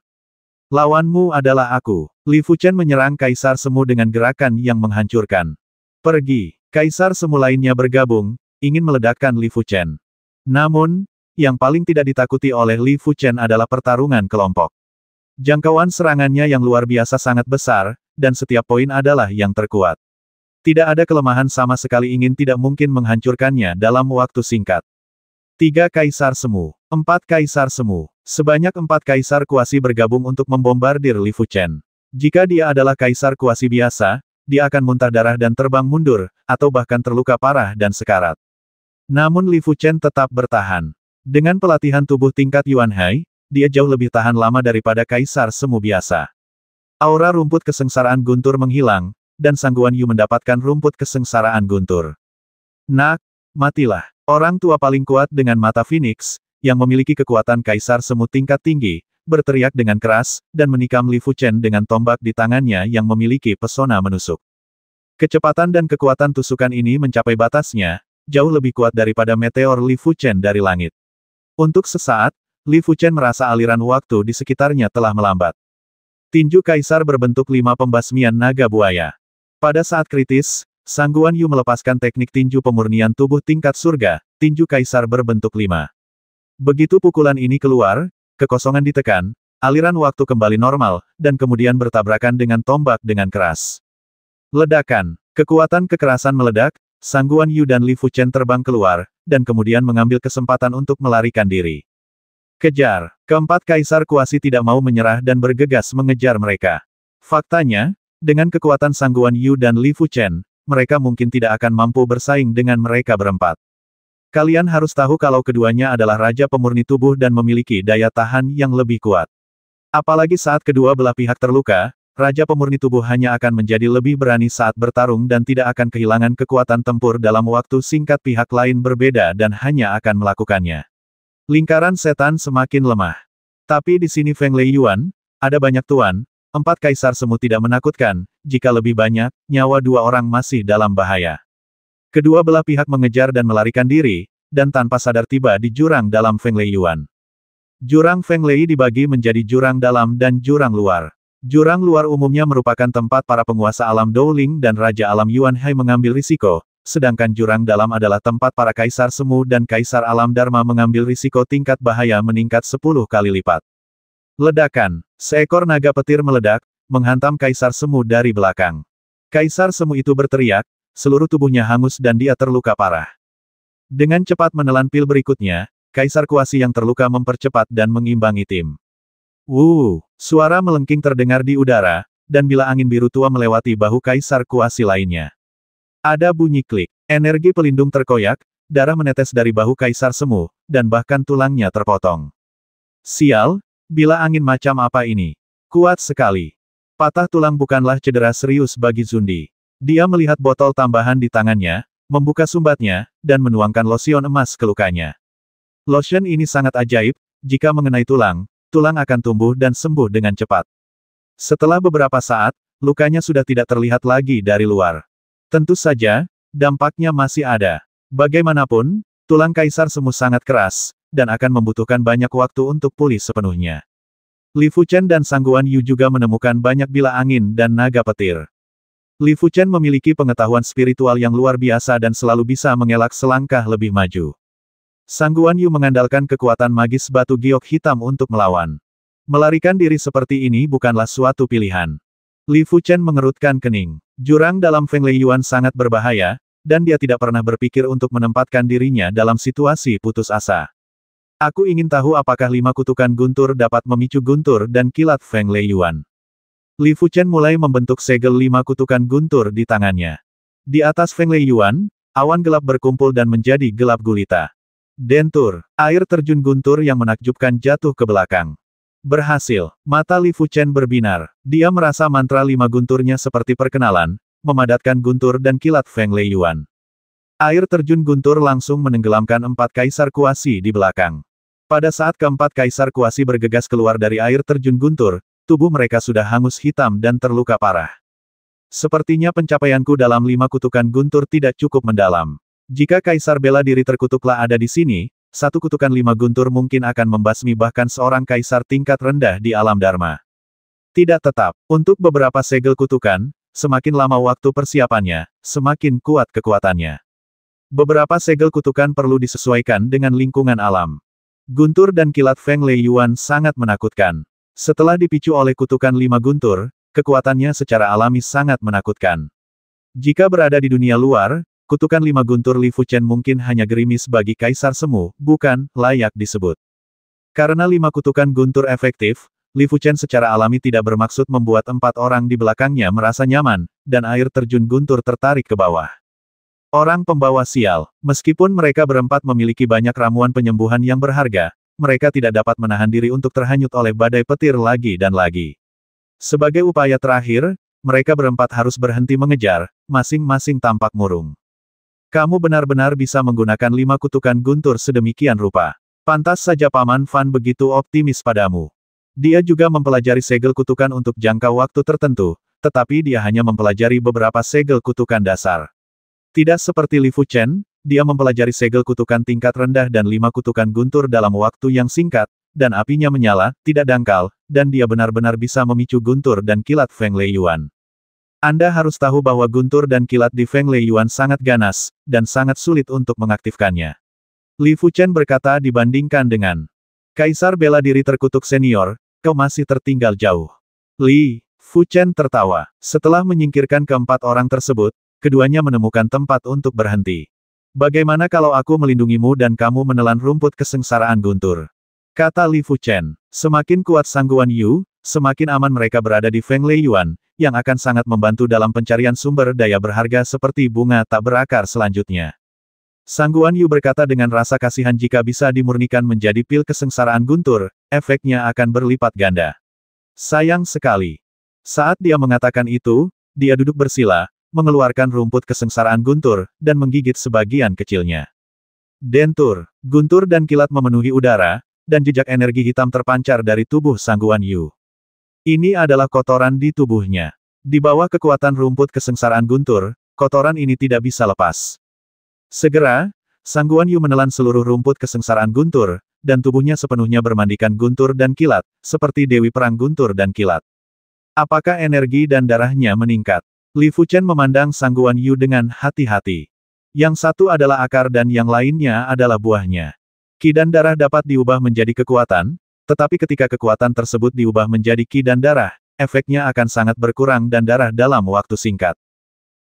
Lawanmu adalah aku. Li Fuchen menyerang Kaisar Semu dengan gerakan yang menghancurkan. Pergi, Kaisar Semu lainnya bergabung, ingin meledakkan Li Fuchen. Namun, yang paling tidak ditakuti oleh Li Fuchen adalah pertarungan kelompok. Jangkauan serangannya yang luar biasa sangat besar, dan setiap poin adalah yang terkuat. Tidak ada kelemahan sama sekali ingin tidak mungkin menghancurkannya dalam waktu singkat. Tiga Kaisar Semu, Empat Kaisar Semu, sebanyak empat Kaisar Kuasi bergabung untuk membombardir Li Fuchen. Jika dia adalah kaisar kuasi biasa, dia akan muntah darah dan terbang mundur, atau bahkan terluka parah dan sekarat. Namun Li Fuchen tetap bertahan. Dengan pelatihan tubuh tingkat Yuan Hai, dia jauh lebih tahan lama daripada kaisar semu biasa. Aura rumput kesengsaraan guntur menghilang, dan Sangguan Yu mendapatkan rumput kesengsaraan guntur. Nak, matilah. Orang tua paling kuat dengan mata Phoenix, yang memiliki kekuatan kaisar semu tingkat tinggi, berteriak dengan keras, dan menikam Li Fuchen dengan tombak di tangannya yang memiliki pesona menusuk. Kecepatan dan kekuatan tusukan ini mencapai batasnya, jauh lebih kuat daripada meteor Li Fuchen dari langit. Untuk sesaat, Li Fuchen merasa aliran waktu di sekitarnya telah melambat. Tinju kaisar berbentuk lima pembasmian naga buaya. Pada saat kritis, Sangguan Yu melepaskan teknik tinju pemurnian tubuh tingkat surga, tinju kaisar berbentuk lima. Begitu pukulan ini keluar, Kekosongan ditekan, aliran waktu kembali normal, dan kemudian bertabrakan dengan tombak dengan keras. Ledakan. Kekuatan kekerasan meledak, Sangguan Yu dan Li Fuchen terbang keluar, dan kemudian mengambil kesempatan untuk melarikan diri. Kejar. Keempat kaisar kuasi tidak mau menyerah dan bergegas mengejar mereka. Faktanya, dengan kekuatan Sangguan Yu dan Li Fuchen, mereka mungkin tidak akan mampu bersaing dengan mereka berempat. Kalian harus tahu kalau keduanya adalah raja pemurni tubuh dan memiliki daya tahan yang lebih kuat. Apalagi saat kedua belah pihak terluka, raja pemurni tubuh hanya akan menjadi lebih berani saat bertarung dan tidak akan kehilangan kekuatan tempur dalam waktu singkat pihak lain berbeda dan hanya akan melakukannya. Lingkaran setan semakin lemah. Tapi di sini Feng Lei Yuan, ada banyak tuan, empat kaisar semut tidak menakutkan, jika lebih banyak, nyawa dua orang masih dalam bahaya. Kedua belah pihak mengejar dan melarikan diri, dan tanpa sadar tiba di jurang dalam Feng Lei Yuan. Jurang Feng Lei dibagi menjadi jurang dalam dan jurang luar. Jurang luar umumnya merupakan tempat para penguasa alam Douling dan Raja Alam Yuan Hai mengambil risiko, sedangkan jurang dalam adalah tempat para kaisar semu dan kaisar alam Dharma mengambil risiko tingkat bahaya meningkat 10 kali lipat. Ledakan, seekor naga petir meledak, menghantam kaisar semu dari belakang. Kaisar semu itu berteriak, seluruh tubuhnya hangus dan dia terluka parah. Dengan cepat menelan pil berikutnya, Kaisar Kuasi yang terluka mempercepat dan mengimbangi tim. Wuuu, suara melengking terdengar di udara, dan bila angin biru tua melewati bahu Kaisar Kuasi lainnya. Ada bunyi klik, energi pelindung terkoyak, darah menetes dari bahu Kaisar Semu, dan bahkan tulangnya terpotong. Sial, bila angin macam apa ini? Kuat sekali. Patah tulang bukanlah cedera serius bagi Zundi. Dia melihat botol tambahan di tangannya, membuka sumbatnya, dan menuangkan losion emas ke lukanya. Lotion ini sangat ajaib, jika mengenai tulang, tulang akan tumbuh dan sembuh dengan cepat. Setelah beberapa saat, lukanya sudah tidak terlihat lagi dari luar. Tentu saja, dampaknya masih ada. Bagaimanapun, tulang kaisar semu sangat keras, dan akan membutuhkan banyak waktu untuk pulih sepenuhnya. Li Fuchen dan Sangguan Yu juga menemukan banyak bila angin dan naga petir. Li Fuchen memiliki pengetahuan spiritual yang luar biasa dan selalu bisa mengelak selangkah lebih maju. Sangguan Yu mengandalkan kekuatan magis batu giok hitam untuk melawan. Melarikan diri seperti ini bukanlah suatu pilihan. Li Fuchen mengerutkan kening. Jurang dalam Feng Lei Yuan sangat berbahaya, dan dia tidak pernah berpikir untuk menempatkan dirinya dalam situasi putus asa. Aku ingin tahu apakah lima kutukan guntur dapat memicu guntur dan kilat Feng Lei Yuan. Li Fuchen mulai membentuk segel lima kutukan guntur di tangannya. Di atas Feng Lei Yuan, awan gelap berkumpul dan menjadi gelap gulita. Dentur, air terjun guntur yang menakjubkan jatuh ke belakang. Berhasil, mata Li Fuchen berbinar. Dia merasa mantra lima gunturnya seperti perkenalan, memadatkan guntur dan kilat Feng Lei Yuan. Air terjun guntur langsung menenggelamkan empat kaisar kuasi di belakang. Pada saat keempat kaisar kuasi bergegas keluar dari air terjun guntur, tubuh mereka sudah hangus hitam dan terluka parah. Sepertinya pencapaianku dalam lima kutukan guntur tidak cukup mendalam. Jika Kaisar bela diri terkutuklah ada di sini, satu kutukan lima guntur mungkin akan membasmi bahkan seorang kaisar tingkat rendah di alam Dharma. Tidak tetap, untuk beberapa segel kutukan, semakin lama waktu persiapannya, semakin kuat kekuatannya. Beberapa segel kutukan perlu disesuaikan dengan lingkungan alam. Guntur dan kilat Feng Lei Yuan sangat menakutkan. Setelah dipicu oleh kutukan lima guntur, kekuatannya secara alami sangat menakutkan. Jika berada di dunia luar, kutukan lima guntur Li Fuchen mungkin hanya gerimis bagi Kaisar Semu, bukan, layak disebut. Karena lima kutukan guntur efektif, Li Fuchen secara alami tidak bermaksud membuat empat orang di belakangnya merasa nyaman, dan air terjun guntur tertarik ke bawah. Orang pembawa sial, meskipun mereka berempat memiliki banyak ramuan penyembuhan yang berharga, mereka tidak dapat menahan diri untuk terhanyut oleh badai petir lagi dan lagi. Sebagai upaya terakhir, mereka berempat harus berhenti mengejar, masing-masing tampak murung. Kamu benar-benar bisa menggunakan lima kutukan guntur sedemikian rupa. Pantas saja Paman Fan begitu optimis padamu. Dia juga mempelajari segel kutukan untuk jangka waktu tertentu, tetapi dia hanya mempelajari beberapa segel kutukan dasar. Tidak seperti Li Fu Chen, dia mempelajari segel kutukan tingkat rendah dan lima kutukan guntur dalam waktu yang singkat, dan apinya menyala, tidak dangkal, dan dia benar-benar bisa memicu guntur dan kilat Feng Lei Yuan. Anda harus tahu bahwa guntur dan kilat di Feng Lei Yuan sangat ganas, dan sangat sulit untuk mengaktifkannya. Li Fuchen berkata dibandingkan dengan Kaisar bela diri terkutuk senior, kau masih tertinggal jauh. Li Fuchen tertawa. Setelah menyingkirkan keempat orang tersebut, keduanya menemukan tempat untuk berhenti. Bagaimana kalau aku melindungimu dan kamu menelan rumput kesengsaraan guntur? Kata Li Fu Chen. Semakin kuat sangguan Yu, semakin aman mereka berada di Feng Lei Yuan, yang akan sangat membantu dalam pencarian sumber daya berharga seperti bunga tak berakar selanjutnya. Sangguan Yu berkata dengan rasa kasihan jika bisa dimurnikan menjadi pil kesengsaraan guntur, efeknya akan berlipat ganda. Sayang sekali. Saat dia mengatakan itu, dia duduk bersila, mengeluarkan rumput kesengsaraan guntur, dan menggigit sebagian kecilnya. Dentur, guntur dan kilat memenuhi udara, dan jejak energi hitam terpancar dari tubuh sangguan Yu. Ini adalah kotoran di tubuhnya. Di bawah kekuatan rumput kesengsaraan guntur, kotoran ini tidak bisa lepas. Segera, Sangguan Yu menelan seluruh rumput kesengsaraan guntur, dan tubuhnya sepenuhnya bermandikan guntur dan kilat, seperti Dewi Perang Guntur dan Kilat. Apakah energi dan darahnya meningkat? Li Fuchen memandang Sangguan Yu dengan hati-hati. Yang satu adalah akar dan yang lainnya adalah buahnya. Ki dan darah dapat diubah menjadi kekuatan, tetapi ketika kekuatan tersebut diubah menjadi ki dan darah, efeknya akan sangat berkurang dan darah dalam waktu singkat.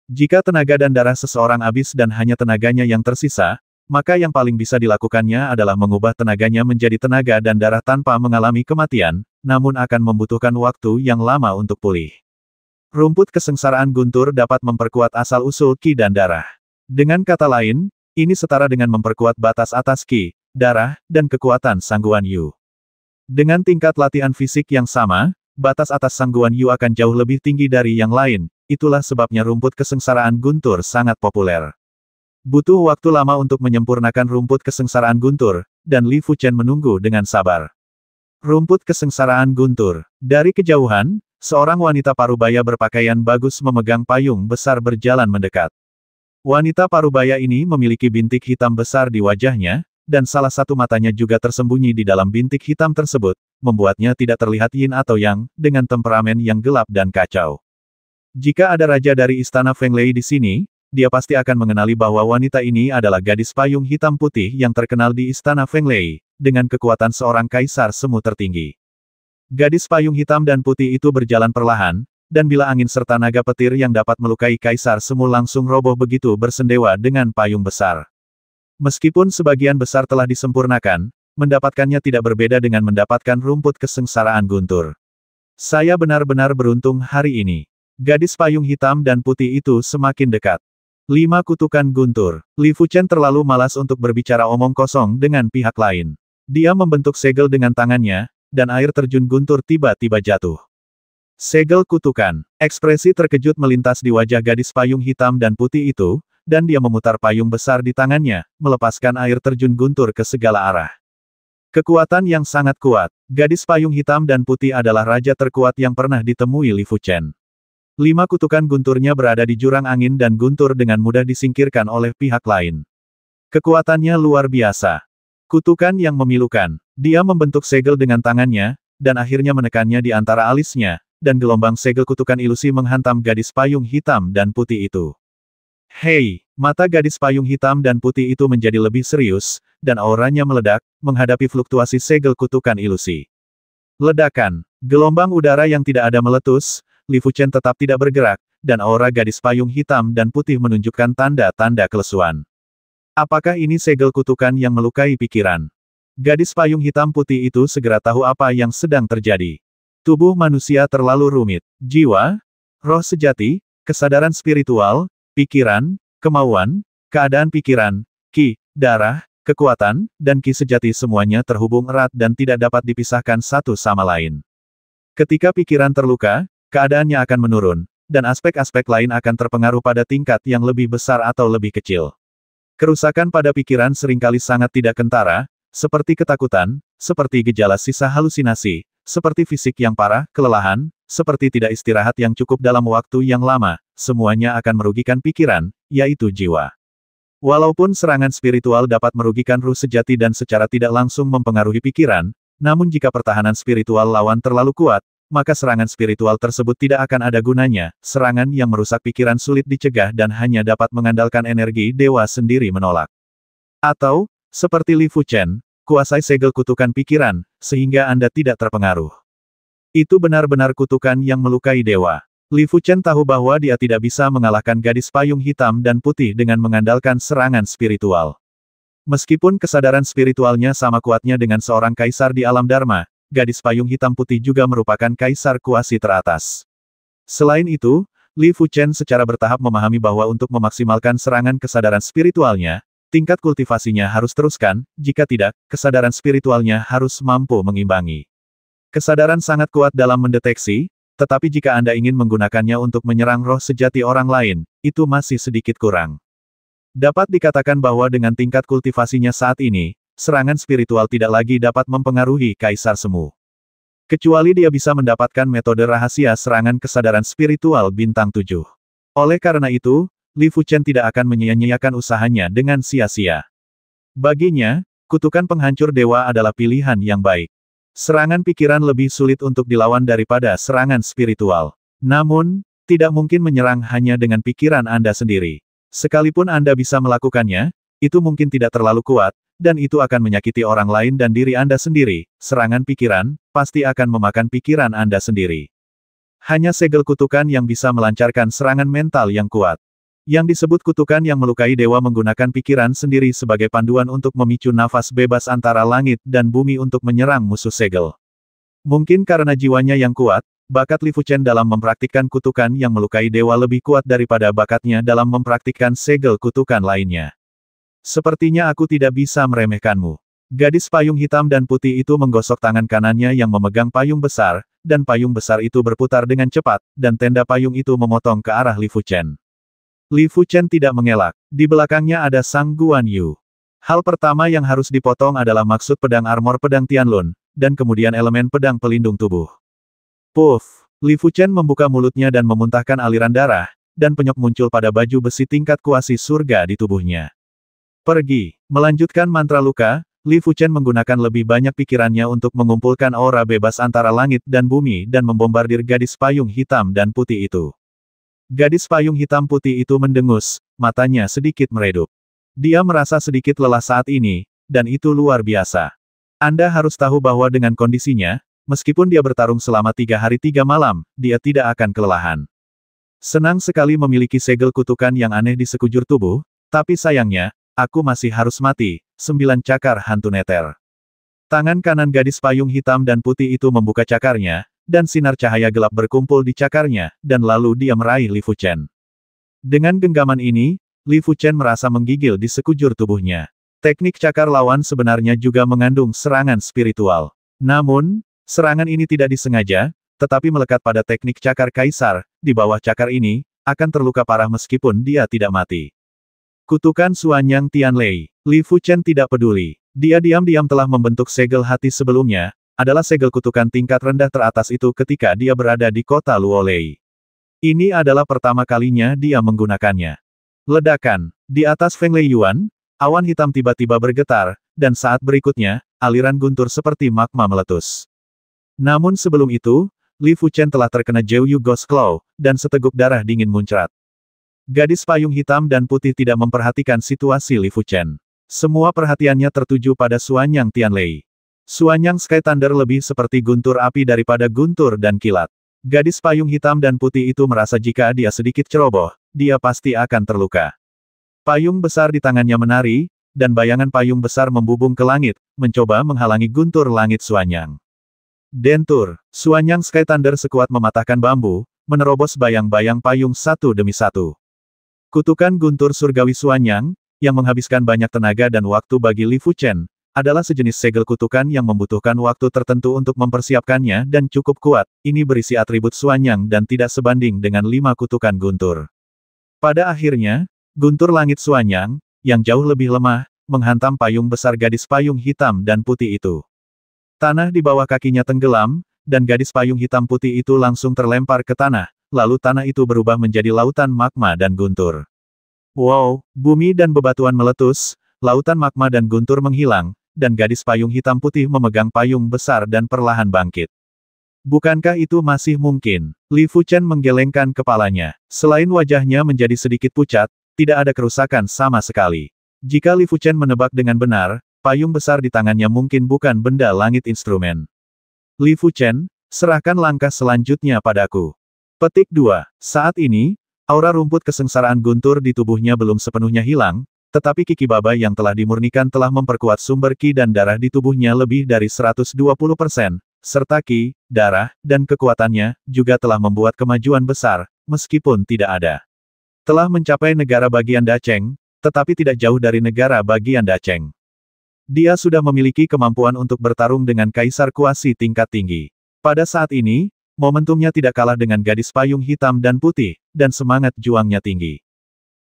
Jika tenaga dan darah seseorang habis dan hanya tenaganya yang tersisa, maka yang paling bisa dilakukannya adalah mengubah tenaganya menjadi tenaga dan darah tanpa mengalami kematian, namun akan membutuhkan waktu yang lama untuk pulih. Rumput kesengsaraan guntur dapat memperkuat asal-usul ki dan darah. Dengan kata lain, ini setara dengan memperkuat batas atas ki, darah, dan kekuatan sangguan Yu. Dengan tingkat latihan fisik yang sama, batas atas sangguan Yu akan jauh lebih tinggi dari yang lain, itulah sebabnya rumput kesengsaraan guntur sangat populer. Butuh waktu lama untuk menyempurnakan rumput kesengsaraan guntur, dan Li Fuchen menunggu dengan sabar. Rumput kesengsaraan guntur. Dari kejauhan, Seorang wanita parubaya berpakaian bagus memegang payung besar berjalan mendekat. Wanita parubaya ini memiliki bintik hitam besar di wajahnya, dan salah satu matanya juga tersembunyi di dalam bintik hitam tersebut, membuatnya tidak terlihat yin atau yang, dengan temperamen yang gelap dan kacau. Jika ada raja dari istana Feng Lei di sini, dia pasti akan mengenali bahwa wanita ini adalah gadis payung hitam putih yang terkenal di istana Feng Lei, dengan kekuatan seorang kaisar semu tertinggi. Gadis payung hitam dan putih itu berjalan perlahan, dan bila angin serta naga petir yang dapat melukai kaisar semu langsung roboh begitu bersendewa dengan payung besar. Meskipun sebagian besar telah disempurnakan, mendapatkannya tidak berbeda dengan mendapatkan rumput kesengsaraan guntur. Saya benar-benar beruntung hari ini. Gadis payung hitam dan putih itu semakin dekat. Lima kutukan guntur. Li Fuchen terlalu malas untuk berbicara omong kosong dengan pihak lain. Dia membentuk segel dengan tangannya, dan air terjun guntur tiba-tiba jatuh. Segel kutukan, ekspresi terkejut melintas di wajah gadis payung hitam dan putih itu, dan dia memutar payung besar di tangannya, melepaskan air terjun guntur ke segala arah. Kekuatan yang sangat kuat, gadis payung hitam dan putih adalah raja terkuat yang pernah ditemui Li Fuchen. Lima kutukan gunturnya berada di jurang angin dan guntur dengan mudah disingkirkan oleh pihak lain. Kekuatannya luar biasa. Kutukan yang memilukan. Dia membentuk segel dengan tangannya, dan akhirnya menekannya di antara alisnya, dan gelombang segel kutukan ilusi menghantam gadis payung hitam dan putih itu. Hei, mata gadis payung hitam dan putih itu menjadi lebih serius, dan auranya meledak, menghadapi fluktuasi segel kutukan ilusi. Ledakan, gelombang udara yang tidak ada meletus, Li Chen tetap tidak bergerak, dan aura gadis payung hitam dan putih menunjukkan tanda-tanda kelesuan. Apakah ini segel kutukan yang melukai pikiran? Gadis payung hitam putih itu segera tahu apa yang sedang terjadi. Tubuh manusia terlalu rumit. Jiwa, roh sejati, kesadaran spiritual, pikiran, kemauan, keadaan pikiran, ki, darah, kekuatan, dan ki sejati semuanya terhubung erat dan tidak dapat dipisahkan satu sama lain. Ketika pikiran terluka, keadaannya akan menurun, dan aspek-aspek lain akan terpengaruh pada tingkat yang lebih besar atau lebih kecil. Kerusakan pada pikiran seringkali sangat tidak kentara, seperti ketakutan, seperti gejala sisa halusinasi, seperti fisik yang parah, kelelahan, seperti tidak istirahat yang cukup dalam waktu yang lama, semuanya akan merugikan pikiran, yaitu jiwa. Walaupun serangan spiritual dapat merugikan ruh sejati dan secara tidak langsung mempengaruhi pikiran, namun jika pertahanan spiritual lawan terlalu kuat, maka serangan spiritual tersebut tidak akan ada gunanya, serangan yang merusak pikiran sulit dicegah dan hanya dapat mengandalkan energi dewa sendiri menolak. Atau, seperti Li Fuchen, kuasai segel kutukan pikiran, sehingga Anda tidak terpengaruh. Itu benar-benar kutukan yang melukai dewa. Li Fuchen tahu bahwa dia tidak bisa mengalahkan gadis payung hitam dan putih dengan mengandalkan serangan spiritual. Meskipun kesadaran spiritualnya sama kuatnya dengan seorang kaisar di alam dharma, gadis payung hitam putih juga merupakan kaisar kuasi teratas. Selain itu, Li Fuchen secara bertahap memahami bahwa untuk memaksimalkan serangan kesadaran spiritualnya, Tingkat kultivasinya harus teruskan, jika tidak, kesadaran spiritualnya harus mampu mengimbangi. Kesadaran sangat kuat dalam mendeteksi, tetapi jika Anda ingin menggunakannya untuk menyerang roh sejati orang lain, itu masih sedikit kurang. Dapat dikatakan bahwa dengan tingkat kultivasinya saat ini, serangan spiritual tidak lagi dapat mempengaruhi Kaisar Semu. Kecuali dia bisa mendapatkan metode rahasia serangan kesadaran spiritual bintang tujuh. Oleh karena itu, Li Fuchen tidak akan menyia-nyiakan usahanya dengan sia-sia. Baginya, kutukan penghancur dewa adalah pilihan yang baik. Serangan pikiran lebih sulit untuk dilawan daripada serangan spiritual. Namun, tidak mungkin menyerang hanya dengan pikiran Anda sendiri. Sekalipun Anda bisa melakukannya, itu mungkin tidak terlalu kuat, dan itu akan menyakiti orang lain dan diri Anda sendiri. Serangan pikiran, pasti akan memakan pikiran Anda sendiri. Hanya segel kutukan yang bisa melancarkan serangan mental yang kuat. Yang disebut kutukan yang melukai dewa menggunakan pikiran sendiri sebagai panduan untuk memicu nafas bebas antara langit dan bumi untuk menyerang musuh segel. Mungkin karena jiwanya yang kuat, bakat Li Fuchen dalam mempraktikkan kutukan yang melukai dewa lebih kuat daripada bakatnya dalam mempraktikkan segel kutukan lainnya. Sepertinya aku tidak bisa meremehkanmu. Gadis payung hitam dan putih itu menggosok tangan kanannya yang memegang payung besar, dan payung besar itu berputar dengan cepat, dan tenda payung itu memotong ke arah Li Fuchen. Li Fuchen tidak mengelak. Di belakangnya ada Sang Guan Yu. Hal pertama yang harus dipotong adalah maksud pedang armor pedang Tianlun, dan kemudian elemen pedang pelindung tubuh. Puff! Li Fuchen membuka mulutnya dan memuntahkan aliran darah, dan penyok muncul pada baju besi tingkat kuasi surga di tubuhnya. Pergi, melanjutkan mantra luka, Li Fuchen menggunakan lebih banyak pikirannya untuk mengumpulkan aura bebas antara langit dan bumi dan membombardir gadis payung hitam dan putih itu. Gadis payung hitam putih itu mendengus, matanya sedikit meredup. Dia merasa sedikit lelah saat ini, dan itu luar biasa. Anda harus tahu bahwa dengan kondisinya, meskipun dia bertarung selama tiga hari tiga malam, dia tidak akan kelelahan. Senang sekali memiliki segel kutukan yang aneh di sekujur tubuh, tapi sayangnya, aku masih harus mati, sembilan cakar hantu neter. Tangan kanan gadis payung hitam dan putih itu membuka cakarnya, dan sinar cahaya gelap berkumpul di cakarnya, dan lalu dia meraih Li Fuchen. Dengan genggaman ini, Li Fuchen merasa menggigil di sekujur tubuhnya. Teknik cakar lawan sebenarnya juga mengandung serangan spiritual. Namun, serangan ini tidak disengaja, tetapi melekat pada teknik cakar kaisar, di bawah cakar ini, akan terluka parah meskipun dia tidak mati. Kutukan Suanyang Tianlei, Li Fuchen tidak peduli. Dia diam-diam telah membentuk segel hati sebelumnya, adalah segel kutukan tingkat rendah teratas itu ketika dia berada di kota Luolei. Ini adalah pertama kalinya dia menggunakannya. Ledakan. Di atas Feng Lei Yuan, awan hitam tiba-tiba bergetar, dan saat berikutnya, aliran guntur seperti magma meletus. Namun sebelum itu, Li Fuchen telah terkena Jiu Yu Ghost Claw, dan seteguk darah dingin muncrat. Gadis payung hitam dan putih tidak memperhatikan situasi Li Fuchen. Semua perhatiannya tertuju pada Suan Yang Tianlei. Suanyang Sky Thunder lebih seperti guntur api daripada guntur dan kilat. Gadis payung hitam dan putih itu merasa jika dia sedikit ceroboh, dia pasti akan terluka. Payung besar di tangannya menari, dan bayangan payung besar membubung ke langit, mencoba menghalangi guntur langit Suanyang. Dentur, Suanyang Sky Thunder sekuat mematahkan bambu, menerobos bayang-bayang payung satu demi satu. Kutukan guntur surgawi Suanyang, yang menghabiskan banyak tenaga dan waktu bagi Li Fuchen, adalah sejenis segel kutukan yang membutuhkan waktu tertentu untuk mempersiapkannya dan cukup kuat, ini berisi atribut suanyang dan tidak sebanding dengan lima kutukan guntur. Pada akhirnya, guntur langit suanyang, yang jauh lebih lemah, menghantam payung besar gadis payung hitam dan putih itu. Tanah di bawah kakinya tenggelam, dan gadis payung hitam putih itu langsung terlempar ke tanah, lalu tanah itu berubah menjadi lautan magma dan guntur. Wow, bumi dan bebatuan meletus, lautan magma dan guntur menghilang, dan gadis payung hitam putih memegang payung besar dan perlahan bangkit. Bukankah itu masih mungkin? Li Fuchen menggelengkan kepalanya. Selain wajahnya menjadi sedikit pucat, tidak ada kerusakan sama sekali. Jika Li Fuchen menebak dengan benar, payung besar di tangannya mungkin bukan benda langit instrumen. Li Fuchen, serahkan langkah selanjutnya padaku. Petik 2. Saat ini, aura rumput kesengsaraan guntur di tubuhnya belum sepenuhnya hilang, tetapi Kiki Baba yang telah dimurnikan telah memperkuat sumber Ki dan darah di tubuhnya lebih dari 120 persen, serta Ki, darah, dan kekuatannya, juga telah membuat kemajuan besar, meskipun tidak ada. Telah mencapai negara bagian Daceng, tetapi tidak jauh dari negara bagian Daceng. Dia sudah memiliki kemampuan untuk bertarung dengan Kaisar Kuasi tingkat tinggi. Pada saat ini, momentumnya tidak kalah dengan gadis payung hitam dan putih, dan semangat juangnya tinggi.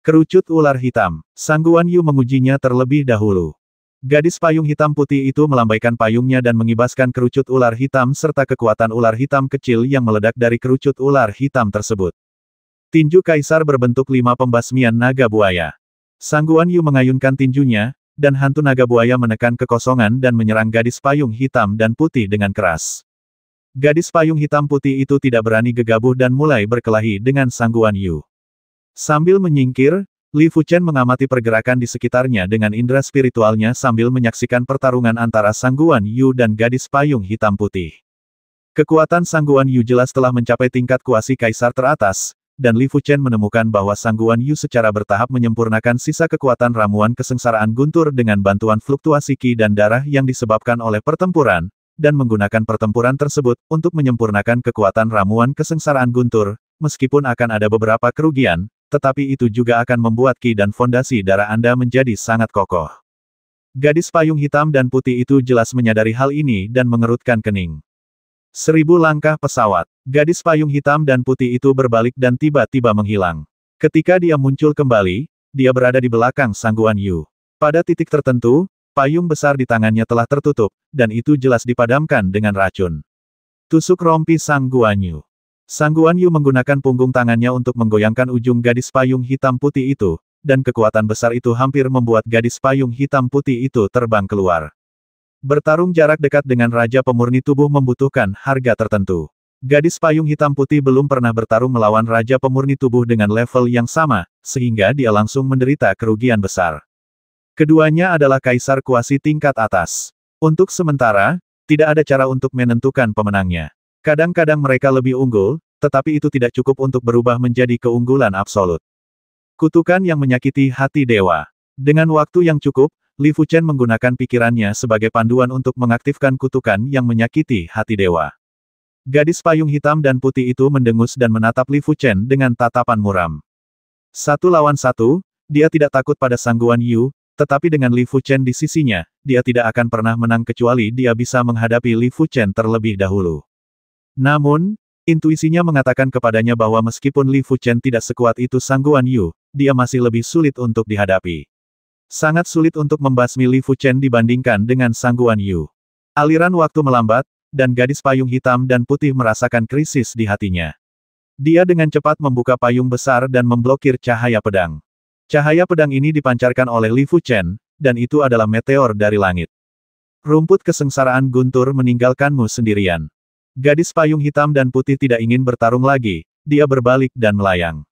Kerucut ular hitam, Sangguan Yu mengujinya terlebih dahulu. Gadis payung hitam putih itu melambaikan payungnya dan mengibaskan kerucut ular hitam serta kekuatan ular hitam kecil yang meledak dari kerucut ular hitam tersebut. Tinju kaisar berbentuk lima pembasmian naga buaya. Sangguan Yu mengayunkan tinjunya, dan hantu naga buaya menekan kekosongan dan menyerang gadis payung hitam dan putih dengan keras. Gadis payung hitam putih itu tidak berani gegabah dan mulai berkelahi dengan Sangguan Yu. Sambil menyingkir, Li Fuchen mengamati pergerakan di sekitarnya dengan indera spiritualnya sambil menyaksikan pertarungan antara Sangguan Yu dan gadis payung hitam putih. Kekuatan Sangguan Yu jelas telah mencapai tingkat kuasi kaisar teratas, dan Li Fuchen menemukan bahwa Sangguan Yu secara bertahap menyempurnakan sisa kekuatan ramuan kesengsaraan guntur dengan bantuan fluktuasi ki dan darah yang disebabkan oleh pertempuran, dan menggunakan pertempuran tersebut untuk menyempurnakan kekuatan ramuan kesengsaraan guntur, meskipun akan ada beberapa kerugian, tetapi itu juga akan membuat ki dan fondasi darah Anda menjadi sangat kokoh. Gadis payung hitam dan putih itu jelas menyadari hal ini dan mengerutkan kening. Seribu langkah pesawat, gadis payung hitam dan putih itu berbalik dan tiba-tiba menghilang. Ketika dia muncul kembali, dia berada di belakang sangguan Yu. Pada titik tertentu, payung besar di tangannya telah tertutup, dan itu jelas dipadamkan dengan racun. Tusuk rompi sangguan Yu. Sangguan Yu menggunakan punggung tangannya untuk menggoyangkan ujung gadis payung hitam putih itu, dan kekuatan besar itu hampir membuat gadis payung hitam putih itu terbang keluar. Bertarung jarak dekat dengan Raja Pemurni Tubuh membutuhkan harga tertentu. Gadis payung hitam putih belum pernah bertarung melawan Raja Pemurni Tubuh dengan level yang sama, sehingga dia langsung menderita kerugian besar. Keduanya adalah kaisar kuasi tingkat atas. Untuk sementara, tidak ada cara untuk menentukan pemenangnya. Kadang-kadang mereka lebih unggul, tetapi itu tidak cukup untuk berubah menjadi keunggulan absolut. Kutukan yang menyakiti hati dewa. Dengan waktu yang cukup, Li Fuchen menggunakan pikirannya sebagai panduan untuk mengaktifkan kutukan yang menyakiti hati dewa. Gadis payung hitam dan putih itu mendengus dan menatap Li Fuchen dengan tatapan muram. Satu lawan satu, dia tidak takut pada sangguan Yu, tetapi dengan Li Fuchen di sisinya, dia tidak akan pernah menang kecuali dia bisa menghadapi Li Fuchen terlebih dahulu. Namun, intuisinya mengatakan kepadanya bahwa meskipun Li Fuchen tidak sekuat itu Sang Guan Yu, dia masih lebih sulit untuk dihadapi. Sangat sulit untuk membasmi Li Fuchen dibandingkan dengan Sang Guan Yu. Aliran waktu melambat, dan gadis payung hitam dan putih merasakan krisis di hatinya. Dia dengan cepat membuka payung besar dan memblokir cahaya pedang. Cahaya pedang ini dipancarkan oleh Li Fuchen, dan itu adalah meteor dari langit. Rumput kesengsaraan guntur meninggalkanmu sendirian. Gadis payung hitam dan putih tidak ingin bertarung lagi, dia berbalik dan melayang.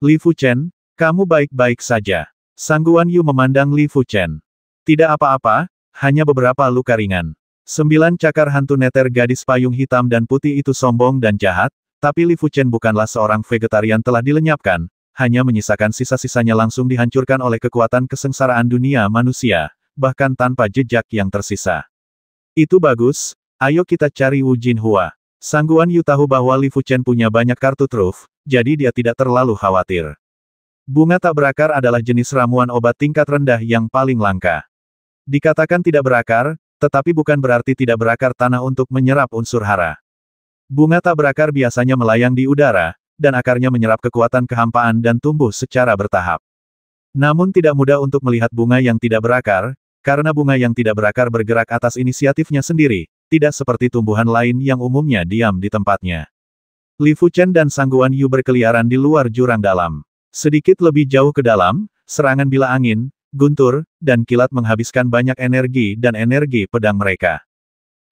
Li Chen, kamu baik-baik saja. Sangguan Yu memandang Li Chen. Tidak apa-apa, hanya beberapa luka ringan. Sembilan cakar hantu neter gadis payung hitam dan putih itu sombong dan jahat, tapi Li Chen bukanlah seorang vegetarian telah dilenyapkan, hanya menyisakan sisa-sisanya langsung dihancurkan oleh kekuatan kesengsaraan dunia manusia, bahkan tanpa jejak yang tersisa. Itu bagus, Ayo kita cari Wu Hua. Sangguan Yu tahu bahwa Li Fuchen punya banyak kartu truf, jadi dia tidak terlalu khawatir. Bunga tak berakar adalah jenis ramuan obat tingkat rendah yang paling langka. Dikatakan tidak berakar, tetapi bukan berarti tidak berakar tanah untuk menyerap unsur hara. Bunga tak berakar biasanya melayang di udara, dan akarnya menyerap kekuatan kehampaan dan tumbuh secara bertahap. Namun tidak mudah untuk melihat bunga yang tidak berakar, karena bunga yang tidak berakar bergerak atas inisiatifnya sendiri, tidak seperti tumbuhan lain yang umumnya diam di tempatnya. Li Fuchen dan Sangguan Yu berkeliaran di luar jurang dalam. Sedikit lebih jauh ke dalam, serangan bila angin, guntur, dan kilat menghabiskan banyak energi dan energi pedang mereka.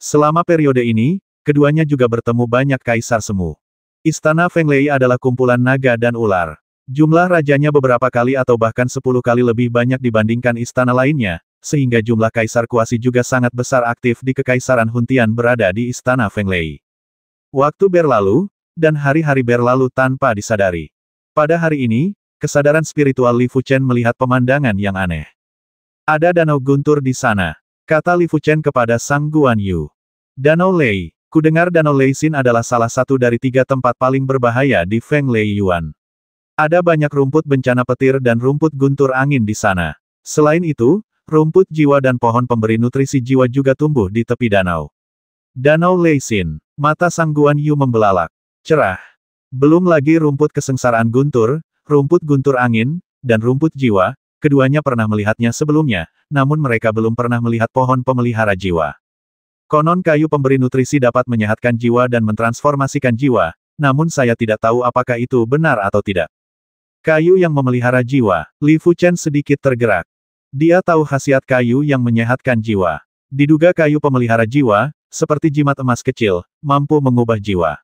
Selama periode ini, keduanya juga bertemu banyak kaisar semu. Istana Feng Lei adalah kumpulan naga dan ular. Jumlah rajanya beberapa kali atau bahkan sepuluh kali lebih banyak dibandingkan istana lainnya, sehingga jumlah kaisar kuasi juga sangat besar aktif di Kekaisaran Huntian berada di Istana Fenglei. Waktu berlalu, dan hari-hari berlalu tanpa disadari. Pada hari ini, kesadaran spiritual Li Fuchen melihat pemandangan yang aneh. Ada danau guntur di sana, kata Li Fuchen kepada Sang Guan Yu. Danau Lei, kudengar Danau Lei Xin adalah salah satu dari tiga tempat paling berbahaya di Feng Lei Yuan. Ada banyak rumput bencana petir dan rumput guntur angin di sana. Selain itu, Rumput jiwa dan pohon pemberi nutrisi jiwa juga tumbuh di tepi danau. Danau Leisin. Mata Sang Guan Yu membelalak. Cerah. Belum lagi rumput kesengsaraan guntur, rumput guntur angin, dan rumput jiwa, keduanya pernah melihatnya sebelumnya, namun mereka belum pernah melihat pohon pemelihara jiwa. Konon kayu pemberi nutrisi dapat menyehatkan jiwa dan mentransformasikan jiwa, namun saya tidak tahu apakah itu benar atau tidak. Kayu yang memelihara jiwa, Li Fuchen sedikit tergerak. Dia tahu khasiat kayu yang menyehatkan jiwa. Diduga kayu pemelihara jiwa, seperti jimat emas kecil, mampu mengubah jiwa.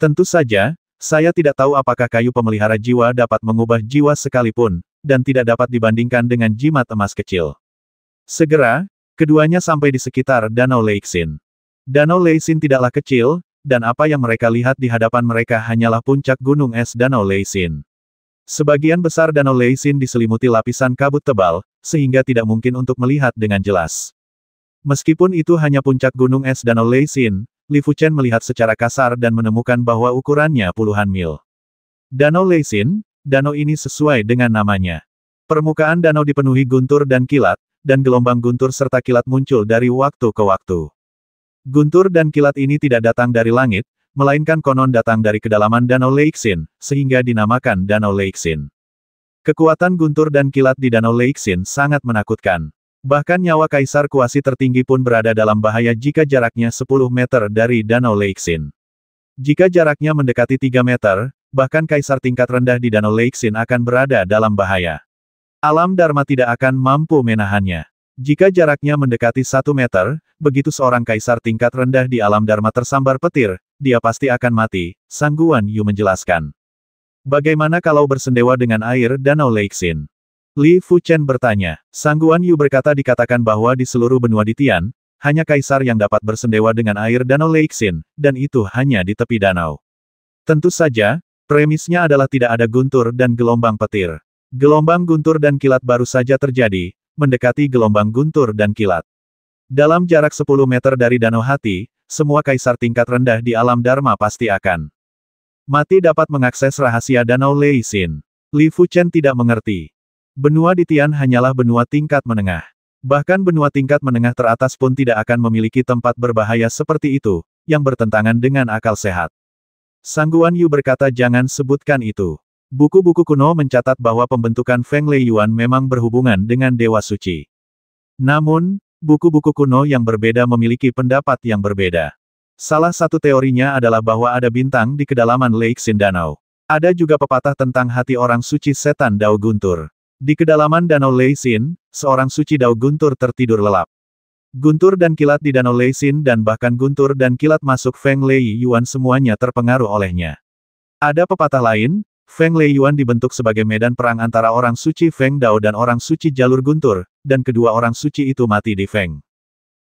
Tentu saja, saya tidak tahu apakah kayu pemelihara jiwa dapat mengubah jiwa sekalipun, dan tidak dapat dibandingkan dengan jimat emas kecil. Segera, keduanya sampai di sekitar Danau Leixin. Danau Leixin tidaklah kecil, dan apa yang mereka lihat di hadapan mereka hanyalah puncak gunung es Danau Leixin. Sebagian besar Danau Leixin diselimuti lapisan kabut tebal, sehingga tidak mungkin untuk melihat dengan jelas. Meskipun itu hanya puncak gunung es Danau Leisin, Li Fuchen melihat secara kasar dan menemukan bahwa ukurannya puluhan mil. Danau Leisin, danau ini sesuai dengan namanya. Permukaan danau dipenuhi guntur dan kilat, dan gelombang guntur serta kilat muncul dari waktu ke waktu. Guntur dan kilat ini tidak datang dari langit, melainkan konon datang dari kedalaman Danau Leixin, sehingga dinamakan Danau Leixin. Kekuatan guntur dan kilat di Danau Leixin sangat menakutkan. Bahkan nyawa kaisar kuasi tertinggi pun berada dalam bahaya jika jaraknya 10 meter dari Danau Leixin. Jika jaraknya mendekati 3 meter, bahkan kaisar tingkat rendah di Danau Leixin akan berada dalam bahaya. Alam Dharma tidak akan mampu menahannya. Jika jaraknya mendekati 1 meter, begitu seorang kaisar tingkat rendah di alam Dharma tersambar petir, dia pasti akan mati, Sangguan Yu menjelaskan. Bagaimana kalau bersendewa dengan air Danau Leixin? Li Fuchen bertanya. Sangguan Yu berkata dikatakan bahwa di seluruh benua di Tian, hanya kaisar yang dapat bersendewa dengan air Danau Leixin, dan itu hanya di tepi danau. Tentu saja, premisnya adalah tidak ada guntur dan gelombang petir. Gelombang guntur dan kilat baru saja terjadi, mendekati gelombang guntur dan kilat. Dalam jarak 10 meter dari Danau Hati, semua kaisar tingkat rendah di alam Dharma pasti akan Mati dapat mengakses rahasia Danau Leisin. Li Fuchen tidak mengerti. Benua di Tian hanyalah benua tingkat menengah. Bahkan benua tingkat menengah teratas pun tidak akan memiliki tempat berbahaya seperti itu, yang bertentangan dengan akal sehat. Sangguan Yu berkata jangan sebutkan itu. Buku-buku kuno mencatat bahwa pembentukan Feng Lei Yuan memang berhubungan dengan Dewa Suci. Namun, buku-buku kuno yang berbeda memiliki pendapat yang berbeda. Salah satu teorinya adalah bahwa ada bintang di kedalaman Lake Sindanau. Ada juga pepatah tentang hati orang suci setan Dao Guntur. Di kedalaman Danau Leisin, seorang suci Dao Guntur tertidur lelap. Guntur dan kilat di Danau Leisin dan bahkan Guntur dan kilat masuk Feng Lei Yuan semuanya terpengaruh olehnya. Ada pepatah lain, Feng Lei Yuan dibentuk sebagai medan perang antara orang suci Feng Dao dan orang suci jalur Guntur, dan kedua orang suci itu mati di Feng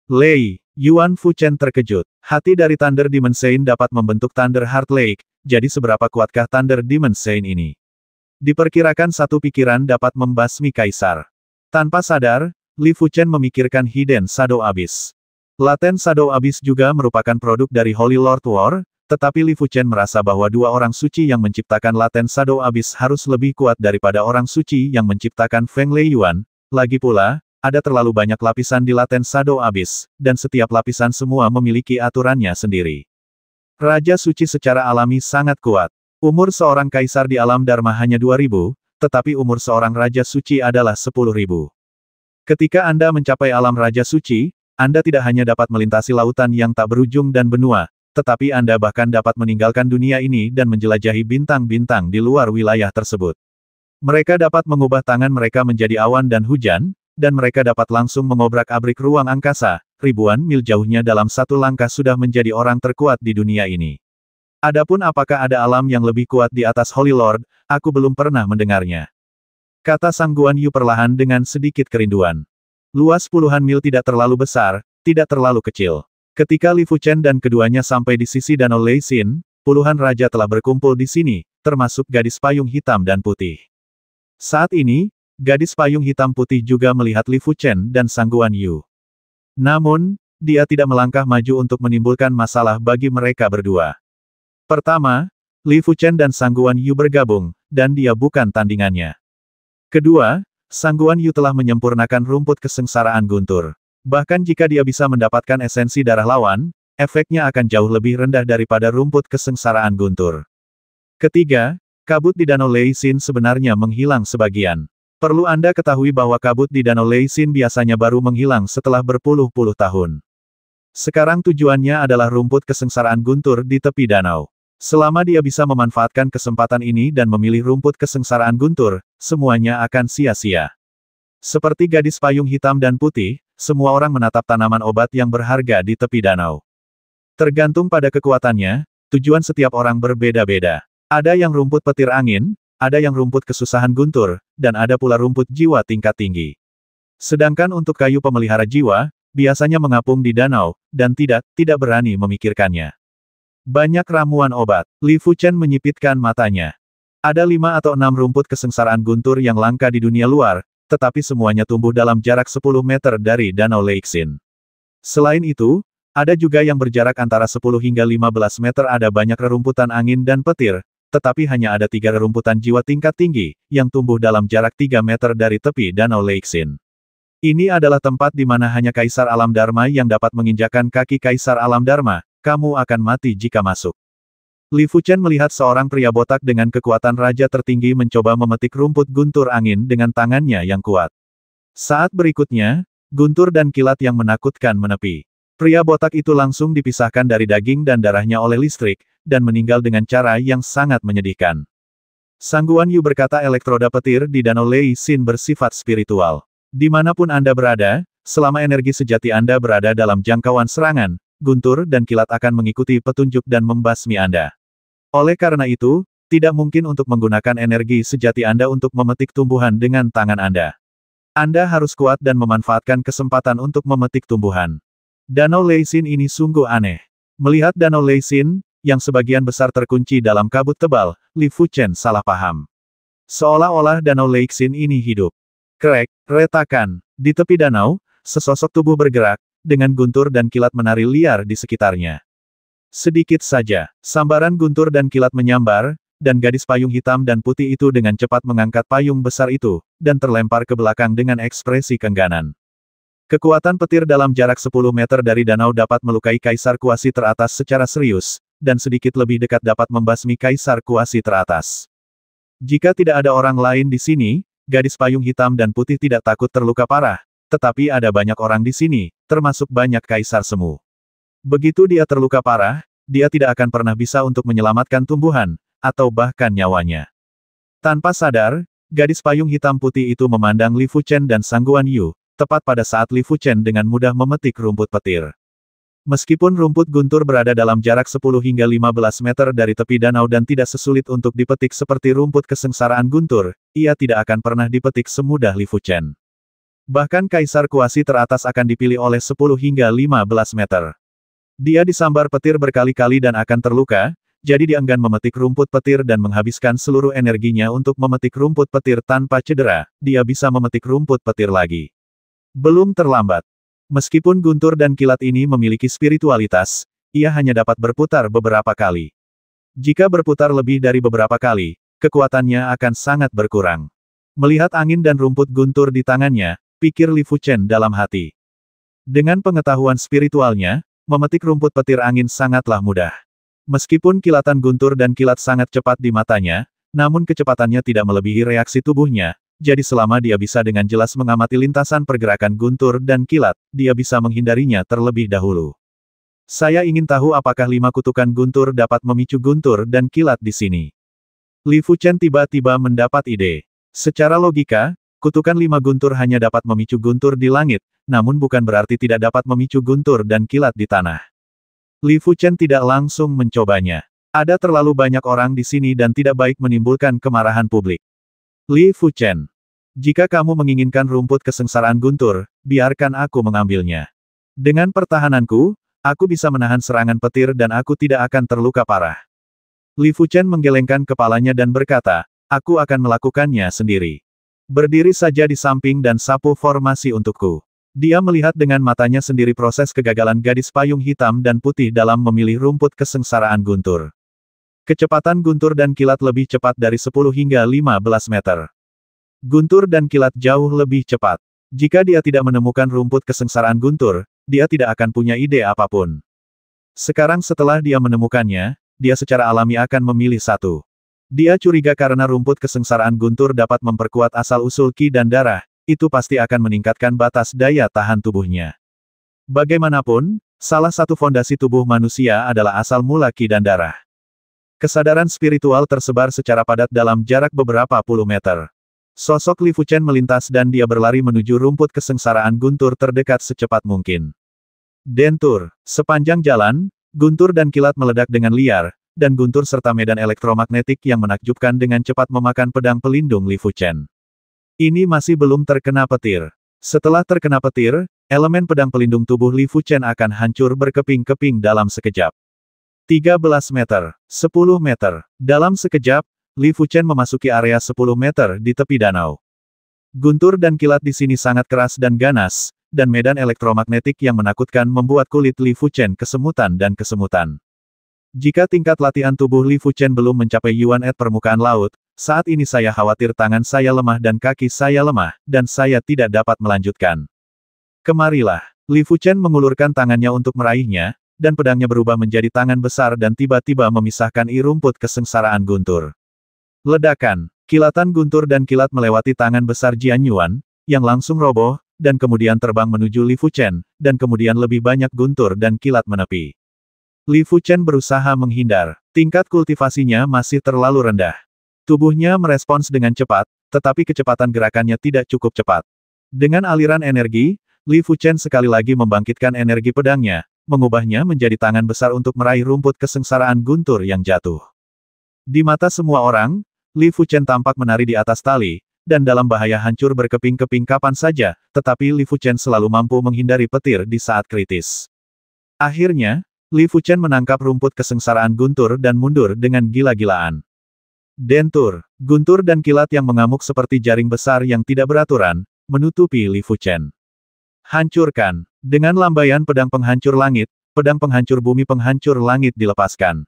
Lei Yuan Fuchen terkejut. Hati dari Thunder Demon Saint dapat membentuk Thunder Heart Lake, jadi seberapa kuatkah Thunder Demon Saint ini? Diperkirakan satu pikiran dapat membasmi Kaisar. Tanpa sadar, Li Fuchen memikirkan Hidden Shadow Abyss. Laten Shadow Abyss juga merupakan produk dari Holy Lord War, tetapi Li Fuchen merasa bahwa dua orang suci yang menciptakan Laten Shadow Abyss harus lebih kuat daripada orang suci yang menciptakan Feng Lei Yuan. Lagi pula, ada terlalu banyak lapisan di Laten Sado abis, dan setiap lapisan semua memiliki aturannya sendiri. Raja Suci secara alami sangat kuat. Umur seorang kaisar di alam Dharma hanya 2000, tetapi umur seorang Raja Suci adalah 10.000. Ketika Anda mencapai alam Raja Suci, Anda tidak hanya dapat melintasi lautan yang tak berujung dan benua, tetapi Anda bahkan dapat meninggalkan dunia ini dan menjelajahi bintang-bintang di luar wilayah tersebut. Mereka dapat mengubah tangan mereka menjadi awan dan hujan, dan mereka dapat langsung mengobrak-abrik ruang angkasa, ribuan mil jauhnya dalam satu langkah sudah menjadi orang terkuat di dunia ini. Adapun apakah ada alam yang lebih kuat di atas Holy Lord, aku belum pernah mendengarnya. Kata Sang Guan Yu perlahan dengan sedikit kerinduan. Luas puluhan mil tidak terlalu besar, tidak terlalu kecil. Ketika Li Chen dan keduanya sampai di sisi Danau Lei Xin, puluhan raja telah berkumpul di sini, termasuk gadis payung hitam dan putih. Saat ini, gadis payung hitam putih juga melihat Li Fuchen dan Sangguan Yu. Namun, dia tidak melangkah maju untuk menimbulkan masalah bagi mereka berdua. Pertama, Li Fuchen dan Sangguan Yu bergabung, dan dia bukan tandingannya. Kedua, Sangguan Yu telah menyempurnakan rumput kesengsaraan guntur. Bahkan jika dia bisa mendapatkan esensi darah lawan, efeknya akan jauh lebih rendah daripada rumput kesengsaraan guntur. Ketiga, kabut di Danau Lei Xin sebenarnya menghilang sebagian. Perlu Anda ketahui bahwa kabut di Danau Leisin biasanya baru menghilang setelah berpuluh-puluh tahun. Sekarang tujuannya adalah rumput kesengsaraan guntur di tepi danau. Selama dia bisa memanfaatkan kesempatan ini dan memilih rumput kesengsaraan guntur, semuanya akan sia-sia. Seperti gadis payung hitam dan putih, semua orang menatap tanaman obat yang berharga di tepi danau. Tergantung pada kekuatannya, tujuan setiap orang berbeda-beda. Ada yang rumput petir angin, ada yang rumput kesusahan guntur, dan ada pula rumput jiwa tingkat tinggi. Sedangkan untuk kayu pemelihara jiwa, biasanya mengapung di danau, dan tidak, tidak berani memikirkannya. Banyak ramuan obat, Li Fuchen menyipitkan matanya. Ada lima atau enam rumput kesengsaraan guntur yang langka di dunia luar, tetapi semuanya tumbuh dalam jarak 10 meter dari Danau Leixin. Selain itu, ada juga yang berjarak antara 10 hingga 15 meter ada banyak rerumputan angin dan petir, tetapi hanya ada tiga rerumputan jiwa tingkat tinggi, yang tumbuh dalam jarak 3 meter dari tepi Danau Leixin. Ini adalah tempat di mana hanya Kaisar Alam Dharma yang dapat menginjakan kaki Kaisar Alam Dharma, kamu akan mati jika masuk. Li Fuchen melihat seorang pria botak dengan kekuatan raja tertinggi mencoba memetik rumput guntur angin dengan tangannya yang kuat. Saat berikutnya, guntur dan kilat yang menakutkan menepi. Pria botak itu langsung dipisahkan dari daging dan darahnya oleh listrik, dan meninggal dengan cara yang sangat menyedihkan. Sangguan Yu berkata elektroda petir di Danau Lei Xin bersifat spiritual. Dimanapun Anda berada, selama energi sejati Anda berada dalam jangkauan serangan, guntur dan kilat akan mengikuti petunjuk dan membasmi Anda. Oleh karena itu, tidak mungkin untuk menggunakan energi sejati Anda untuk memetik tumbuhan dengan tangan Anda. Anda harus kuat dan memanfaatkan kesempatan untuk memetik tumbuhan. Danau Leisin ini sungguh aneh. Melihat Danau Leisin, yang sebagian besar terkunci dalam kabut tebal, Li Fuchen salah paham. Seolah-olah danau Leixin ini hidup. Krek, retakan, di tepi danau, sesosok tubuh bergerak, dengan guntur dan kilat menari liar di sekitarnya. Sedikit saja, sambaran guntur dan kilat menyambar, dan gadis payung hitam dan putih itu dengan cepat mengangkat payung besar itu, dan terlempar ke belakang dengan ekspresi kengganan. Kekuatan petir dalam jarak 10 meter dari danau dapat melukai kaisar kuasi teratas secara serius, dan sedikit lebih dekat dapat membasmi kaisar kuasi teratas. Jika tidak ada orang lain di sini, gadis payung hitam dan putih tidak takut terluka parah, tetapi ada banyak orang di sini, termasuk banyak kaisar semu. Begitu dia terluka parah, dia tidak akan pernah bisa untuk menyelamatkan tumbuhan, atau bahkan nyawanya. Tanpa sadar, gadis payung hitam putih itu memandang Li Fuchen dan Sangguan Yu, tepat pada saat Li Fuchen dengan mudah memetik rumput petir. Meskipun rumput guntur berada dalam jarak 10 hingga 15 meter dari tepi danau dan tidak sesulit untuk dipetik seperti rumput kesengsaraan guntur, ia tidak akan pernah dipetik semudah Li Fuchen. Bahkan kaisar kuasi teratas akan dipilih oleh 10 hingga 15 meter. Dia disambar petir berkali-kali dan akan terluka, jadi dianggan memetik rumput petir dan menghabiskan seluruh energinya untuk memetik rumput petir tanpa cedera, dia bisa memetik rumput petir lagi. Belum terlambat. Meskipun guntur dan kilat ini memiliki spiritualitas, ia hanya dapat berputar beberapa kali. Jika berputar lebih dari beberapa kali, kekuatannya akan sangat berkurang. Melihat angin dan rumput guntur di tangannya, pikir Li Fuchen dalam hati. Dengan pengetahuan spiritualnya, memetik rumput petir angin sangatlah mudah. Meskipun kilatan guntur dan kilat sangat cepat di matanya, namun kecepatannya tidak melebihi reaksi tubuhnya, jadi selama dia bisa dengan jelas mengamati lintasan pergerakan guntur dan kilat, dia bisa menghindarinya terlebih dahulu. Saya ingin tahu apakah lima kutukan guntur dapat memicu guntur dan kilat di sini. Li Fuchen tiba-tiba mendapat ide. Secara logika, kutukan lima guntur hanya dapat memicu guntur di langit, namun bukan berarti tidak dapat memicu guntur dan kilat di tanah. Li Fuchen tidak langsung mencobanya. Ada terlalu banyak orang di sini dan tidak baik menimbulkan kemarahan publik. Li Fuchen. Jika kamu menginginkan rumput kesengsaraan guntur, biarkan aku mengambilnya. Dengan pertahananku, aku bisa menahan serangan petir dan aku tidak akan terluka parah. Li Fuchen menggelengkan kepalanya dan berkata, aku akan melakukannya sendiri. Berdiri saja di samping dan sapu formasi untukku. Dia melihat dengan matanya sendiri proses kegagalan gadis payung hitam dan putih dalam memilih rumput kesengsaraan guntur. Kecepatan guntur dan kilat lebih cepat dari 10 hingga 15 meter. Guntur dan kilat jauh lebih cepat. Jika dia tidak menemukan rumput kesengsaraan guntur, dia tidak akan punya ide apapun. Sekarang setelah dia menemukannya, dia secara alami akan memilih satu. Dia curiga karena rumput kesengsaraan guntur dapat memperkuat asal-usul ki dan darah, itu pasti akan meningkatkan batas daya tahan tubuhnya. Bagaimanapun, salah satu fondasi tubuh manusia adalah asal mula ki dan darah. Kesadaran spiritual tersebar secara padat dalam jarak beberapa puluh meter. Sosok Li Fuchen melintas dan dia berlari menuju rumput kesengsaraan Guntur terdekat secepat mungkin. Dentur, sepanjang jalan, Guntur dan kilat meledak dengan liar, dan Guntur serta medan elektromagnetik yang menakjubkan dengan cepat memakan pedang pelindung Li Fuchen. Ini masih belum terkena petir. Setelah terkena petir, elemen pedang pelindung tubuh Li Fuchen akan hancur berkeping-keping dalam sekejap. 13 meter, 10 meter. Dalam sekejap, Li Fuchen memasuki area 10 meter di tepi danau. Guntur dan kilat di sini sangat keras dan ganas, dan medan elektromagnetik yang menakutkan membuat kulit Li Fuchen kesemutan dan kesemutan. Jika tingkat latihan tubuh Li Fuchen belum mencapai Yuan at permukaan laut, saat ini saya khawatir tangan saya lemah dan kaki saya lemah, dan saya tidak dapat melanjutkan. Kemarilah. Li Fuchen mengulurkan tangannya untuk meraihnya, dan pedangnya berubah menjadi tangan besar dan tiba-tiba memisahkan irumput kesengsaraan guntur. Ledakan, kilatan guntur dan kilat melewati tangan besar Jian Yuan, yang langsung roboh, dan kemudian terbang menuju Li Fuchen, dan kemudian lebih banyak guntur dan kilat menepi. Li Fuchen berusaha menghindar, tingkat kultivasinya masih terlalu rendah. Tubuhnya merespons dengan cepat, tetapi kecepatan gerakannya tidak cukup cepat. Dengan aliran energi, Li Fuchen sekali lagi membangkitkan energi pedangnya, mengubahnya menjadi tangan besar untuk meraih rumput kesengsaraan guntur yang jatuh. Di mata semua orang, Li Fuchen tampak menari di atas tali, dan dalam bahaya hancur berkeping-keping kapan saja, tetapi Li Fuchen selalu mampu menghindari petir di saat kritis. Akhirnya, Li Fuchen menangkap rumput kesengsaraan guntur dan mundur dengan gila-gilaan. Dentur, guntur dan kilat yang mengamuk seperti jaring besar yang tidak beraturan, menutupi Li Fuchen. Hancurkan, dengan lambaian pedang penghancur langit, pedang penghancur bumi penghancur langit dilepaskan.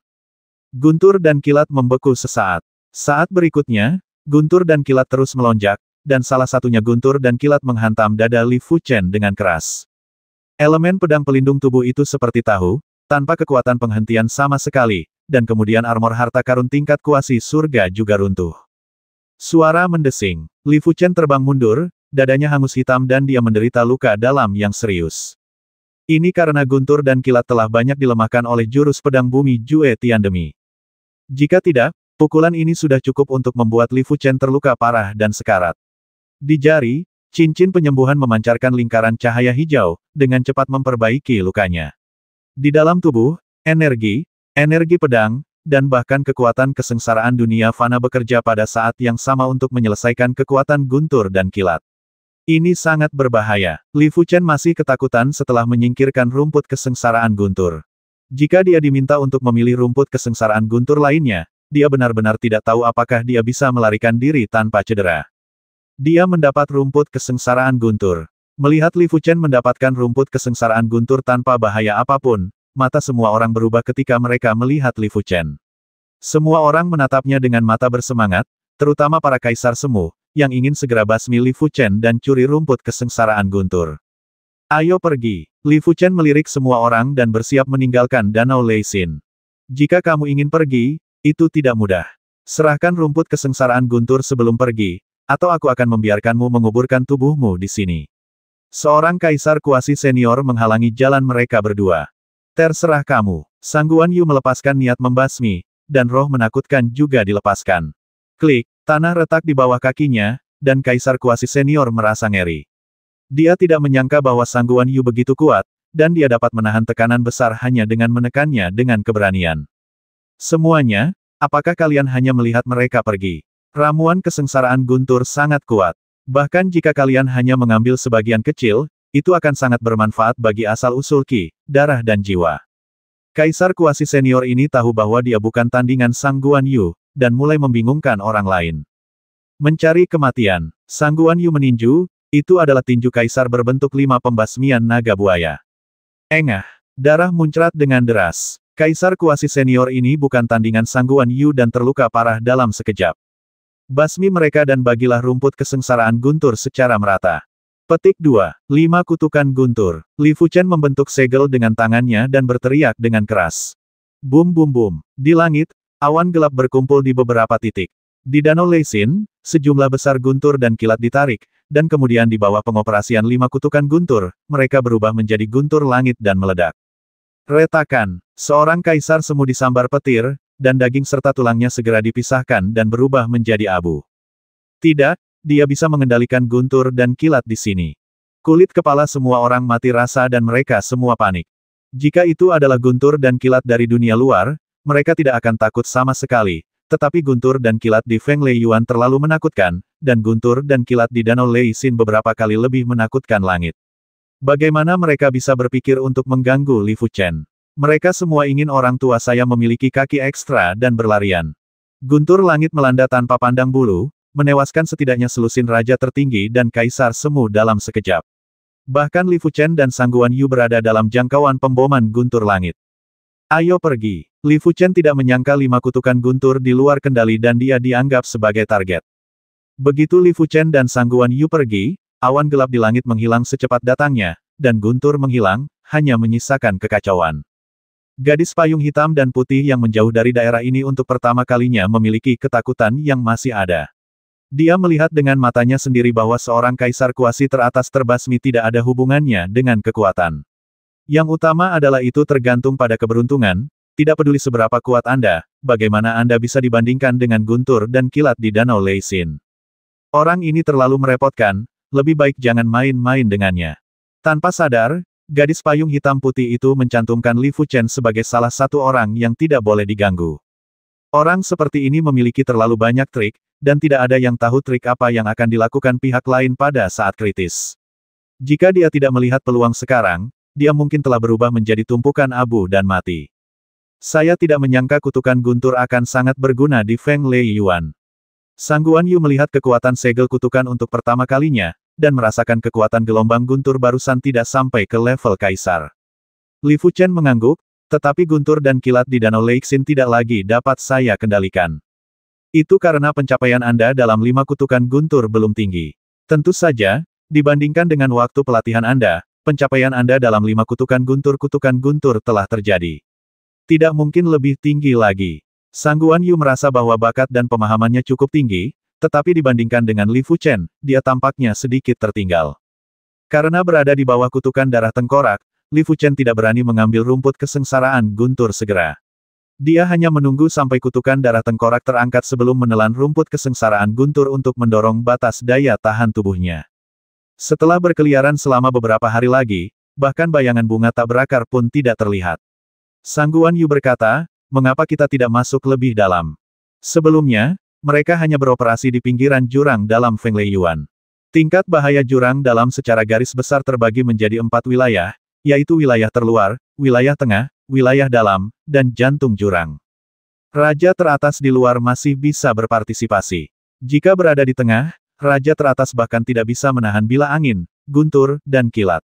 Guntur dan kilat membeku sesaat. Saat berikutnya, guntur dan kilat terus melonjak, dan salah satunya guntur dan kilat menghantam dada Li Fuchen dengan keras. Elemen pedang pelindung tubuh itu seperti tahu, tanpa kekuatan penghentian sama sekali, dan kemudian armor harta karun tingkat kuasi surga juga runtuh. Suara mendesing. Li Fuchen terbang mundur, dadanya hangus hitam dan dia menderita luka dalam yang serius. Ini karena guntur dan kilat telah banyak dilemahkan oleh jurus pedang bumi Jue Tian Demi. Jika tidak, pukulan ini sudah cukup untuk membuat Li Fu Chen terluka parah dan sekarat. Di jari, cincin penyembuhan memancarkan lingkaran cahaya hijau, dengan cepat memperbaiki lukanya. Di dalam tubuh, energi, energi pedang, dan bahkan kekuatan kesengsaraan dunia fana bekerja pada saat yang sama untuk menyelesaikan kekuatan guntur dan kilat. Ini sangat berbahaya. Li Fuchen masih ketakutan setelah menyingkirkan rumput kesengsaraan guntur. Jika dia diminta untuk memilih rumput kesengsaraan guntur lainnya, dia benar-benar tidak tahu apakah dia bisa melarikan diri tanpa cedera. Dia mendapat rumput kesengsaraan guntur. Melihat Li Fuchen mendapatkan rumput kesengsaraan guntur tanpa bahaya apapun, mata semua orang berubah ketika mereka melihat Li Fuchen. Semua orang menatapnya dengan mata bersemangat, terutama para kaisar semu, yang ingin segera basmi Li Fuchen dan curi rumput kesengsaraan guntur. Ayo pergi. Li Fuchen melirik semua orang dan bersiap meninggalkan Danau Leisin. Jika kamu ingin pergi, itu tidak mudah. Serahkan rumput kesengsaraan guntur sebelum pergi, atau aku akan membiarkanmu menguburkan tubuhmu di sini. Seorang kaisar kuasi senior menghalangi jalan mereka berdua. Terserah kamu. Sangguan Yu melepaskan niat membasmi, dan roh menakutkan juga dilepaskan. Klik, Tanah retak di bawah kakinya, dan Kaisar Kuasi Senior merasa ngeri. Dia tidak menyangka bahwa sangguan Yu begitu kuat, dan dia dapat menahan tekanan besar hanya dengan menekannya dengan keberanian. Semuanya, apakah kalian hanya melihat mereka pergi? Ramuan kesengsaraan guntur sangat kuat. Bahkan jika kalian hanya mengambil sebagian kecil, itu akan sangat bermanfaat bagi asal-usul Ki, darah dan jiwa. Kaisar Kuasi Senior ini tahu bahwa dia bukan tandingan Sangguan Yu, dan mulai membingungkan orang lain. Mencari kematian, sangguan Yu meninju, itu adalah tinju kaisar berbentuk lima pembasmian naga buaya. Engah, darah muncrat dengan deras. Kaisar kuasi senior ini bukan tandingan sangguan Yu dan terluka parah dalam sekejap. Basmi mereka dan bagilah rumput kesengsaraan guntur secara merata. Petik 2. Lima kutukan guntur. Li Fuchen membentuk segel dengan tangannya dan berteriak dengan keras. Bum bum bum. Di langit, Awan gelap berkumpul di beberapa titik. Di Danau Leisin, sejumlah besar guntur dan kilat ditarik, dan kemudian di bawah pengoperasian lima kutukan guntur, mereka berubah menjadi guntur langit dan meledak. Retakan, seorang kaisar semu disambar petir, dan daging serta tulangnya segera dipisahkan dan berubah menjadi abu. Tidak, dia bisa mengendalikan guntur dan kilat di sini. Kulit kepala semua orang mati rasa dan mereka semua panik. Jika itu adalah guntur dan kilat dari dunia luar, mereka tidak akan takut sama sekali, tetapi guntur dan kilat di Feng Lei Yuan terlalu menakutkan, dan guntur dan kilat di Danau Lei Xin beberapa kali lebih menakutkan langit. Bagaimana mereka bisa berpikir untuk mengganggu Li Fu Chen? Mereka semua ingin orang tua saya memiliki kaki ekstra dan berlarian. Guntur langit melanda tanpa pandang bulu, menewaskan setidaknya selusin raja tertinggi dan kaisar semu dalam sekejap. Bahkan Li Fu Chen dan Sangguan Yu berada dalam jangkauan pemboman guntur langit. Ayo pergi. Li Fuchen tidak menyangka lima kutukan guntur di luar kendali dan dia dianggap sebagai target. Begitu Li Fuchen dan Sangguan Yu pergi, awan gelap di langit menghilang secepat datangnya, dan guntur menghilang, hanya menyisakan kekacauan. Gadis payung hitam dan putih yang menjauh dari daerah ini untuk pertama kalinya memiliki ketakutan yang masih ada. Dia melihat dengan matanya sendiri bahwa seorang kaisar kuasi teratas terbasmi tidak ada hubungannya dengan kekuatan. Yang utama adalah itu tergantung pada keberuntungan, tidak peduli seberapa kuat Anda, bagaimana Anda bisa dibandingkan dengan guntur dan kilat di Danau Leisin. Orang ini terlalu merepotkan, lebih baik jangan main-main dengannya. Tanpa sadar, gadis payung hitam putih itu mencantumkan Li Fuchen sebagai salah satu orang yang tidak boleh diganggu. Orang seperti ini memiliki terlalu banyak trik, dan tidak ada yang tahu trik apa yang akan dilakukan pihak lain pada saat kritis. Jika dia tidak melihat peluang sekarang, dia mungkin telah berubah menjadi tumpukan abu dan mati. Saya tidak menyangka kutukan guntur akan sangat berguna di Feng Lei Yuan. Sang Guan Yu melihat kekuatan segel kutukan untuk pertama kalinya, dan merasakan kekuatan gelombang guntur barusan tidak sampai ke level kaisar. Li Fuchen mengangguk, tetapi guntur dan kilat di Danau Leixin tidak lagi dapat saya kendalikan. Itu karena pencapaian Anda dalam lima kutukan guntur belum tinggi. Tentu saja, dibandingkan dengan waktu pelatihan Anda, pencapaian Anda dalam lima kutukan guntur-kutukan guntur telah terjadi. Tidak mungkin lebih tinggi lagi. Sangguan Yu merasa bahwa bakat dan pemahamannya cukup tinggi, tetapi dibandingkan dengan Li Fu Chen, dia tampaknya sedikit tertinggal. Karena berada di bawah kutukan darah tengkorak, Li Fu Chen tidak berani mengambil rumput kesengsaraan guntur segera. Dia hanya menunggu sampai kutukan darah tengkorak terangkat sebelum menelan rumput kesengsaraan guntur untuk mendorong batas daya tahan tubuhnya. Setelah berkeliaran selama beberapa hari lagi, bahkan bayangan bunga tak berakar pun tidak terlihat. Sangguan Yu berkata, mengapa kita tidak masuk lebih dalam? Sebelumnya, mereka hanya beroperasi di pinggiran jurang dalam Feng Lei Yuan. Tingkat bahaya jurang dalam secara garis besar terbagi menjadi empat wilayah, yaitu wilayah terluar, wilayah tengah, wilayah dalam, dan jantung jurang. Raja teratas di luar masih bisa berpartisipasi. Jika berada di tengah, raja teratas bahkan tidak bisa menahan bila angin, guntur, dan kilat.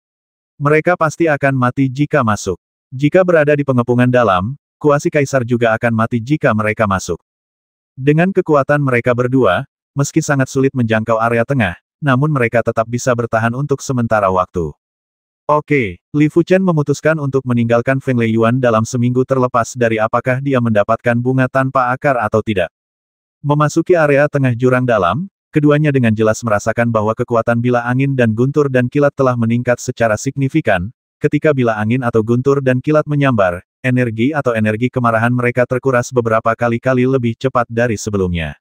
Mereka pasti akan mati jika masuk. Jika berada di pengepungan dalam, kuasi kaisar juga akan mati jika mereka masuk. Dengan kekuatan mereka berdua, meski sangat sulit menjangkau area tengah, namun mereka tetap bisa bertahan untuk sementara waktu. Oke, Li Fuchen memutuskan untuk meninggalkan Feng Lei Yuan dalam seminggu terlepas dari apakah dia mendapatkan bunga tanpa akar atau tidak. Memasuki area tengah jurang dalam, keduanya dengan jelas merasakan bahwa kekuatan bila angin dan guntur dan kilat telah meningkat secara signifikan, Ketika bila angin atau guntur dan kilat menyambar, energi atau energi kemarahan mereka terkuras beberapa kali-kali lebih cepat dari sebelumnya.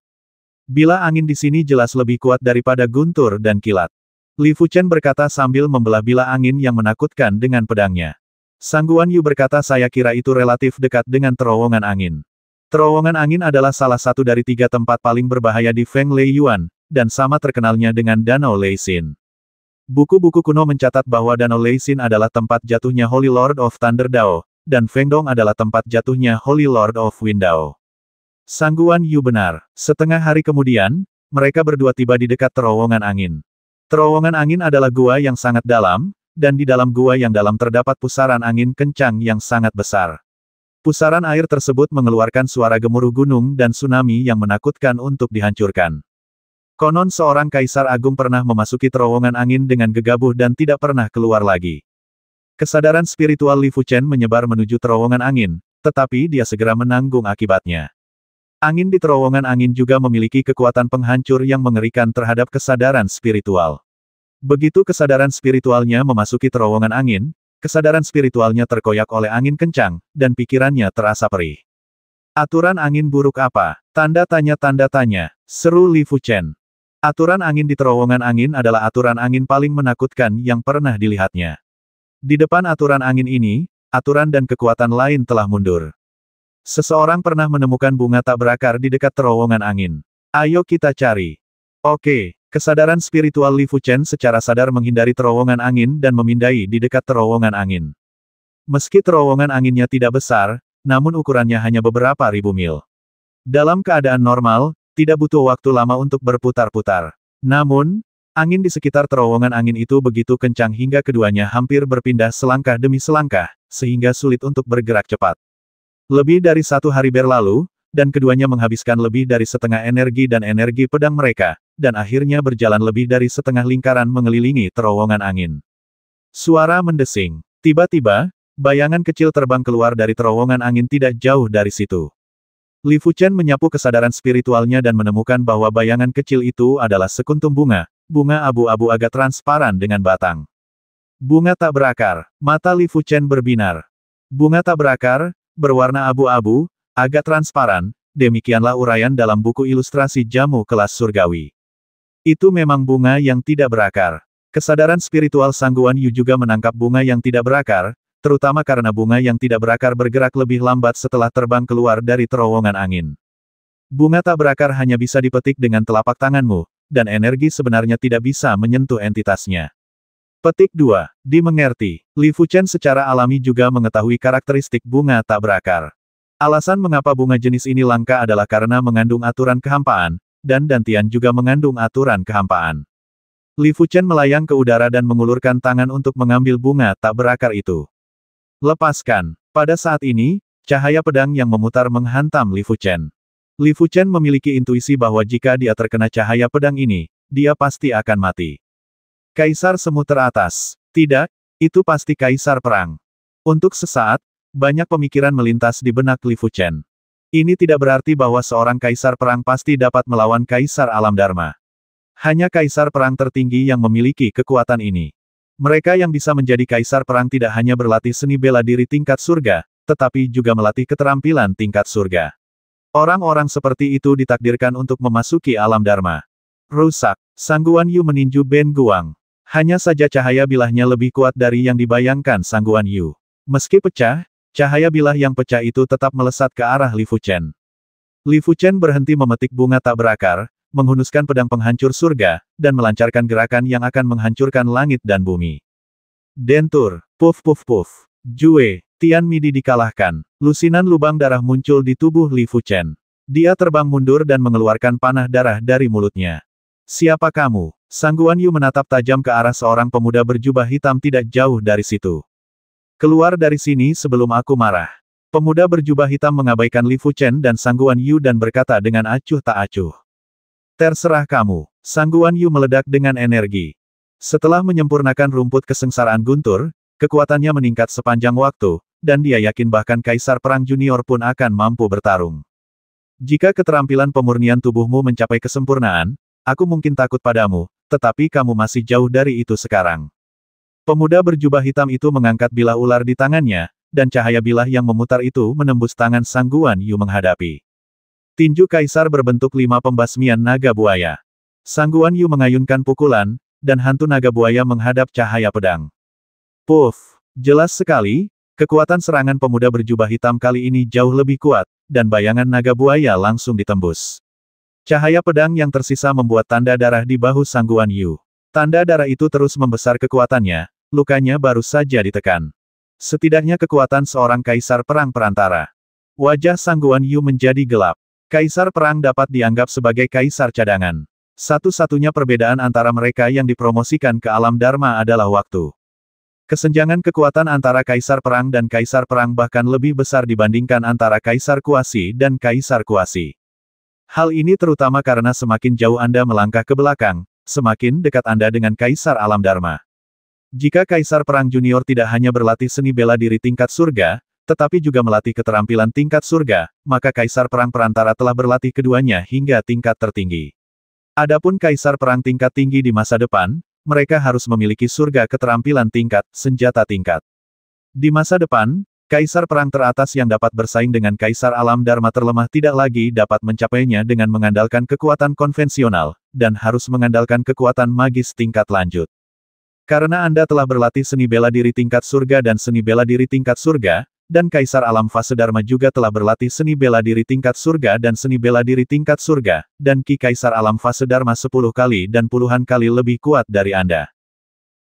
Bila angin di sini jelas lebih kuat daripada guntur dan kilat. Li Fuchen berkata sambil membelah bila angin yang menakutkan dengan pedangnya. Sangguan Yu berkata saya kira itu relatif dekat dengan terowongan angin. Terowongan angin adalah salah satu dari tiga tempat paling berbahaya di Feng Lei Yuan, dan sama terkenalnya dengan Danau Lei Xin. Buku-buku kuno mencatat bahwa Danau Leisin adalah tempat jatuhnya Holy Lord of Thunder Dao, dan Fengdong adalah tempat jatuhnya Holy Lord of Wind Dao. Sangguan Yu benar. Setengah hari kemudian, mereka berdua tiba di dekat terowongan angin. Terowongan angin adalah gua yang sangat dalam, dan di dalam gua yang dalam terdapat pusaran angin kencang yang sangat besar. Pusaran air tersebut mengeluarkan suara gemuruh gunung dan tsunami yang menakutkan untuk dihancurkan. Konon seorang kaisar agung pernah memasuki terowongan angin dengan gegabah dan tidak pernah keluar lagi. Kesadaran spiritual Li Fuchen menyebar menuju terowongan angin, tetapi dia segera menanggung akibatnya. Angin di terowongan angin juga memiliki kekuatan penghancur yang mengerikan terhadap kesadaran spiritual. Begitu kesadaran spiritualnya memasuki terowongan angin, kesadaran spiritualnya terkoyak oleh angin kencang, dan pikirannya terasa perih. Aturan angin buruk apa? Tanda tanya tanda tanya, seru Li Fuchen. Aturan angin di terowongan angin adalah aturan angin paling menakutkan yang pernah dilihatnya. Di depan aturan angin ini, aturan dan kekuatan lain telah mundur. Seseorang pernah menemukan bunga tak berakar di dekat terowongan angin. Ayo kita cari. Oke, kesadaran spiritual Li Fuchen secara sadar menghindari terowongan angin dan memindai di dekat terowongan angin. Meski terowongan anginnya tidak besar, namun ukurannya hanya beberapa ribu mil. Dalam keadaan normal, tidak butuh waktu lama untuk berputar-putar. Namun, angin di sekitar terowongan angin itu begitu kencang hingga keduanya hampir berpindah selangkah demi selangkah, sehingga sulit untuk bergerak cepat. Lebih dari satu hari berlalu, dan keduanya menghabiskan lebih dari setengah energi dan energi pedang mereka, dan akhirnya berjalan lebih dari setengah lingkaran mengelilingi terowongan angin. Suara mendesing. Tiba-tiba, bayangan kecil terbang keluar dari terowongan angin tidak jauh dari situ. Li Fuchen menyapu kesadaran spiritualnya dan menemukan bahwa bayangan kecil itu adalah sekuntum bunga, bunga abu-abu agak transparan dengan batang. Bunga tak berakar, mata Li Fuchen berbinar. Bunga tak berakar, berwarna abu-abu, agak transparan, demikianlah uraian dalam buku ilustrasi jamu kelas surgawi. Itu memang bunga yang tidak berakar. Kesadaran spiritual Sangguan Yu juga menangkap bunga yang tidak berakar, terutama karena bunga yang tidak berakar bergerak lebih lambat setelah terbang keluar dari terowongan angin. Bunga tak berakar hanya bisa dipetik dengan telapak tanganmu, dan energi sebenarnya tidak bisa menyentuh entitasnya. Petik 2. mengerti. Li Fuchen secara alami juga mengetahui karakteristik bunga tak berakar. Alasan mengapa bunga jenis ini langka adalah karena mengandung aturan kehampaan, dan dantian juga mengandung aturan kehampaan. Li Fuchen melayang ke udara dan mengulurkan tangan untuk mengambil bunga tak berakar itu. Lepaskan. Pada saat ini, cahaya pedang yang memutar menghantam Li Fuchen. Li Fuchen memiliki intuisi bahwa jika dia terkena cahaya pedang ini, dia pasti akan mati. Kaisar Semut Teratas. Tidak, itu pasti Kaisar Perang. Untuk sesaat, banyak pemikiran melintas di benak Li Fuchen. Ini tidak berarti bahwa seorang Kaisar Perang pasti dapat melawan Kaisar Alam Dharma. Hanya Kaisar Perang tertinggi yang memiliki kekuatan ini. Mereka yang bisa menjadi kaisar perang tidak hanya berlatih seni bela diri tingkat surga, tetapi juga melatih keterampilan tingkat surga. Orang-orang seperti itu ditakdirkan untuk memasuki alam dharma. Rusak, Sangguan Yu meninju Ben Guang. Hanya saja cahaya bilahnya lebih kuat dari yang dibayangkan Sangguan Yu. Meski pecah, cahaya bilah yang pecah itu tetap melesat ke arah Li Fuchen. Li Fuchen berhenti memetik bunga tak berakar, menghunuskan pedang penghancur surga, dan melancarkan gerakan yang akan menghancurkan langit dan bumi. Dentur, puf puf puf, Jue, Tian Midi dikalahkan, lusinan lubang darah muncul di tubuh Li Fuchen. Dia terbang mundur dan mengeluarkan panah darah dari mulutnya. Siapa kamu? Sangguan Yu menatap tajam ke arah seorang pemuda berjubah hitam tidak jauh dari situ. Keluar dari sini sebelum aku marah. Pemuda berjubah hitam mengabaikan Li Fuchen dan Sangguan Yu dan berkata dengan acuh tak acuh. Terserah kamu. Sangguan Yu meledak dengan energi. Setelah menyempurnakan rumput kesengsaraan guntur, kekuatannya meningkat sepanjang waktu, dan dia yakin bahkan Kaisar Perang Junior pun akan mampu bertarung. Jika keterampilan pemurnian tubuhmu mencapai kesempurnaan, aku mungkin takut padamu, tetapi kamu masih jauh dari itu sekarang. Pemuda berjubah hitam itu mengangkat bilah ular di tangannya, dan cahaya bilah yang memutar itu menembus tangan Sangguan Yu menghadapi. Tinju kaisar berbentuk lima pembasmian naga buaya. Sangguan Yu mengayunkan pukulan, dan hantu naga buaya menghadap cahaya pedang. Puff! Jelas sekali, kekuatan serangan pemuda berjubah hitam kali ini jauh lebih kuat, dan bayangan naga buaya langsung ditembus. Cahaya pedang yang tersisa membuat tanda darah di bahu Sangguan Yu. Tanda darah itu terus membesar kekuatannya, lukanya baru saja ditekan. Setidaknya kekuatan seorang kaisar perang perantara. Wajah Sangguan Yu menjadi gelap. Kaisar Perang dapat dianggap sebagai kaisar cadangan. Satu-satunya perbedaan antara mereka yang dipromosikan ke alam Dharma adalah waktu. Kesenjangan kekuatan antara Kaisar Perang dan Kaisar Perang bahkan lebih besar dibandingkan antara Kaisar Kuasi dan Kaisar Kuasi. Hal ini terutama karena semakin jauh Anda melangkah ke belakang, semakin dekat Anda dengan Kaisar Alam Dharma. Jika Kaisar Perang Junior tidak hanya berlatih seni bela diri tingkat surga, tetapi juga melatih keterampilan tingkat surga, maka Kaisar Perang Perantara telah berlatih keduanya hingga tingkat tertinggi. Adapun Kaisar Perang tingkat tinggi di masa depan, mereka harus memiliki surga keterampilan tingkat, senjata tingkat. Di masa depan, Kaisar Perang teratas yang dapat bersaing dengan Kaisar Alam Dharma terlemah tidak lagi dapat mencapainya dengan mengandalkan kekuatan konvensional, dan harus mengandalkan kekuatan magis tingkat lanjut. Karena Anda telah berlatih seni bela diri tingkat surga dan seni bela diri tingkat surga, dan Kaisar Alam Fase Dharma juga telah berlatih seni bela diri tingkat surga dan seni bela diri tingkat surga, dan Ki Kaisar Alam Fase Dharma sepuluh kali dan puluhan kali lebih kuat dari Anda.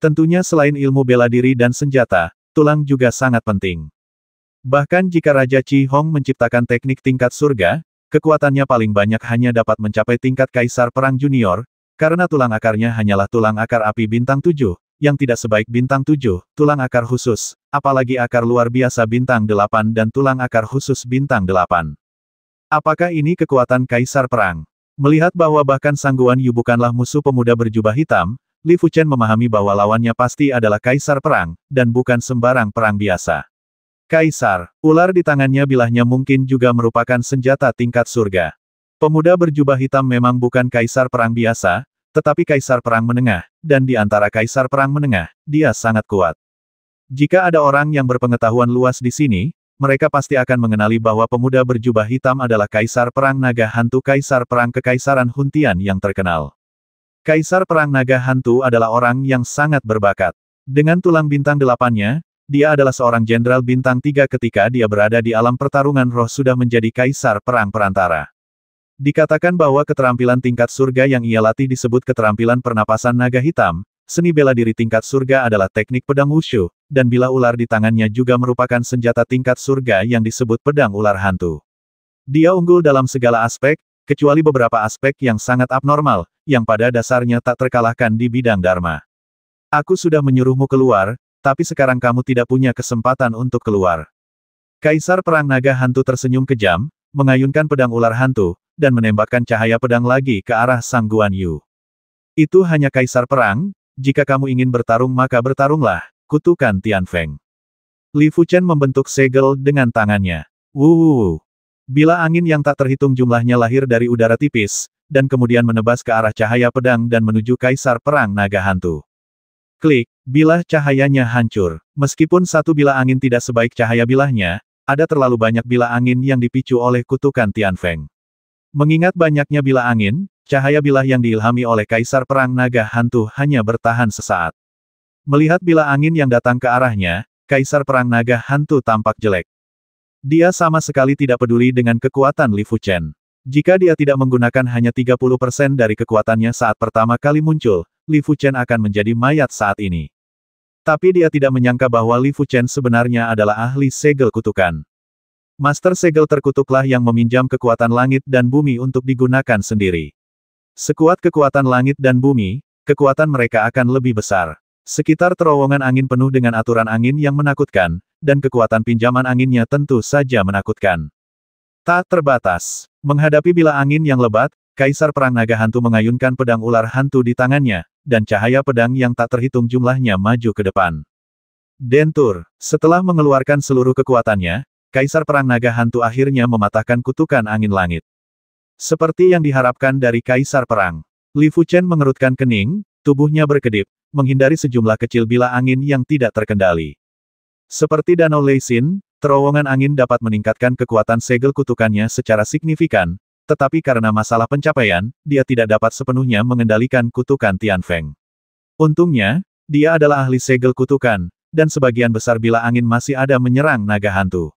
Tentunya selain ilmu bela diri dan senjata, tulang juga sangat penting. Bahkan jika Raja Chi Hong menciptakan teknik tingkat surga, kekuatannya paling banyak hanya dapat mencapai tingkat Kaisar Perang Junior, karena tulang akarnya hanyalah tulang akar api bintang tujuh, yang tidak sebaik bintang 7, tulang akar khusus, apalagi akar luar biasa bintang 8 dan tulang akar khusus bintang 8. Apakah ini kekuatan kaisar perang? Melihat bahwa bahkan Sangguan Yu bukanlah musuh pemuda berjubah hitam, Li Fuchen memahami bahwa lawannya pasti adalah kaisar perang, dan bukan sembarang perang biasa. Kaisar, ular di tangannya bilahnya mungkin juga merupakan senjata tingkat surga. Pemuda berjubah hitam memang bukan kaisar perang biasa, tetapi kaisar perang menengah, dan di antara kaisar perang menengah, dia sangat kuat. Jika ada orang yang berpengetahuan luas di sini, mereka pasti akan mengenali bahwa pemuda berjubah hitam adalah kaisar perang naga hantu kaisar perang kekaisaran Huntian yang terkenal. Kaisar perang naga hantu adalah orang yang sangat berbakat. Dengan tulang bintang delapannya, dia adalah seorang jenderal bintang tiga ketika dia berada di alam pertarungan roh sudah menjadi kaisar perang perantara. Dikatakan bahwa keterampilan tingkat surga yang ia latih disebut keterampilan pernapasan naga hitam, seni bela diri tingkat surga adalah teknik pedang wushu, dan bila ular di tangannya juga merupakan senjata tingkat surga yang disebut pedang ular hantu. Dia unggul dalam segala aspek, kecuali beberapa aspek yang sangat abnormal, yang pada dasarnya tak terkalahkan di bidang Dharma. Aku sudah menyuruhmu keluar, tapi sekarang kamu tidak punya kesempatan untuk keluar. Kaisar Perang Naga Hantu tersenyum kejam, mengayunkan pedang ular hantu, dan menembakkan cahaya pedang lagi ke arah Sang Guan Yu. Itu hanya kaisar perang, jika kamu ingin bertarung maka bertarunglah, kutukan Tian Feng. Li Fuchen membentuk segel dengan tangannya. Wuuu. Bila angin yang tak terhitung jumlahnya lahir dari udara tipis, dan kemudian menebas ke arah cahaya pedang dan menuju kaisar perang naga hantu. Klik, bila cahayanya hancur. Meskipun satu bila angin tidak sebaik cahaya bilahnya, ada terlalu banyak bila angin yang dipicu oleh kutukan Tian Feng. Mengingat banyaknya bila angin, cahaya bilah yang diilhami oleh Kaisar Perang Naga Hantu hanya bertahan sesaat. Melihat bila angin yang datang ke arahnya, Kaisar Perang Naga Hantu tampak jelek. Dia sama sekali tidak peduli dengan kekuatan Li Fuchen. Jika dia tidak menggunakan hanya 30% dari kekuatannya saat pertama kali muncul, Li Fuchen akan menjadi mayat saat ini. Tapi dia tidak menyangka bahwa Li Fuchen sebenarnya adalah ahli segel kutukan. Master Segel terkutuklah yang meminjam kekuatan langit dan bumi untuk digunakan sendiri. Sekuat kekuatan langit dan bumi, kekuatan mereka akan lebih besar. Sekitar terowongan angin penuh dengan aturan angin yang menakutkan, dan kekuatan pinjaman anginnya tentu saja menakutkan. Tak terbatas. Menghadapi bila angin yang lebat, Kaisar Perang Naga Hantu mengayunkan pedang ular hantu di tangannya, dan cahaya pedang yang tak terhitung jumlahnya maju ke depan. Dentur, setelah mengeluarkan seluruh kekuatannya, Kaisar Perang Naga Hantu akhirnya mematahkan kutukan angin langit. Seperti yang diharapkan dari Kaisar Perang, Li Fuchen mengerutkan kening, tubuhnya berkedip, menghindari sejumlah kecil bila angin yang tidak terkendali. Seperti Danau Leisin, terowongan angin dapat meningkatkan kekuatan segel kutukannya secara signifikan, tetapi karena masalah pencapaian, dia tidak dapat sepenuhnya mengendalikan kutukan Tian Feng. Untungnya, dia adalah ahli segel kutukan, dan sebagian besar bila angin masih ada menyerang naga hantu.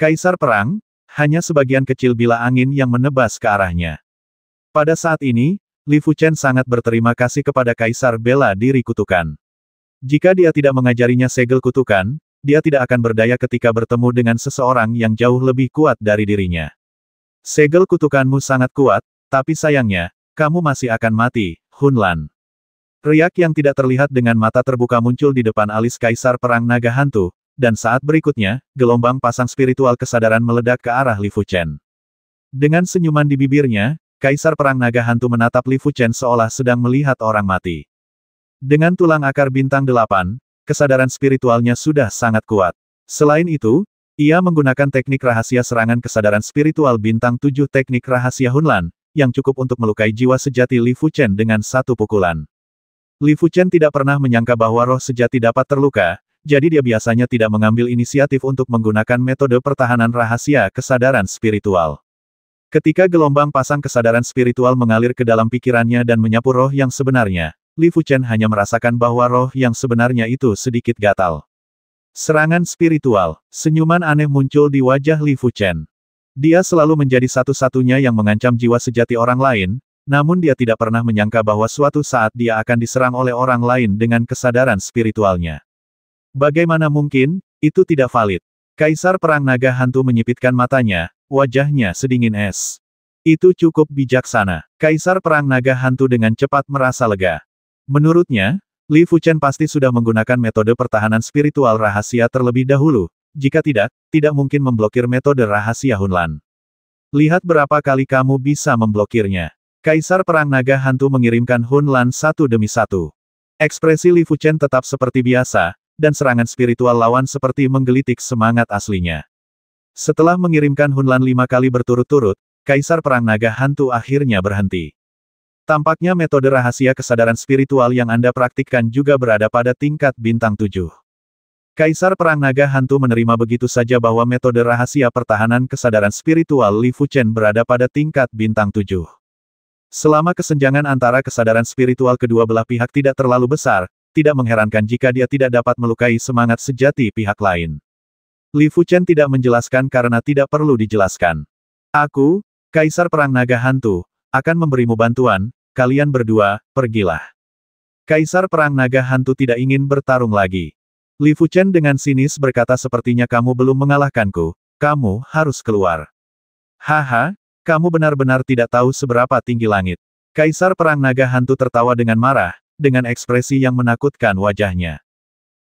Kaisar Perang, hanya sebagian kecil bila angin yang menebas ke arahnya. Pada saat ini, Li Fuchen sangat berterima kasih kepada Kaisar bela diri kutukan. Jika dia tidak mengajarinya segel kutukan, dia tidak akan berdaya ketika bertemu dengan seseorang yang jauh lebih kuat dari dirinya. Segel kutukanmu sangat kuat, tapi sayangnya, kamu masih akan mati, Hunlan. Riak yang tidak terlihat dengan mata terbuka muncul di depan alis Kaisar Perang Naga Hantu, dan saat berikutnya, gelombang pasang spiritual kesadaran meledak ke arah Li Fuchen. Dengan senyuman di bibirnya, Kaisar Perang Naga Hantu menatap Li Fuchen seolah sedang melihat orang mati. Dengan tulang akar bintang delapan, kesadaran spiritualnya sudah sangat kuat. Selain itu, ia menggunakan teknik rahasia serangan kesadaran spiritual bintang tujuh teknik rahasia Hunlan, yang cukup untuk melukai jiwa sejati Li Fuchen dengan satu pukulan. Li Fuchen tidak pernah menyangka bahwa roh sejati dapat terluka, jadi dia biasanya tidak mengambil inisiatif untuk menggunakan metode pertahanan rahasia kesadaran spiritual. Ketika gelombang pasang kesadaran spiritual mengalir ke dalam pikirannya dan menyapu roh yang sebenarnya, Li Chen hanya merasakan bahwa roh yang sebenarnya itu sedikit gatal. Serangan spiritual, senyuman aneh muncul di wajah Li Chen. Dia selalu menjadi satu-satunya yang mengancam jiwa sejati orang lain, namun dia tidak pernah menyangka bahwa suatu saat dia akan diserang oleh orang lain dengan kesadaran spiritualnya. Bagaimana mungkin, itu tidak valid. Kaisar Perang Naga Hantu menyipitkan matanya, wajahnya sedingin es. Itu cukup bijaksana. Kaisar Perang Naga Hantu dengan cepat merasa lega. Menurutnya, Li Fuchen pasti sudah menggunakan metode pertahanan spiritual rahasia terlebih dahulu. Jika tidak, tidak mungkin memblokir metode rahasia Hunlan. Lihat berapa kali kamu bisa memblokirnya. Kaisar Perang Naga Hantu mengirimkan Hunlan satu demi satu. Ekspresi Li Fuchen tetap seperti biasa, dan serangan spiritual lawan seperti menggelitik semangat aslinya. Setelah mengirimkan Hunlan lima kali berturut-turut, Kaisar Perang Naga Hantu akhirnya berhenti. Tampaknya metode rahasia kesadaran spiritual yang Anda praktikkan juga berada pada tingkat bintang tujuh. Kaisar Perang Naga Hantu menerima begitu saja bahwa metode rahasia pertahanan kesadaran spiritual Li Fuchen berada pada tingkat bintang tujuh. Selama kesenjangan antara kesadaran spiritual kedua belah pihak tidak terlalu besar, tidak mengherankan jika dia tidak dapat melukai semangat sejati pihak lain. Li Fuchen tidak menjelaskan karena tidak perlu dijelaskan. Aku, Kaisar Perang Naga Hantu, akan memberimu bantuan, kalian berdua, pergilah. Kaisar Perang Naga Hantu tidak ingin bertarung lagi. Li Fuchen dengan sinis berkata sepertinya kamu belum mengalahkanku, kamu harus keluar. Haha, kamu benar-benar tidak tahu seberapa tinggi langit. Kaisar Perang Naga Hantu tertawa dengan marah, dengan ekspresi yang menakutkan wajahnya.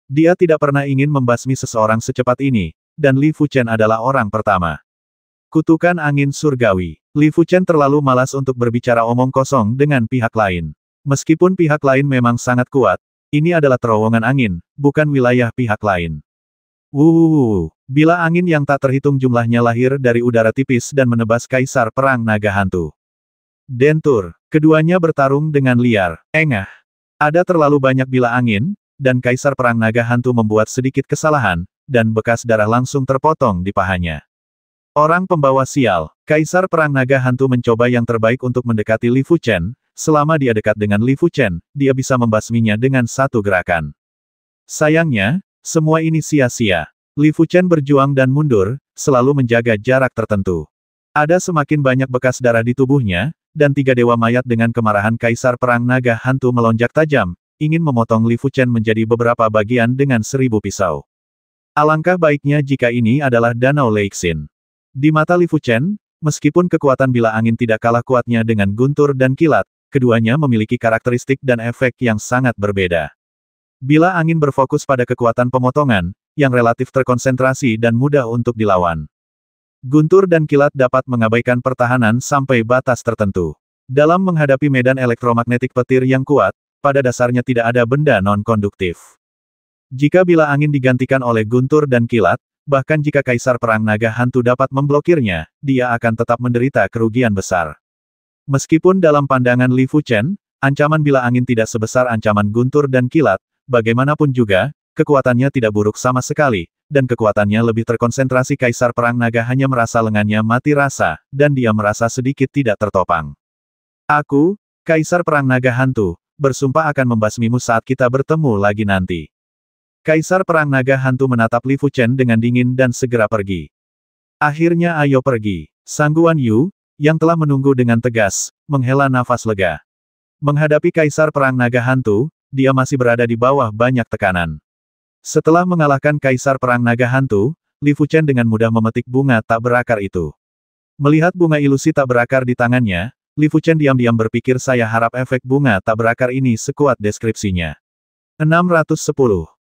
Dia tidak pernah ingin membasmi seseorang secepat ini, dan Li Fuchen adalah orang pertama. Kutukan angin surgawi. Li Fuchen terlalu malas untuk berbicara omong kosong dengan pihak lain. Meskipun pihak lain memang sangat kuat, ini adalah terowongan angin, bukan wilayah pihak lain. Wuh, bila angin yang tak terhitung jumlahnya lahir dari udara tipis dan menebas kaisar perang naga hantu. Dentur, keduanya bertarung dengan liar, engah. Ada terlalu banyak bila angin, dan Kaisar Perang Naga Hantu membuat sedikit kesalahan, dan bekas darah langsung terpotong di pahanya. Orang pembawa sial, Kaisar Perang Naga Hantu mencoba yang terbaik untuk mendekati Li Fuchen, selama dia dekat dengan Li Fuchen, dia bisa membasminya dengan satu gerakan. Sayangnya, semua ini sia-sia. Li Fuchen berjuang dan mundur, selalu menjaga jarak tertentu. Ada semakin banyak bekas darah di tubuhnya, dan tiga dewa mayat dengan kemarahan Kaisar Perang Naga Hantu melonjak tajam, ingin memotong Li Fuchen menjadi beberapa bagian dengan seribu pisau. Alangkah baiknya jika ini adalah Danau Leixin. Di mata Li Fuchen, meskipun kekuatan bila angin tidak kalah kuatnya dengan guntur dan kilat, keduanya memiliki karakteristik dan efek yang sangat berbeda. Bila angin berfokus pada kekuatan pemotongan, yang relatif terkonsentrasi dan mudah untuk dilawan. Guntur dan kilat dapat mengabaikan pertahanan sampai batas tertentu. Dalam menghadapi medan elektromagnetik petir yang kuat, pada dasarnya tidak ada benda non-konduktif. Jika bila angin digantikan oleh guntur dan kilat, bahkan jika kaisar perang naga hantu dapat memblokirnya, dia akan tetap menderita kerugian besar. Meskipun dalam pandangan Li Fuchen, ancaman bila angin tidak sebesar ancaman guntur dan kilat, bagaimanapun juga, Kekuatannya tidak buruk sama sekali, dan kekuatannya lebih terkonsentrasi Kaisar Perang Naga hanya merasa lengannya mati rasa, dan dia merasa sedikit tidak tertopang. Aku, Kaisar Perang Naga Hantu, bersumpah akan membasmimu saat kita bertemu lagi nanti. Kaisar Perang Naga Hantu menatap Li Fuchen dengan dingin dan segera pergi. Akhirnya ayo pergi. Sangguan Yu, yang telah menunggu dengan tegas, menghela nafas lega. Menghadapi Kaisar Perang Naga Hantu, dia masih berada di bawah banyak tekanan. Setelah mengalahkan Kaisar Perang Naga Hantu, Li Fuchen dengan mudah memetik bunga tak berakar itu. Melihat bunga ilusi tak berakar di tangannya, Li Fuchen diam-diam berpikir saya harap efek bunga tak berakar ini sekuat deskripsinya. 610